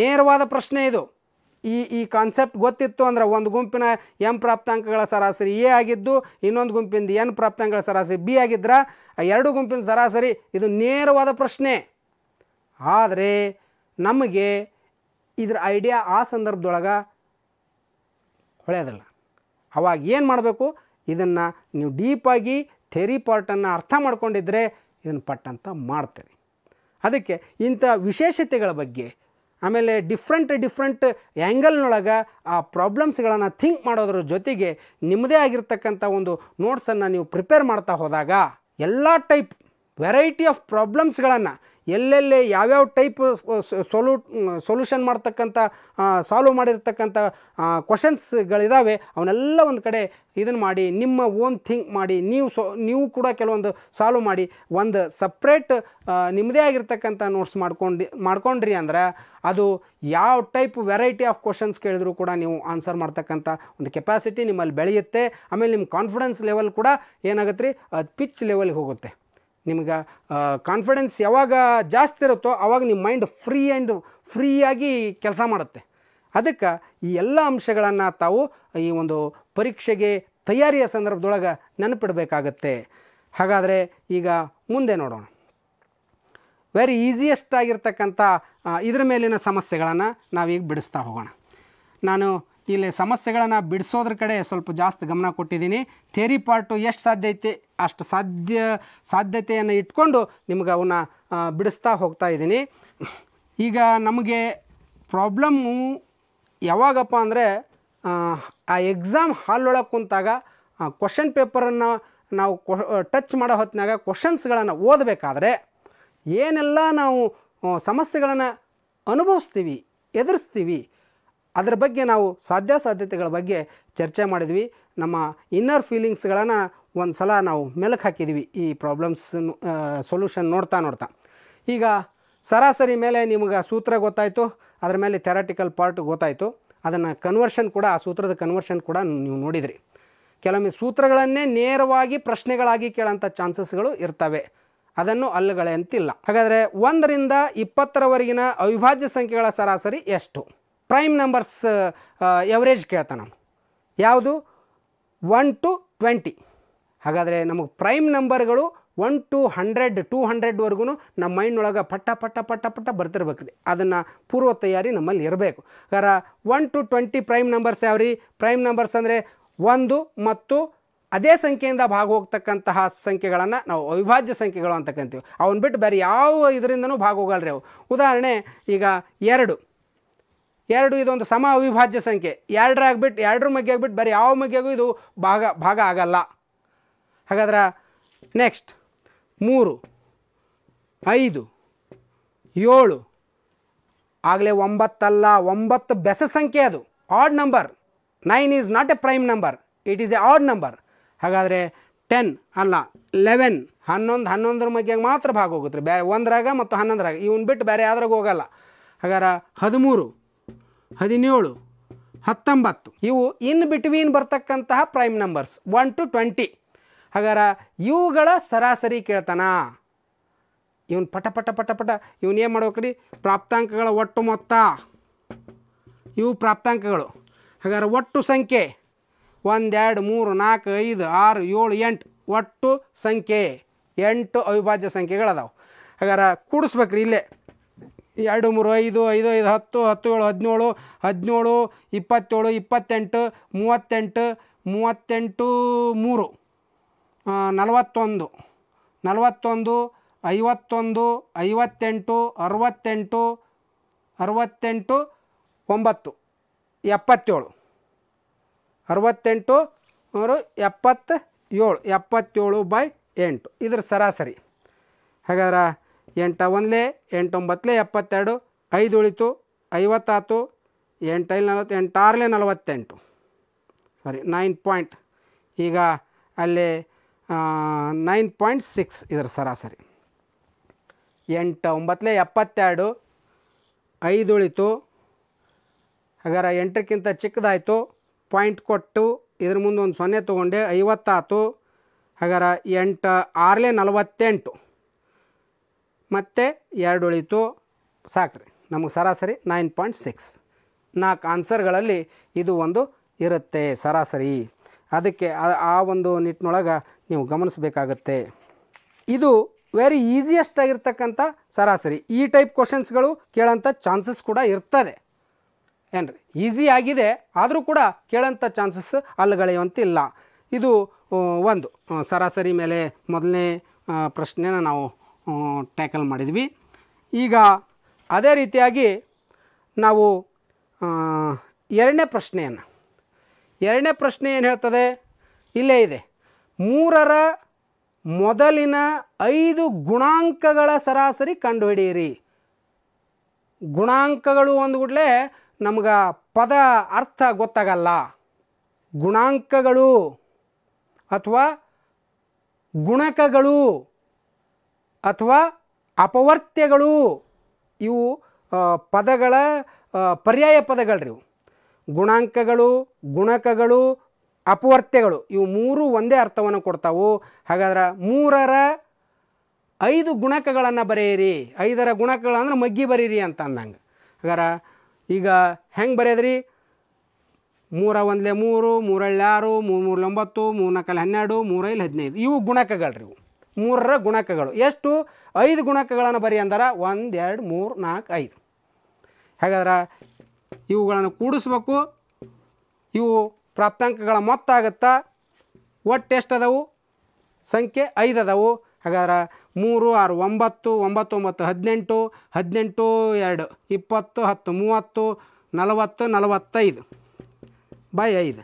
ನೇರವಾದ ಪ್ರಶ್ನೆ ಇದು ಈ ಈ ಕಾನ್ಸೆಪ್ಟ್ ಗೊತ್ತಿತ್ತು ಅಂದ್ರೆ ಒಂದು ಗುಂಪಿನ ಎಂ ಪ್ರಾಪ್ತಾಂಕಗಳ ಸರಾಸರಿ ಎ ಆಗಿದ್ದು ಇನ್ನೊಂದು ಗುಂಪಿಂದ ಎನ್ ಪ್ರಾಪ್ತಾಂಕಗಳ ಸರಾಸರಿ ಬಿ ಆಗಿದ್ರೆ ಎರಡು ಗುಂಪಿನ ಸರಾಸರಿ ಇದು ನೇರವಾದ ಪ್ರಶ್ನೆ ಆದರೆ ನಮಗೆ ಇದ್ರ ಐಡಿಯಾ ಆ ಸಂದರ್ಭದೊಳಗೆ ಹೊಳೆಯೋದಲ್ಲ ಅವಾಗ ಏನು ಮಾಡಬೇಕು ಇದನ್ನು ನೀವು ಡೀಪಾಗಿ ಥೆರಿ ಪಾರ್ಟನ್ನು ಅರ್ಥ ಮಾಡ್ಕೊಂಡಿದ್ರೆ ಇದನ್ನು ಪಟ್ಟಂತ ಮಾಡ್ತೀರಿ ಅದಕ್ಕೆ ಇಂಥ ವಿಶೇಷತೆಗಳ ಬಗ್ಗೆ ಆಮೇಲೆ ಡಿಫ್ರೆಂಟ್ ಡಿಫ್ರೆಂಟ್ ಆ್ಯಂಗಲ್ನೊಳಗೆ ಆ ಪ್ರಾಬ್ಲಮ್ಸ್ಗಳನ್ನು ಥಿಂಕ್ ಮಾಡೋದ್ರ ಜೊತೆಗೆ ನಿಮ್ಮದೇ ಆಗಿರ್ತಕ್ಕಂಥ ಒಂದು ನೋಟ್ಸನ್ನು ನೀವು ಪ್ರಿಪೇರ್ ಮಾಡ್ತಾ ಹೋದಾಗ ಎಲ್ಲ ಟೈಪ್ ವೆರೈಟಿ ಆಫ್ ಪ್ರಾಬ್ಲಮ್ಸ್ಗಳನ್ನು ಎಲ್ಲೆಲ್ಲಿ ಯಾವ್ಯಾವ ಟೈಪ್ ಸೊಲು ಸೊಲ್ಯೂಷನ್ ಮಾಡ್ತಕ್ಕಂಥ ಸಾಲ್ವ್ ಮಾಡಿರ್ತಕ್ಕಂಥ ಕ್ವಶನ್ಸ್ಗಳಿದ್ದಾವೆ ಅವನ್ನೆಲ್ಲ ಒಂದು ಕಡೆ ಇದನ್ನು ಮಾಡಿ ನಿಮ್ಮ ಓನ್ ಥಿಂಕ್ ಮಾಡಿ ನೀವು ಸೊ ನೀವು ಕೂಡ ಕೆಲವೊಂದು ಸಾಲ್ವ್ ಮಾಡಿ ಒಂದು ಸಪ್ರೇಟ್ ನಿಮ್ಮದೇ ಆಗಿರ್ತಕ್ಕಂಥ ನೋಟ್ಸ್ ಮಾಡ್ಕೊಂಡು ಮಾಡ್ಕೊಂಡ್ರಿ ಅಂದ್ರೆ ಅದು ಯಾವ ಟೈಪ್ ವೆರೈಟಿ ಆಫ್ ಕ್ವಶನ್ಸ್ ಕೇಳಿದ್ರು ಕೂಡ ನೀವು ಆನ್ಸರ್ ಮಾಡ್ತಕ್ಕಂಥ ಒಂದು ಕೆಪಾಸಿಟಿ ನಿಮ್ಮಲ್ಲಿ ಬೆಳೆಯುತ್ತೆ ಆಮೇಲೆ ನಿಮ್ಮ ಕಾನ್ಫಿಡೆನ್ಸ್ ಲೆವೆಲ್ ಕೂಡ ಏನಾಗುತ್ತೆ ರೀ ಅದು ಪಿಚ್ ಲೆವೆಲ್ಗೆ ಹೋಗುತ್ತೆ ನಿಮ್ಗೆ ಕಾನ್ಫಿಡೆನ್ಸ್ ಯಾವಾಗ ಜಾಸ್ತಿ ಇರುತ್ತೋ ಆವಾಗ ನಿಮ್ಮ ಮೈಂಡ್ ಫ್ರೀ ಆ್ಯಂಡ್ ಫ್ರೀಯಾಗಿ ಕೆಲಸ ಮಾಡುತ್ತೆ ಅದಕ್ಕೆ ಈ ಎಲ್ಲ ಅಂಶಗಳನ್ನು ತಾವು ಈ ಒಂದು ಪರೀಕ್ಷೆಗೆ ತಯಾರಿಯ ಸಂದರ್ಭದೊಳಗೆ ನೆನಪಿಡಬೇಕಾಗತ್ತೆ ಹಾಗಾದರೆ ಈಗ ಮುಂದೆ ನೋಡೋಣ ವೆರಿ ಈಸಿಯೆಸ್ಟ್ ಆಗಿರ್ತಕ್ಕಂಥ ಇದ್ರ ಮೇಲಿನ ಸಮಸ್ಯೆಗಳನ್ನು ನಾವೀಗ ಬಿಡಿಸ್ತಾ ಹೋಗೋಣ ನಾನು ಇಲ್ಲಿ ಸಮಸ್ಯೆಗಳನ್ನು ಬಿಡಿಸೋದ್ರ ಕಡೆ ಸ್ವಲ್ಪ ಜಾಸ್ತಿ ಗಮನ ಕೊಟ್ಟಿದ್ದೀನಿ ಥೇರಿ ಪಾರ್ಟು ಎಷ್ಟು ಸಾಧ್ಯ ಐತೆ ಅಷ್ಟು ಸಾಧ್ಯ ಸಾಧ್ಯತೆಯನ್ನು ಇಟ್ಕೊಂಡು ನಿಮ್ಗೆ ಅವನ್ನ ಬಿಡಿಸ್ತಾ ಹೋಗ್ತಾ ಇದ್ದೀನಿ ಈಗ ನಮಗೆ ಪ್ರಾಬ್ಲಮ್ಮು ಯಾವಾಗಪ್ಪ ಅಂದರೆ ಆ ಎಕ್ಸಾಮ್ ಒಳಗೆ ಕುಂತಾಗ ಕ್ವಶನ್ ಪೇಪರನ್ನು ನಾವು ಟಚ್ ಮಾಡೋ ಹೊತ್ತಿನಾಗ ಕ್ವಶನ್ಸ್ಗಳನ್ನು ಓದಬೇಕಾದ್ರೆ ಏನೆಲ್ಲ ನಾವು ಸಮಸ್ಯೆಗಳನ್ನು ಅನುಭವಿಸ್ತೀವಿ ಎದುರಿಸ್ತೀವಿ ಅದರ ಬಗ್ಗೆ ನಾವು ಸಾಧ್ಯಾಸಾಧ್ಯತೆಗಳ ಬಗ್ಗೆ ಚರ್ಚೆ ಮಾಡಿದ್ವಿ ನಮ್ಮ ಇನ್ನರ್ ಫೀಲಿಂಗ್ಸ್ಗಳನ್ನು ಒಂದು ಸಲ ನಾವು ಮೆಲುಕು ಹಾಕಿದ್ವಿ ಈ ಪ್ರಾಬ್ಲಮ್ಸ್ ಸೊಲ್ಯೂಷನ್ ನೋಡ್ತಾ ನೋಡ್ತಾ ಈಗ ಸರಾಸರಿ ಮೇಲೆ ನಿಮಗೆ ಸೂತ್ರ ಗೊತ್ತಾಯಿತು ಅದರ ಮೇಲೆ ಥೆರಾಟಿಕಲ್ ಪಾರ್ಟ್ ಗೊತ್ತಾಯಿತು ಅದನ್ನು ಕನ್ವರ್ಷನ್ ಕೂಡ ಆ ಸೂತ್ರದ ಕನ್ವರ್ಷನ್ ಕೂಡ ನೀವು ನೋಡಿದಿರಿ ಕೆಲವೊಮ್ಮೆ ಸೂತ್ರಗಳನ್ನೇ ನೇರವಾಗಿ ಪ್ರಶ್ನೆಗಳಾಗಿ ಕೇಳೋಂಥ ಚಾನ್ಸಸ್ಗಳು ಇರ್ತವೆ ಅದನ್ನು ಅಂತಿಲ್ಲ ಹಾಗಾದರೆ ಒಂದರಿಂದ ಇಪ್ಪತ್ತರವರೆಗಿನ ಅವಿಭಾಜ್ಯ ಸಂಖ್ಯೆಗಳ ಸರಾಸರಿ ಎಷ್ಟು ಪ್ರೈಮ್ ನಂಬರ್ಸ್ ಎವರೇಜ್ ಕೇಳ್ತಾನೆ ನಾನು ಯಾವುದು ಒನ್ ಟು ಟ್ವೆಂಟಿ ಹಾಗಾದರೆ ನಮಗೆ ಪ್ರೈಮ್ ನಂಬರ್ಗಳು ಒನ್ ಟು ಹಂಡ್ರೆಡ್ ಟೂ ಹಂಡ್ರೆಡ್ವರೆಗೂ ನಮ್ಮ ಮೈಂಡ್ನೊಳಗೆ ಪಟ್ಟ ಪಟ್ಟ ಪಟ್ಟ ಪಟ್ಟ ರೀ ಅದನ್ನು ಪೂರ್ವ ತಯಾರಿ ನಮ್ಮಲ್ಲಿ ಇರಬೇಕು ಯಾರ one to twenty prime numbers ಯಾವ ರೀ ಪ್ರೈಮ್ ನಂಬರ್ಸ್ ಅಂದರೆ ಒಂದು ಮತ್ತು ಅದೇ ಸಂಖ್ಯೆಯಿಂದ ಭಾಗ ಹೋಗ್ತಕ್ಕಂತಹ ಸಂಖ್ಯೆಗಳನ್ನು ನಾವು ಅವಿಭಾಜ್ಯ ಸಂಖ್ಯೆಗಳು ಅಂತ ಅವನ್ನ ಬಿಟ್ಟು ಬೇರೆ ಯಾವ ಇದರಿಂದನೂ ಭಾಗ ಹೋಗಲ್ರಿ ಅವು ಉದಾಹರಣೆ ಈಗ ಎರಡು ಎರಡು ಇದೊಂದು ಸಮ ಅವಿಭಾಜ್ಯ ಸಂಖ್ಯೆ ಎರಡರ ಆಗ್ಬಿಟ್ಟು ಎರಡರ ಮಗ್ಗೆ ಆಗ್ಬಿಟ್ಟು ಬರೀ ಯಾವ ಮಗ್ಗೆಗೂ ಇದು ಭಾಗ ಭಾಗ ಆಗಲ್ಲ ಹಾಗಾದ್ರೆ ನೆಕ್ಸ್ಟ್ ಮೂರು ಐದು ಏಳು ಆಗಲೇ ಒಂಬತ್ತಲ್ಲ ಒಂಬತ್ತು ಬೆಸ ಸಂಖ್ಯೆ ಅದು odd number nine is not a prime number it is a odd number ಹಾಗಾದರೆ ಟೆನ್ ಅಲ್ಲ ಲೆವೆನ್ ಹನ್ನೊಂದು ಹನ್ನೊಂದರ ಬಗ್ಗೆ ಮಾತ್ರ ಭಾಗ ಹೋಗುತ್ತೆ ಬೇರೆ ಒಂದರಾಗ ಮತ್ತು ಹನ್ನೊಂದರಾಗ ಇವನ್ ಬಿಟ್ಟು ಬೇರೆ ಯಾವ್ದ್ರಾಗ ಹೋಗಲ್ಲ ಹಾಗಾದ್ರೆ ಹದಿಮೂರು ಹದಿನೇಳು ಹತ್ತೊಂಬತ್ತು ಇವು ಇನ್ ಬಿಟ್ವೀನ್ ಬರ್ತಕ್ಕಂತಹ prime numbers one to twenty ಹಾಗಾರ ಇವುಗಳ ಸರಾಸರಿ ಕೇಳ್ತಾನ ಇವನು ಪಟ ಪಟ ಪಟ ಪಟ ಇವನು ಏನು ಮಾಡ್ಬೇಕ್ರಿ ಪ್ರಾಪ್ತಾಂಕಗಳ ಒಟ್ಟು ಮೊತ್ತ ಇವು ಪ್ರಾಪ್ತಾಂಕಗಳು ಹಾಗಾದ್ರೆ ಒಟ್ಟು ಸಂಖ್ಯೆ ಒಂದೆರಡು ಮೂರು ನಾಲ್ಕು ಐದು ಆರು ಏಳು ಎಂಟು ಒಟ್ಟು ಸಂಖ್ಯೆ ಎಂಟು ಅವಿಭಾಜ್ಯ ಸಂಖ್ಯೆಗಳದಾವೆ ಹಾಗಾರ ಕೂಡಿಸ್ಬೇಕ್ರಿ ಇಲ್ಲೇ ಎರಡು ಮೂರು ಐದು ಐದು ಐದು ಹತ್ತು ಹತ್ತು ಏಳು ಹದಿನೇಳು ಹದಿನೇಳು ಇಪ್ಪತ್ತೇಳು ಇಪ್ಪತ್ತೆಂಟು ಮೂವತ್ತೆಂಟು ಮೂವತ್ತೆಂಟು ಮೂರು ನಲವತ್ತೊಂದು ನಲವತ್ತೊಂದು ಐವತ್ತೊಂದು ಐವತ್ತೆಂಟು ಅರವತ್ತೆಂಟು ಅರವತ್ತೆಂಟು ಒಂಬತ್ತು ಎಪ್ಪತ್ತೇಳು ಅರವತ್ತೆಂಟು ಅವರು ಎಪ್ಪತ್ತ ಏಳು ಎಪ್ಪತ್ತೇಳು ಬೈ ಎಂಟು ಇದ್ರ ಸರಾಸರಿ ಹಾಗಾದ್ರೆ ಎಂಟ ಒಂದಲೇ ಎಂಟೊಂಬತ್ತಲೇ ಎಪ್ಪತ್ತೆರಡು ಐದು ಉಳಿತು ಐವತ್ತಾತು ಎಂಟೈಲ್ ನಲವತ್ತು ಆರಲೆ ನಲವತ್ತೆಂಟು ಸಾರಿ ನೈನ್ ಪಾಯಿಂಟ್ ಈಗ ಅಲ್ಲಿ ನೈನ್ ಪಾಯಿಂಟ್ ಸಿಕ್ಸ್ ಇದರ ಸರಾಸರಿ ಎಂಟ ಒಂಬತ್ತಲೇ ಎಪ್ಪತ್ತೆರಡು ಐದು ಉಳಿತು ಹಾಗಾದ್ರೆ ಎಂಟಕ್ಕಿಂತ ಚಿಕ್ಕದಾಯಿತು ಪಾಯಿಂಟ್ ಕೊಟ್ಟು ಇದ್ರ ಮುಂದೆ ಒಂದು ಸೊನ್ನೆ ತೊಗೊಂಡೆ ಐವತ್ತಾತು ಹಾಗಾದ್ರೆ ಎಂಟು ಆರಲೆ ನಲವತ್ತೆಂಟು ಮತ್ತು ಎರಡು ಉಳಿತು ಸಾಕ್ರಿ ನಮಗೆ ಸರಾಸರಿ ನೈನ್ ಪಾಯಿಂಟ್ ಸಿಕ್ಸ್ ನಾಲ್ಕು ಆನ್ಸರ್ಗಳಲ್ಲಿ ಇದು ಒಂದು ಇರುತ್ತೆ ಸರಾಸರಿ ಅದಕ್ಕೆ ಆ ಒಂದು ನಿಟ್ಟಿನೊಳಗೆ ನೀವು ಗಮನಿಸಬೇಕಾಗತ್ತೆ ಇದು ವೆರಿ ಈಸಿಯೆಸ್ಟ್ ಆಗಿರ್ತಕ್ಕಂಥ ಸರಾಸರಿ ಈ ಟೈಪ್ ಕ್ವಶನ್ಸ್ಗಳು ಕೇಳೋಂಥ ಚಾನ್ಸಸ್ ಕೂಡ ಇರ್ತದೆ ಏನು ರೀ ಈಸಿ ಆಗಿದೆ ಆದರೂ ಕೂಡ ಕೇಳೋಂಥ ಚಾನ್ಸಸ್ ಅಲ್ಲಗಳೆಯುವಂತಿಲ್ಲ ಇದು ಒಂದು ಸರಾಸರಿ ಮೇಲೆ ಮೊದಲನೇ ಪ್ರಶ್ನೆನ ನಾವು ಟ್ಯಾಕಲ್ ಮಾಡಿದ್ವಿ ಈಗ ಅದೇ ರೀತಿಯಾಗಿ ನಾವು ಎರಡನೇ ಪ್ರಶ್ನೆಯನ್ನು ಎರಡನೇ ಪ್ರಶ್ನೆ ಏನು ಹೇಳ್ತದೆ ಇಲ್ಲೇ ಇದೆ ಮೂರರ ಮೊದಲಿನ ಐದು ಗುಣಾಂಕಗಳ ಸರಾಸರಿ ಕಂಡುಹಿಡಿಯಿರಿ ಗುಣಾಂಕಗಳು ಅಂದ್ಬಿಟ್ಲೆ ನಮ್ಗೆ ಪದ ಅರ್ಥ ಗೊತ್ತಾಗಲ್ಲ ಗುಣಾಂಕಗಳು ಅಥವಾ ಗುಣಕಗಳು ಅಥವಾ ಅಪವರ್ತ್ಯಗಳು ಇವು ಪದಗಳ ಪರ್ಯಾಯ ಪದಗಳ್ರಿ ಇವು ಗುಣಾಂಕಗಳು ಗುಣಕಗಳು ಅಪವರ್ತ್ಯಗಳು ಇವು ಮೂರು ಒಂದೇ ಅರ್ಥವನ್ನು ಕೊಡ್ತಾವು ಹಾಗಾದ್ರೆ ಮೂರರ ಐದು ಗುಣಕಗಳನ್ನು ಬರೆಯಿರಿ ಐದರ ಗುಣಕಗಳಂದ್ರೆ ಮಗ್ಗಿ ಬರೀರಿ ಅಂತ ಅಂದಂಗೆ ಹಾಗಾರ ಈಗ ಹೆಂಗೆ ಬರೆಯದ್ರಿ ಮೂರ ಒಂದಲೇ ಮೂರು ಮೂರಳ್ಳಿ ಆರು ಮೂರು ಮೂರಲ್ಲಿ ಒಂಬತ್ತು ಮೂರು ಹನ್ನೆರಡು ಮೂರೈಲಿ ಹದಿನೈದು ಇವು ಗುಣಕಗಳ್ರಿ ಇವು ಮೂರರ ಗುಣಕಗಳು ಎಷ್ಟು ಐದು ಗುಣಕಗಳನ್ನು ಬರೀ ಅಂದ್ರೆ ಒಂದು ಎರಡು ಮೂರು ನಾಲ್ಕು ಐದು ಹಾಗಾದ್ರೆ ಇವುಗಳನ್ನು ಕೂಡಿಸ್ಬೇಕು ಇವು ಪ್ರಾಪ್ತಾಂಕಗಳ ಮೊತ್ತ ಆಗುತ್ತಾ ಒಟ್ಟು ಎಷ್ಟು ಸಂಖ್ಯೆ ಐದು ಅದಾವು ಹಾಗಾದ್ರೆ ಮೂರು ಆರು ಒಂಬತ್ತು ಒಂಬತ್ತು ಒಂಬತ್ತು ಹದಿನೆಂಟು ಹದಿನೆಂಟು ಎರಡು ಇಪ್ಪತ್ತು ಹತ್ತು ಮೂವತ್ತು ನಲವತ್ತು ನಲವತ್ತೈದು ಬೈ ಐದು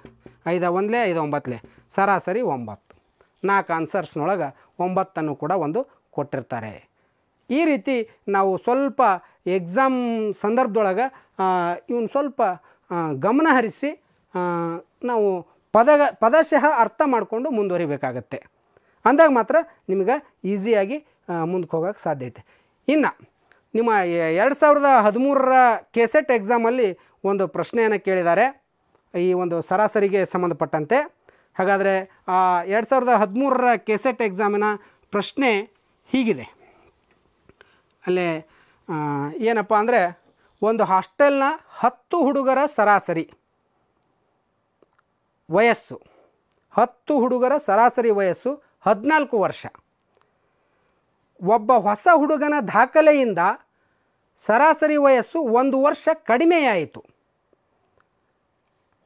ಐದು ಒಂದಲೇ ಐದು ಒಂಬತ್ತಲೇ ಸರಾಸರಿ ಒಂಬತ್ತು ನಾಲ್ಕು ಆನ್ಸರ್ಸ್ನೊಳಗೆ ಒಂಬತ್ತನ್ನು ಕೂಡ ಒಂದು ಕೊಟ್ಟಿರ್ತಾರೆ ಈ ರೀತಿ ನಾವು ಸ್ವಲ್ಪ ಎಕ್ಸಾಮ್ ಸಂದರ್ಭದೊಳಗೆ ಇವನು ಸ್ವಲ್ಪ ಗಮನ ಹರಿಸಿ ನಾವು ಪದಗ ಪದಶಃ ಅರ್ಥ ಮಾಡಿಕೊಂಡು ಮುಂದುವರಿಬೇಕಾಗತ್ತೆ ಅಂದಾಗ ಮಾತ್ರ ನಿಮಗೆ ಈಸಿಯಾಗಿ ಮುಂದಕ್ಕೆ ಹೋಗೋಕ್ಕೆ ಸಾಧ್ಯ ಐತೆ ಇನ್ನು ನಿಮ್ಮ ಎರಡು ಸಾವಿರದ ಹದಿಮೂರರ ಕೆಸೆಟ್ ಎಕ್ಸಾಮಲ್ಲಿ ಒಂದು ಪ್ರಶ್ನೆಯನ್ನು ಕೇಳಿದ್ದಾರೆ ಈ ಒಂದು ಸರಾಸರಿಗೆ ಸಂಬಂಧಪಟ್ಟಂತೆ ಹಾಗಾದರೆ ಎರಡು ಸಾವಿರದ ಹದಿಮೂರರ ಕೆಸೆಟ್ ಎಕ್ಸಾಮಿನ ಪ್ರಶ್ನೆ ಹೀಗಿದೆ ಅಲ್ಲೇ ಏನಪ್ಪ ಅಂದರೆ ಒಂದು ಹಾಸ್ಟೆಲ್ನ ಹತ್ತು ಹುಡುಗರ ಸರಾಸರಿ ವಯಸ್ಸು ಹತ್ತು ಹುಡುಗರ ಸರಾಸರಿ ವಯಸ್ಸು ಹದಿನಾಲ್ಕು ವರ್ಷ ಒಬ್ಬ ಹೊಸ ಹುಡುಗನ ದಾಖಲೆಯಿಂದ ಸರಾಸರಿ ವಯಸ್ಸು ಒಂದು ವರ್ಷ ಕಡಿಮೆಯಾಯಿತು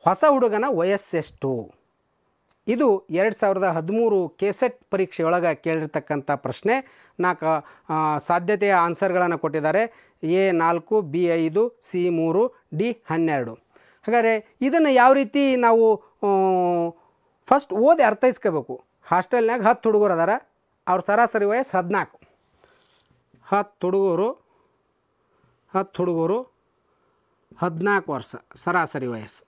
ಹೊಸ ಹುಡುಗನ ವಯಸ್ಸೆಷ್ಟು ಇದು ಎರಡು ಸಾವಿರದ ಹದಿಮೂರು ಕೆಸೆಟ್ ಪರೀಕ್ಷೆಯೊಳಗೆ ಕೇಳಿರ್ತಕ್ಕಂಥ ಪ್ರಶ್ನೆ ನಾಲ್ಕು ಸಾಧ್ಯತೆಯ ಆನ್ಸರ್ಗಳನ್ನು ಕೊಟ್ಟಿದ್ದಾರೆ ಎ ನಾಲ್ಕು ಬಿ ಐದು ಸಿ ಮೂರು ಡಿ ಹನ್ನೆರಡು ಹಾಗಾದರೆ ಇದನ್ನು ಯಾವ ರೀತಿ ನಾವು ಫಸ್ಟ್ ಓದಿ ಅರ್ಥೈಸ್ಕೋಬೇಕು ಹಾಸ್ಟೆಲ್ನಾಗ ಹತ್ತು ಹುಡುಗರು ಅದಾರ ಅವ್ರ ಸರಾಸರಿ ವಯಸ್ಸು ಹದಿನಾಲ್ಕು ಹತ್ತು ಹುಡುಗರು ಹತ್ತು ಹುಡುಗರು ಹದಿನಾಲ್ಕು ವರ್ಷ ಸರಾಸರಿ ವಯಸ್ಸು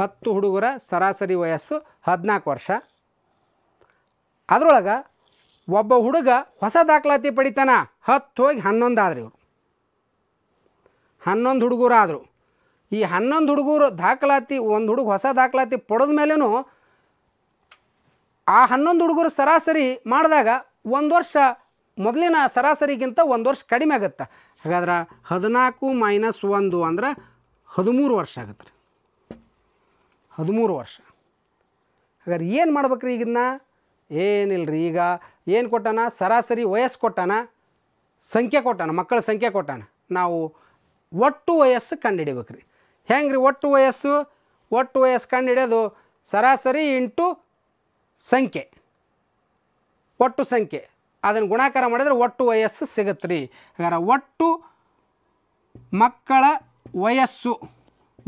ಹತ್ತು ಹುಡುಗರ ಸರಾಸರಿ ವಯಸ್ಸು ಹದಿನಾಲ್ಕು ವರ್ಷ ಅದರೊಳಗೆ ಒಬ್ಬ ಹುಡುಗ ಹೊಸ ದಾಖಲಾತಿ ಪಡಿತಾನ ಹತ್ತು ಹೋಗಿ ಹನ್ನೊಂದು ಆದ್ರಿ ಇವರು ಹನ್ನೊಂದು ಹುಡುಗರು ಆದರು ಈ ಹನ್ನೊಂದು ಹುಡುಗರು ದಾಖಲಾತಿ ಒಂದು ಹುಡುಗ ಹೊಸ ದಾಖಲಾತಿ ಪಡೆದ ಮೇಲೂ ಆ ಹನ್ನೊಂದು ಹುಡುಗರು ಸರಾಸರಿ ಮಾಡಿದಾಗ ಒಂದು ವರ್ಷ ಮೊದಲಿನ ಸರಾಸರಿಗಿಂತ ಒಂದು ವರ್ಷ ಕಡಿಮೆ ಆಗುತ್ತೆ ಹಾಗಾದ್ರೆ ಹದಿನಾಲ್ಕು ಮೈನಸ್ ಒಂದು ಅಂದ್ರೆ ಹದಿಮೂರು ವರ್ಷ ಆಗುತ್ತೆ ಹದಿಮೂರು ವರ್ಷ ಹಾಗಾದ್ರೆ ಏನು ಮಾಡ್ಬೇಕ್ರಿ ಈಗಿನ ಏನಿಲ್ಲರಿ ಈಗ ಏನು ಕೊಟ್ಟಾನ ಸರಾಸರಿ ವಯಸ್ಸು ಕೊಟ್ಟಾನ ಸಂಖ್ಯೆ ಕೊಟ್ಟಾನ ಮಕ್ಕಳ ಸಂಖ್ಯೆ ಕೊಟ್ಟಾನ ನಾವು ಒಟ್ಟು ವಯಸ್ಸು ಕಂಡುಹಿಡಿಬೇಕ್ರಿ ಹೆಂಗೆ ರೀ ಒಟ್ಟು ವಯಸ್ಸು ಒಟ್ಟು ವಯಸ್ಸು ಕಂಡುಹಿಡಿಯೋದು ಸರಾಸರಿ ಇಂಟು ಸಂಖ್ಯೆ ಒಟ್ಟು ಸಂಖ್ಯೆ ಅದನ್ನು ಗುಣಾಕಾರ ಮಾಡಿದರೆ ಒಟ್ಟು ವಯಸ್ಸು ಸಿಗುತ್ತೆ ರೀ ಹಾಗಾದ್ರೆ ಒಟ್ಟು ಮಕ್ಕಳ ವಯಸ್ಸು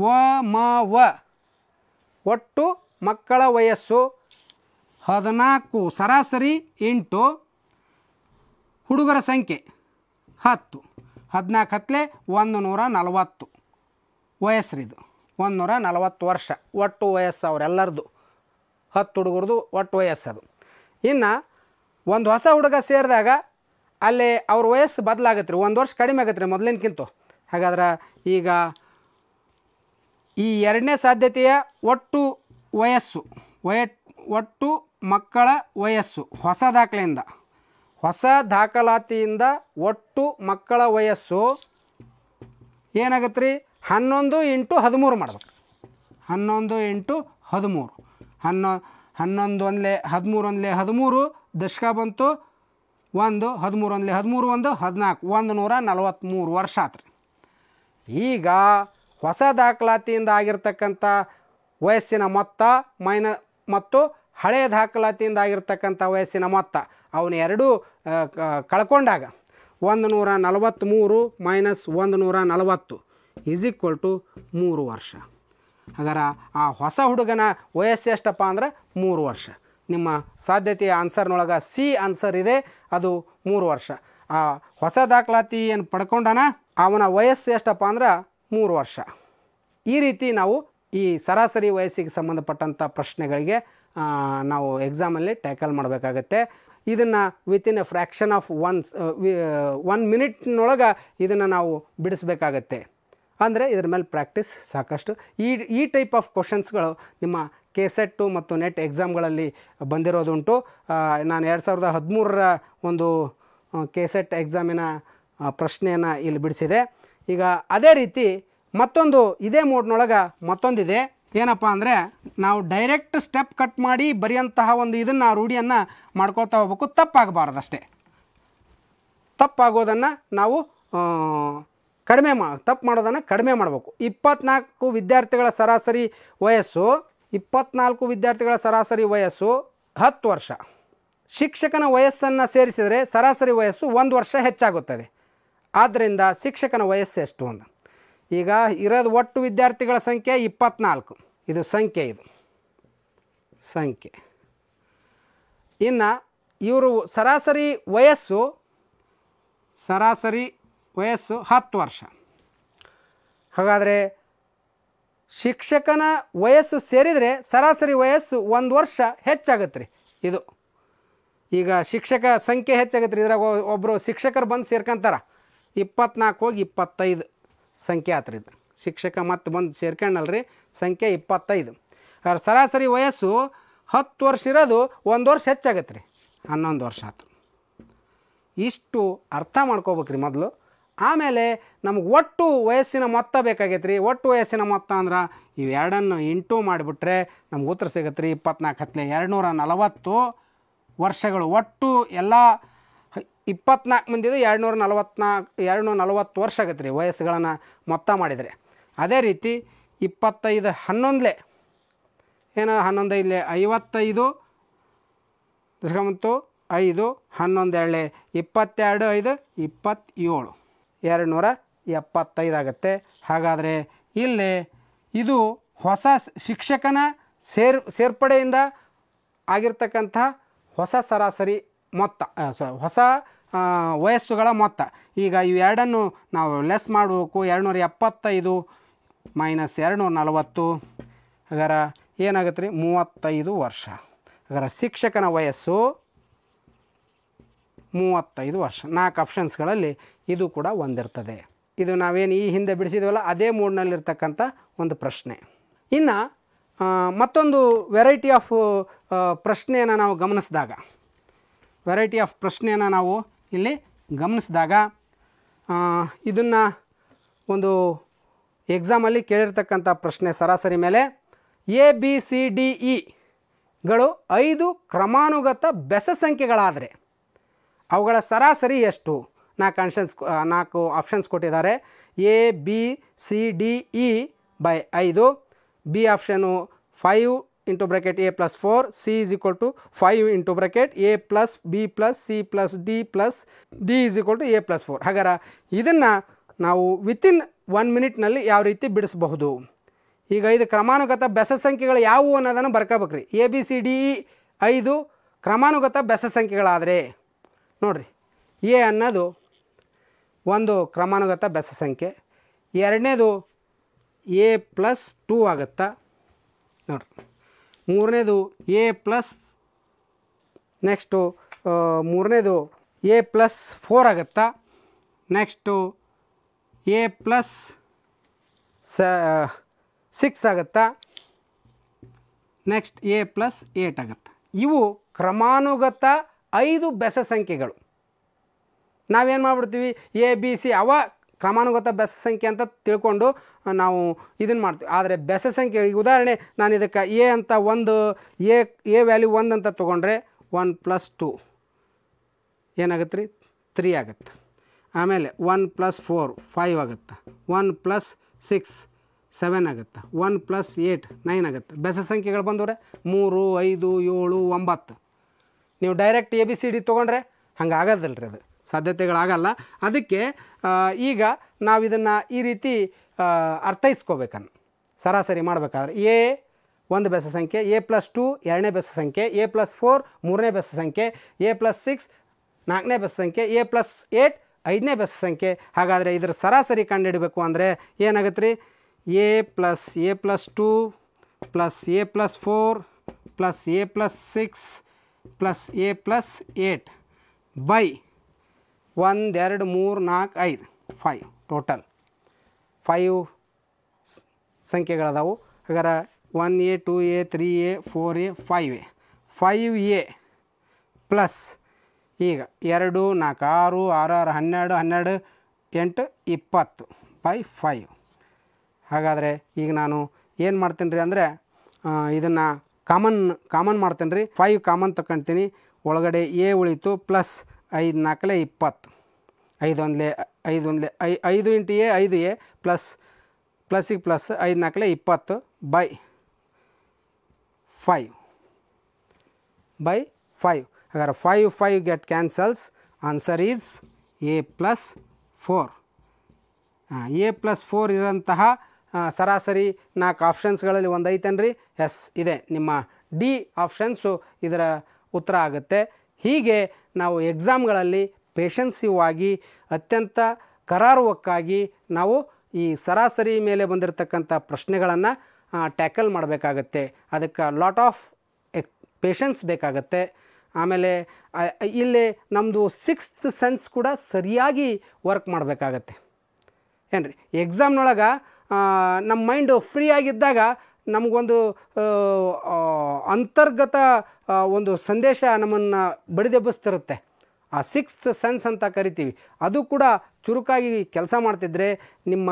ವ ಮ ವ ಒಟ್ಟು ಮಕ್ಕಳ ವಯಸ್ಸು ಹದಿನಾಲ್ಕು ಸರಾಸರಿ ಎಂಟು ಹುಡುಗರ ಸಂಖ್ಯೆ ಹತ್ತು ಹದಿನಾಲ್ಕು ಹತ್ತಲೇ ಒಂದು ನೂರ ನಲವತ್ತು ವಯಸ್ಸ್ರಿದು ಒಂದು ನೂರ ನಲವತ್ತು ವರ್ಷ ಒಟ್ಟು ವಯಸ್ಸು ಅವರೆಲ್ಲರದು ಹತ್ತು ಹುಡುಗರದು ಒಟ್ಟು ವಯಸ್ಸದು ಇನ್ನು ಒಂದು ಹೊಸ ಹುಡುಗ ಸೇರಿದಾಗ ಅಲ್ಲಿ ಅವ್ರ ವಯಸ್ಸು ಬದಲಾಗತ್ತೆ ರೀ ಒಂದು ವರ್ಷ ಕಡಿಮೆ ಆಗತ್ತೆ ರೀ ಮೊದಲಿನಕ್ಕಿಂತ ಹಾಗಾದ್ರೆ ಈಗ ಈ ಎರಡನೇ ಸಾಧ್ಯತೆಯ ಒಟ್ಟು ವಯಸ್ಸು ವಯ ಒಟ್ಟು ಮಕ್ಕಳ ವಯಸ್ಸು ಹೊಸ ದಾಖಲೆಯಿಂದ ಹೊಸ ದಾಖಲಾತಿಯಿಂದ ಒಟ್ಟು ಮಕ್ಕಳ ವಯಸ್ಸು ಏನಾಗುತ್ತೆ ರೀ ಹನ್ನೊಂದು ಇಂಟು ಹದಿಮೂರು ಮಾಡ್ಬೇಕು ಹನ್ನೊಂದು ಇಂಟು ಹದಿಮೂರು ಹನ್ನೊ ಹನ್ನೊಂದು ಒಂದಲೇ ಹದಿಮೂರು ಒಂದಲೇ ಹದಿಮೂರು ದಶಕ ಬಂತು ಒಂದು ಹದಿಮೂರು ಒಂದಲೇ ಹದಿಮೂರು ಒಂದು ಹದಿನಾಲ್ಕು ಒಂದು ನೂರ ನಲವತ್ತ್ಮೂರು ವರ್ಷ ಆತ್ರಿ ಈಗ ಹೊಸ ದಾಖಲಾತಿಯಿಂದ ಆಗಿರ್ತಕ್ಕಂಥ ವಯಸ್ಸಿನ ಮೊತ್ತ ಮೈನ ಮತ್ತು ಹಳೆಯ ದಾಖಲಾತಿಯಿಂದ ಆಗಿರ್ತಕ್ಕಂಥ ವಯಸ್ಸಿನ ಮೊತ್ತ ಅವನ್ನ ಎರಡೂ ಕಳ್ಕೊಂಡಾಗ ಒಂದು ನೂರ ನಲವತ್ತ್ಮೂರು ಮೈನಸ್ ಒಂದು ನೂರ ನಲವತ್ತು ಈಸ್ ಈಕ್ವಲ್ ಟು ಮೂರು ವರ್ಷ ಹಾಗರ ಆ ಹೊಸ ಹುಡುಗನ ವಯಸ್ಸು ಎಷ್ಟಪ್ಪ ಅಂದ್ರೆ ಮೂರು ವರ್ಷ ನಿಮ್ಮ ಸಾಧ್ಯತೆಯ ಆನ್ಸರ್ನೊಳಗೆ ಸಿ ಆನ್ಸರ್ ಇದೆ ಅದು ಮೂರು ವರ್ಷ ಆ ಹೊಸ ದಾಖಲಾತಿ ಏನು ಪಡ್ಕೊಂಡನ ಅವನ ವಯಸ್ಸು ಎಷ್ಟಪ್ಪ ಅಂದ್ರೆ ಮೂರು ವರ್ಷ ಈ ರೀತಿ ನಾವು ಈ ಸರಾಸರಿ ವಯಸ್ಸಿಗೆ ಸಂಬಂಧಪಟ್ಟಂಥ ಪ್ರಶ್ನೆಗಳಿಗೆ ನಾವು ಎಕ್ಸಾಮಲ್ಲಿ ಟ್ಯಾಕಲ್ ಮಾಡಬೇಕಾಗತ್ತೆ ಇದನ್ನು within a fraction of once one ಮಿನಿಟ್ನೊಳಗೆ ಇದನ್ನು ನಾವು ಬಿಡಿಸ್ಬೇಕಾಗತ್ತೆ ಅಂದರೆ ಇದ್ರ ಮೇಲೆ ಪ್ರಾಕ್ಟೀಸ್ ಸಾಕಷ್ಟು ಈ ಈ ಟೈಪ್ ಆಫ್ ಕ್ವಶನ್ಸ್ಗಳು ನಿಮ್ಮ ಕೆ ಸೆಟ್ಟು e ಮತ್ತು ನೆಟ್ ಎಕ್ಸಾಮ್ಗಳಲ್ಲಿ ಬಂದಿರೋದುಂಟು ನಾನು ಎರಡು ಸಾವಿರದ ಹದಿಮೂರರ ಒಂದು ಕೆ ಸೆಟ್ ಎಕ್ಸಾಮಿನ e ಪ್ರಶ್ನೆಯನ್ನು ಇಲ್ಲಿ ಬಿಡಿಸಿದೆ ಈಗ ಅದೇ ರೀತಿ ಮತ್ತೊಂದು ಇದೇ ಮೋಡ್ನೊಳಗೆ ಮತ್ತೊಂದಿದೆ ಏನಪ್ಪ ಅಂದರೆ ನಾವು ಡೈರೆಕ್ಟ್ ಸ್ಟೆಪ್ ಕಟ್ ಮಾಡಿ ಬರೆಯಂತಹ ಒಂದು ಇದನ್ನು ರೂಢಿಯನ್ನು ಮಾಡ್ಕೊಳ್ತಾ ಹೋಗ್ಬೇಕು ಅಷ್ಟೇ ತಪ್ಪಾಗೋದನ್ನು ನಾವು ಕಡಿಮೆ ಮಾ ತಪ್ಪು ಮಾಡೋದನ್ನು ಕಡಿಮೆ ಮಾಡಬೇಕು ಇಪ್ಪತ್ನಾಲ್ಕು ವಿದ್ಯಾರ್ಥಿಗಳ ಸರಾಸರಿ ವಯಸ್ಸು ಇಪ್ಪತ್ನಾಲ್ಕು ವಿದ್ಯಾರ್ಥಿಗಳ ಸರಾಸರಿ ವಯಸ್ಸು ಹತ್ತು ವರ್ಷ ಶಿಕ್ಷಕನ ವಯಸ್ಸನ್ನು ಸೇರಿಸಿದರೆ ಸರಾಸರಿ ವಯಸ್ಸು ಒಂದು ವರ್ಷ ಹೆಚ್ಚಾಗುತ್ತದೆ ಆದ್ದರಿಂದ ಶಿಕ್ಷಕನ ವಯಸ್ಸು ಎಷ್ಟು ಅಂತ ಈಗ ಇರೋದು ಒಟ್ಟು ವಿದ್ಯಾರ್ಥಿಗಳ ಸಂಖ್ಯೆ ಇಪ್ಪತ್ನಾಲ್ಕು ಇದು ಸಂಖ್ಯೆ ಇದು ಸಂಖ್ಯೆ ಇನ್ನು ಇವರು ಸರಾಸರಿ ವಯಸ್ಸು ಸರಾಸರಿ ವಯಸ್ಸು ಹತ್ತು ವರ್ಷ ಹಾಗಾದರೆ ಶಿಕ್ಷಕನ ವಯಸ್ಸು ಸೇರಿದರೆ ಸರಾಸರಿ ವಯಸ್ಸು ಒಂದು ವರ್ಷ ಹೆಚ್ಚಾಗತ್ತೆ ರೀ ಇದು ಈಗ ಶಿಕ್ಷಕ ಸಂಖ್ಯೆ ಹೆಚ್ಚಾಗತ್ತೆ ರೀ ಇದ್ರಾಗ ಒಬ್ಬರು ಶಿಕ್ಷಕರು ಬಂದು ಸೇರ್ಕೊಂತಾರ ಇಪ್ಪತ್ನಾಲ್ಕು ಹೋಗಿ ಇಪ್ಪತ್ತೈದು ಸಂಖ್ಯೆ ಆತ್ರಿ ಇದು ಶಿಕ್ಷಕ ಮತ್ತು ಬಂದು ಸೇರ್ಕೊಂಡಲ್ರಿ ಸಂಖ್ಯೆ ಇಪ್ಪತ್ತೈದು ಅವ್ರ ಸರಾಸರಿ ವಯಸ್ಸು ಹತ್ತು ವರ್ಷ ಇರೋದು ಒಂದು ವರ್ಷ ಹೆಚ್ಚಾಗತ್ತೆ ರೀ ಹನ್ನೊಂದು ವರ್ಷ ಆತು ಇಷ್ಟು ಅರ್ಥ ಮಾಡ್ಕೋಬೇಕ್ರಿ ಮೊದಲು ಆಮೇಲೆ ನಮ್ಗೆ ಒಟ್ಟು ವಯಸ್ಸಿನ ಮೊತ್ತ ಬೇಕಾಗೈತೆ ರೀ ಒಟ್ಟು ವಯಸ್ಸಿನ ಮೊತ್ತ ಅಂದ್ರೆ ಇವೆರಡನ್ನು ಇಂಟು ಮಾಡಿಬಿಟ್ರೆ ನಮ್ಗೆ ಉತ್ತರ ಸಿಗತ್ತೆ ರೀ ಇಪ್ಪತ್ನಾಲ್ಕು ಹತ್ತನೇ ಎರಡು ನೂರ ನಲವತ್ತು ವರ್ಷಗಳು ಒಟ್ಟು ಎಲ್ಲ ಇಪ್ಪತ್ನಾಲ್ಕು ಮಂದಿದು ಎರಡುನೂರ ನೂರ ನಲವತ್ನಾಲ್ಕು ಎರಡು ನಲವತ್ತು ವರ್ಷ ಆಗತ್ತೆ ರೀ ವಯಸ್ಸುಗಳನ್ನು ಮೊತ್ತ ಮಾಡಿದರೆ ಅದೇ ರೀತಿ ಇಪ್ಪತ್ತೈದು ಹನ್ನೊಂದಲೇ ಏನೋ ಇಲ್ಲಿ ಐವತ್ತೈದು ದಶಕಂತು ಐದು ಹನ್ನೊಂದೆರಡೇ ಇಪ್ಪತ್ತೆರಡು ಐದು ಇಪ್ಪತ್ತೇಳು ಎರಡು ನೂರ ಎಪ್ಪತ್ತೈದು ಆಗುತ್ತೆ ಹಾಗಾದರೆ ಇಲ್ಲಿ ಇದು ಹೊಸ ಶಿಕ್ಷಕನ ಸೇರ್ ಸೇರ್ಪಡೆಯಿಂದ ಆಗಿರ್ತಕ್ಕಂಥ ಹೊಸ ಸರಾಸರಿ ಮೊತ್ತ ಹೊಸ ವಯಸ್ಸುಗಳ ಮೊತ್ತ ಈಗ ಇವೆರಡನ್ನು ನಾವು ಲೆಸ್ ಮಾಡಬೇಕು ಎರಡುನೂರ ಎಪ್ಪತ್ತೈದು ಮೈನಸ್ ಎರಡುನೂರ ನಲವತ್ತು ಅದರ ಏನಾಗುತ್ತೆ ರೀ ಮೂವತ್ತೈದು ವರ್ಷ ಅದರ ಶಿಕ್ಷಕನ ವಯಸ್ಸು ಮೂವತ್ತೈದು ವರ್ಷ ನಾಲ್ಕು ಆಪ್ಷನ್ಸ್ಗಳಲ್ಲಿ ಇದು ಕೂಡ ಒಂದಿರ್ತದೆ ಇದು ನಾವೇನು ಈ ಹಿಂದೆ ಬಿಡಿಸಿದ್ವಲ್ಲ ಅದೇ ಮೂಡ್ನಲ್ಲಿರ್ತಕ್ಕಂಥ ಒಂದು ಪ್ರಶ್ನೆ ಇನ್ನು ಮತ್ತೊಂದು ವೆರೈಟಿ ಆಫ್ ಪ್ರಶ್ನೆಯನ್ನು ನಾವು ಗಮನಿಸಿದಾಗ ವೆರೈಟಿ ಆಫ್ ಪ್ರಶ್ನೆಯನ್ನು ನಾವು ಇಲ್ಲಿ ಗಮನಿಸಿದಾಗ ಇದನ್ನು ಒಂದು ಎಕ್ಸಾಮಲ್ಲಿ ಕೇಳಿರ್ತಕ್ಕಂಥ ಪ್ರಶ್ನೆ ಸರಾಸರಿ ಮೇಲೆ ಎ ಬಿ ಸಿ ಡಿ ಇಗಳು ಐದು ಕ್ರಮಾನುಗತ ಬೆಸ ಸಂಖ್ಯೆಗಳಾದರೆ ಅವುಗಳ ಸರಾಸರಿ ಎಷ್ಟು ನಾಲ್ಕು ಆನ್ಷನ್ಸ್ ನಾಲ್ಕು ಆಪ್ಷನ್ಸ್ ಕೊಟ್ಟಿದ್ದಾರೆ A B C D E by ಐದು B option five into bracket A plus four C is equal to five into bracket A plus B plus C plus D plus D is equal to A plus four ಹಾಗಾರ ಇದನ್ನು ನಾವು within one ಮಿನಿಟ್ನಲ್ಲಿ ಯಾವ ರೀತಿ ಬಿಡಿಸಬಹುದು ಈಗ ಇದು ಕ್ರಮಾನುಗತ ಬೆಸ ಸಂಖ್ಯೆಗಳು ಯಾವುವು ಅನ್ನೋದನ್ನು ಬರ್ಕೋಬೇಕ್ರಿ A B C D E e ಐದು ಕ್ರಮಾನುಗತ ಬೆಸ ಸಂಖ್ಯೆಗಳಾದರೆ ನೋಡಿರಿ ಎ ಅನ್ನೋದು ಒಂದು ಕ್ರಮಾನುಗತ ಬೆಸ ಸಂಖ್ಯೆ ಎರಡನೇದು ಎ ಪ್ಲಸ್ ಟೂ ಆಗುತ್ತಾ ನೋಡಿರಿ ಮೂರನೇದು ಎ ಪ್ಲಸ್ ನೆಕ್ಸ್ಟು ಮೂರನೇದು ಎ ಪ್ಲಸ್ ಫೋರ್ ಆಗುತ್ತಾ ನೆಕ್ಸ್ಟು ಎ ಪ್ಲಸ್ ಸ ಸಿಕ್ಸ್ ಆಗುತ್ತಾ ನೆಕ್ಸ್ಟ್ ಎ ಪ್ಲಸ್ ಏಟ್ ಆಗುತ್ತೆ ಇವು ಕ್ರಮಾನುಗತ ಐದು ಬೆಸ ಸಂಖ್ಯೆಗಳು ನಾವೇನು ಮಾಡ್ಬಿಡ್ತೀವಿ ಎ ಬಿ ಸಿ ಅವ ಕ್ರಮಾನುಗತ ಬೆಸ ಸಂಖ್ಯೆ ಅಂತ ತಿಳ್ಕೊಂಡು ನಾವು ಇದನ್ನು ಮಾಡ್ತೀವಿ ಆದರೆ ಬೆಸ ಸಂಖ್ಯೆ ಈಗ ಉದಾಹರಣೆ ನಾನು ಇದಕ್ಕೆ ಎ ಅಂತ ಒಂದು ಎ ಎ ವ್ಯಾಲ್ಯೂ ಒಂದು ಅಂತ ತೊಗೊಂಡ್ರೆ ಒನ್ ಪ್ಲಸ್ ಟು ಏನಾಗುತ್ತೆ ರೀ ತ್ರೀ ಆಗುತ್ತೆ ಆಮೇಲೆ ಒನ್ ಪ್ಲಸ್ ಫೋರ್ ಫೈವ್ ಆಗುತ್ತೆ ಒನ್ ಪ್ಲಸ್ ಸಿಕ್ಸ್ ಸೆವೆನ್ ಆಗುತ್ತೆ ಒನ್ ಪ್ಲಸ್ ಏಯ್ಟ್ ನೈನ್ ಆಗುತ್ತೆ ಬೆಸ ಸಂಖ್ಯೆಗಳು ಬಂದವ್ರೆ ಮೂರು ಐದು ಏಳು ಒಂಬತ್ತು ನೀವು direct A B C D ತೊಗೊಂಡ್ರೆ ಹಂಗೆ ಆಗೋದಿಲ್ಲ ರೀ ಅದು ಸಾಧ್ಯತೆಗಳಾಗಲ್ಲ ಅದಕ್ಕೆ ಈಗ ನಾವು ಇದನ್ನು ಈ ರೀತಿ ಅರ್ಥೈಸ್ಕೋಬೇಕನ್ನು ಸರಾಸರಿ ಮಾಡಬೇಕಾದ್ರೆ ಎ ಒಂದು ಬೆಸ ಸಂಖ್ಯೆ ಎ ಪ್ಲಸ್ ಟು ಎರಡನೇ ಬೆಸ ಸಂಖ್ಯೆ ಎ ಪ್ಲಸ್ ಫೋರ್ ಮೂರನೇ ಬೆಸ ಸಂಖ್ಯೆ ಎ ಪ್ಲಸ್ ಸಿಕ್ಸ್ ನಾಲ್ಕನೇ ಬೆಸ ಸಂಖ್ಯೆ ಎ ಪ್ಲಸ್ ಏಟ್ ಐದನೇ ಬೆಸ ಸಂಖ್ಯೆ ಹಾಗಾದರೆ ಇದರ ಸರಾಸರಿ ಕಂಡುಹಿಡಬೇಕು ಅಂದರೆ ಏನಾಗುತ್ತೆ ರೀ A plus A plus two plus A plus four plus A plus six plus A plus eight by ಒಂದು ಎರಡು ಮೂರು ನಾಲ್ಕು ಐದು ಫೈವ್ ಟೋಟಲ್ ಫೈವ್ ಸಂಖ್ಯೆಗಳದಾವು ಹಾಗಾದ್ರೆ one A two A three A four A five A five A plus ಈಗ ಎರಡು ನಾಲ್ಕು ಆರು ಆರು ಆರು ಹನ್ನೆರಡು ಹನ್ನೆರಡು ಎಂಟು ಇಪ್ಪತ್ತು ಬೈ ಫೈವ್ ಹಾಗಾದರೆ ಈಗ ನಾನು ಏನು ಮಾಡ್ತೀನಿ ರೀ ಅಂದರೆ ಇದನ್ನು ಕಾಮನ್ ಕಾಮನ್ ಮಾಡ್ತೀನಿ ರೀ ಫೈವ್ ಕಾಮನ್ ತಗೊಂತೀನಿ ಒಳಗಡೆ ಎ ಉಳಿತು ಪ್ಲಸ್ ಐದು ನಾಲ್ಕಲೆ ಇಪ್ಪತ್ತು ಐದು ಒಂದ್ಲೆ ಐದು ಒಂದ್ಲೆ ಐ ಐದು ಇಂಟು ಎ ಐದು ಎ ಪ್ಲಸ್ ಪ್ಲಸ್ಸಿಗೆ ಪ್ಲಸ್ ಐದು ನಾಲ್ಕಲೆ ಇಪ್ಪತ್ತು ಬೈ ಫೈವ್ ಬೈ ಫೈವ್ ಹಾಗಾದ್ರೆ five five get cancels answer is A plus four A plus four ಇರೋಂತಹ ಸರಾಸರಿ ನಾಲ್ಕು ಆಪ್ಷನ್ಸ್ಗಳಲ್ಲಿ ಒಂದು ಐತೇನ್ರಿ ಎಸ್ ಇದೆ ನಿಮ್ಮ ಡಿ ಆಪ್ಷನ್ಸು ಇದರ ಉತ್ತರ ಆಗುತ್ತೆ ಹೀಗೆ ನಾವು ಎಕ್ಸಾಮ್ಗಳಲ್ಲಿ ಪೇಷನ್ಸಿವ್ ಆಗಿ ಅತ್ಯಂತ ಕರಾರುವಕ್ಕಾಗಿ ನಾವು ಈ ಸರಾಸರಿ ಮೇಲೆ ಬಂದಿರತಕ್ಕಂಥ ಪ್ರಶ್ನೆಗಳನ್ನು ಟ್ಯಾಕಲ್ ಮಾಡಬೇಕಾಗತ್ತೆ ಅದಕ್ಕೆ ಲಾಟ್ ಆಫ್ ಎಕ್ ಪೇಷನ್ಸ್ ಬೇಕಾಗತ್ತೆ ಆಮೇಲೆ ಇಲ್ಲಿ ನಮ್ಮದು ಸಿಕ್ಸ್ತ್ ಸೆನ್ಸ್ ಕೂಡ ಸರಿಯಾಗಿ ವರ್ಕ್ ಮಾಡಬೇಕಾಗತ್ತೆ ಏನು ರೀ ಎಕ್ಸಾಮ್ನೊಳಗೆ ನಮ್ಮ ಮೈಂಡು ಫ್ರೀ ಆಗಿದ್ದಾಗ ನಮಗೊಂದು ಅಂತರ್ಗತ ಒಂದು ಸಂದೇಶ ನಮ್ಮನ್ನು ಬಡಿದೆಬ್ಬಿಸ್ತಿರುತ್ತೆ ಆ ಸಿಕ್ಸ್ತ್ ಸೆನ್ಸ್ ಅಂತ ಕರಿತೀವಿ ಅದು ಕೂಡ ಚುರುಕಾಗಿ ಕೆಲಸ ಮಾಡ್ತಿದ್ರೆ ನಿಮ್ಮ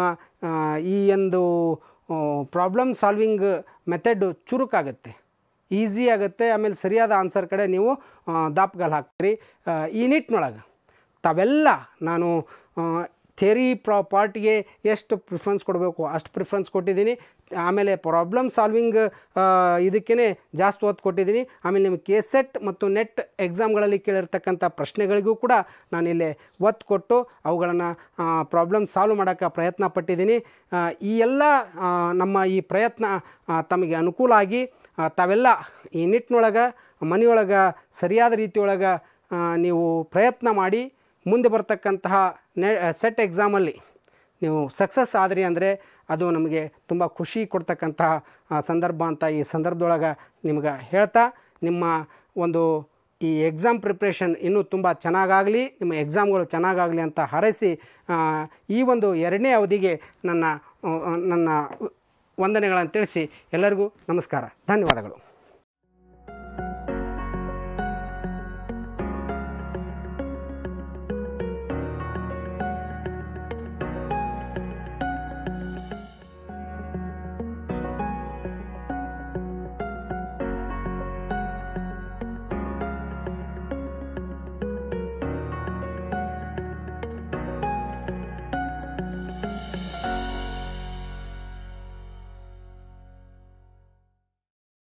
ಈ ಒಂದು ಪ್ರಾಬ್ಲಮ್ ಸಾಲ್ವಿಂಗ್ ಮೆಥಡ್ ಚುರುಕಾಗುತ್ತೆ ಈಸಿ ಆಗುತ್ತೆ ಆಮೇಲೆ ಸರಿಯಾದ ಆನ್ಸರ್ ಕಡೆ ನೀವು ದಾಪ್ಗಾಲು ಹಾಕ್ತೀರಿ ಈ ನಿಟ್ಟಿನೊಳಗೆ ತಾವೆಲ್ಲ ನಾನು ಪ್ರಾ ಪಾರ್ಟ್ಗೆ ಎಷ್ಟು ಪ್ರಿಫರೆನ್ಸ್ ಕೊಡಬೇಕು ಅಷ್ಟು ಪ್ರಿಫರೆನ್ಸ್ ಕೊಟ್ಟಿದ್ದೀನಿ ಆಮೇಲೆ ಪ್ರಾಬ್ಲಮ್ ಸಾಲ್ವಿಂಗ್ ಇದಕ್ಕೇ ಜಾಸ್ತಿ ಒತ್ತು ಕೊಟ್ಟಿದ್ದೀನಿ ಆಮೇಲೆ ನಿಮಗೆ ಕೆ ಸೆಟ್ ಮತ್ತು ನೆಟ್ ಎಕ್ಸಾಮ್ಗಳಲ್ಲಿ ಕೇಳಿರ್ತಕ್ಕಂಥ ಪ್ರಶ್ನೆಗಳಿಗೂ ಕೂಡ ಇಲ್ಲಿ ಒತ್ತು ಕೊಟ್ಟು ಅವುಗಳನ್ನು ಪ್ರಾಬ್ಲಮ್ ಸಾಲ್ವ್ ಮಾಡೋಕ್ಕೆ ಪ್ರಯತ್ನ ಪಟ್ಟಿದ್ದೀನಿ ಈ ಎಲ್ಲ ನಮ್ಮ ಈ ಪ್ರಯತ್ನ ತಮಗೆ ಅನುಕೂಲ ಆಗಿ ತಾವೆಲ್ಲ ಈ ನಿಟ್ಟಿನೊಳಗೆ ಮನೆಯೊಳಗೆ ಸರಿಯಾದ ರೀತಿಯೊಳಗೆ ನೀವು ಪ್ರಯತ್ನ ಮಾಡಿ ಮುಂದೆ ಬರ್ತಕ್ಕಂತಹ ನೆ ಸೆಟ್ ಎಕ್ಸಾಮಲ್ಲಿ ನೀವು ಸಕ್ಸಸ್ ಆದ್ರಿ ಅಂದರೆ ಅದು ನಮಗೆ ತುಂಬ ಖುಷಿ ಕೊಡ್ತಕ್ಕಂತಹ ಸಂದರ್ಭ ಅಂತ ಈ ಸಂದರ್ಭದೊಳಗೆ ನಿಮ್ಗೆ ಹೇಳ್ತಾ ನಿಮ್ಮ ಒಂದು ಈ ಎಕ್ಸಾಮ್ ಪ್ರಿಪ್ರೇಷನ್ ಇನ್ನೂ ತುಂಬ ಚೆನ್ನಾಗಾಗಲಿ ನಿಮ್ಮ ಎಕ್ಸಾಮ್ಗಳು ಚೆನ್ನಾಗಾಗಲಿ ಅಂತ ಹರಸಿ ಈ ಒಂದು ಎರಡನೇ ಅವಧಿಗೆ ನನ್ನ ನನ್ನ ವಂದನೆಗಳನ್ನು ತಿಳಿಸಿ ಎಲ್ಲರಿಗೂ ನಮಸ್ಕಾರ ಧನ್ಯವಾದಗಳು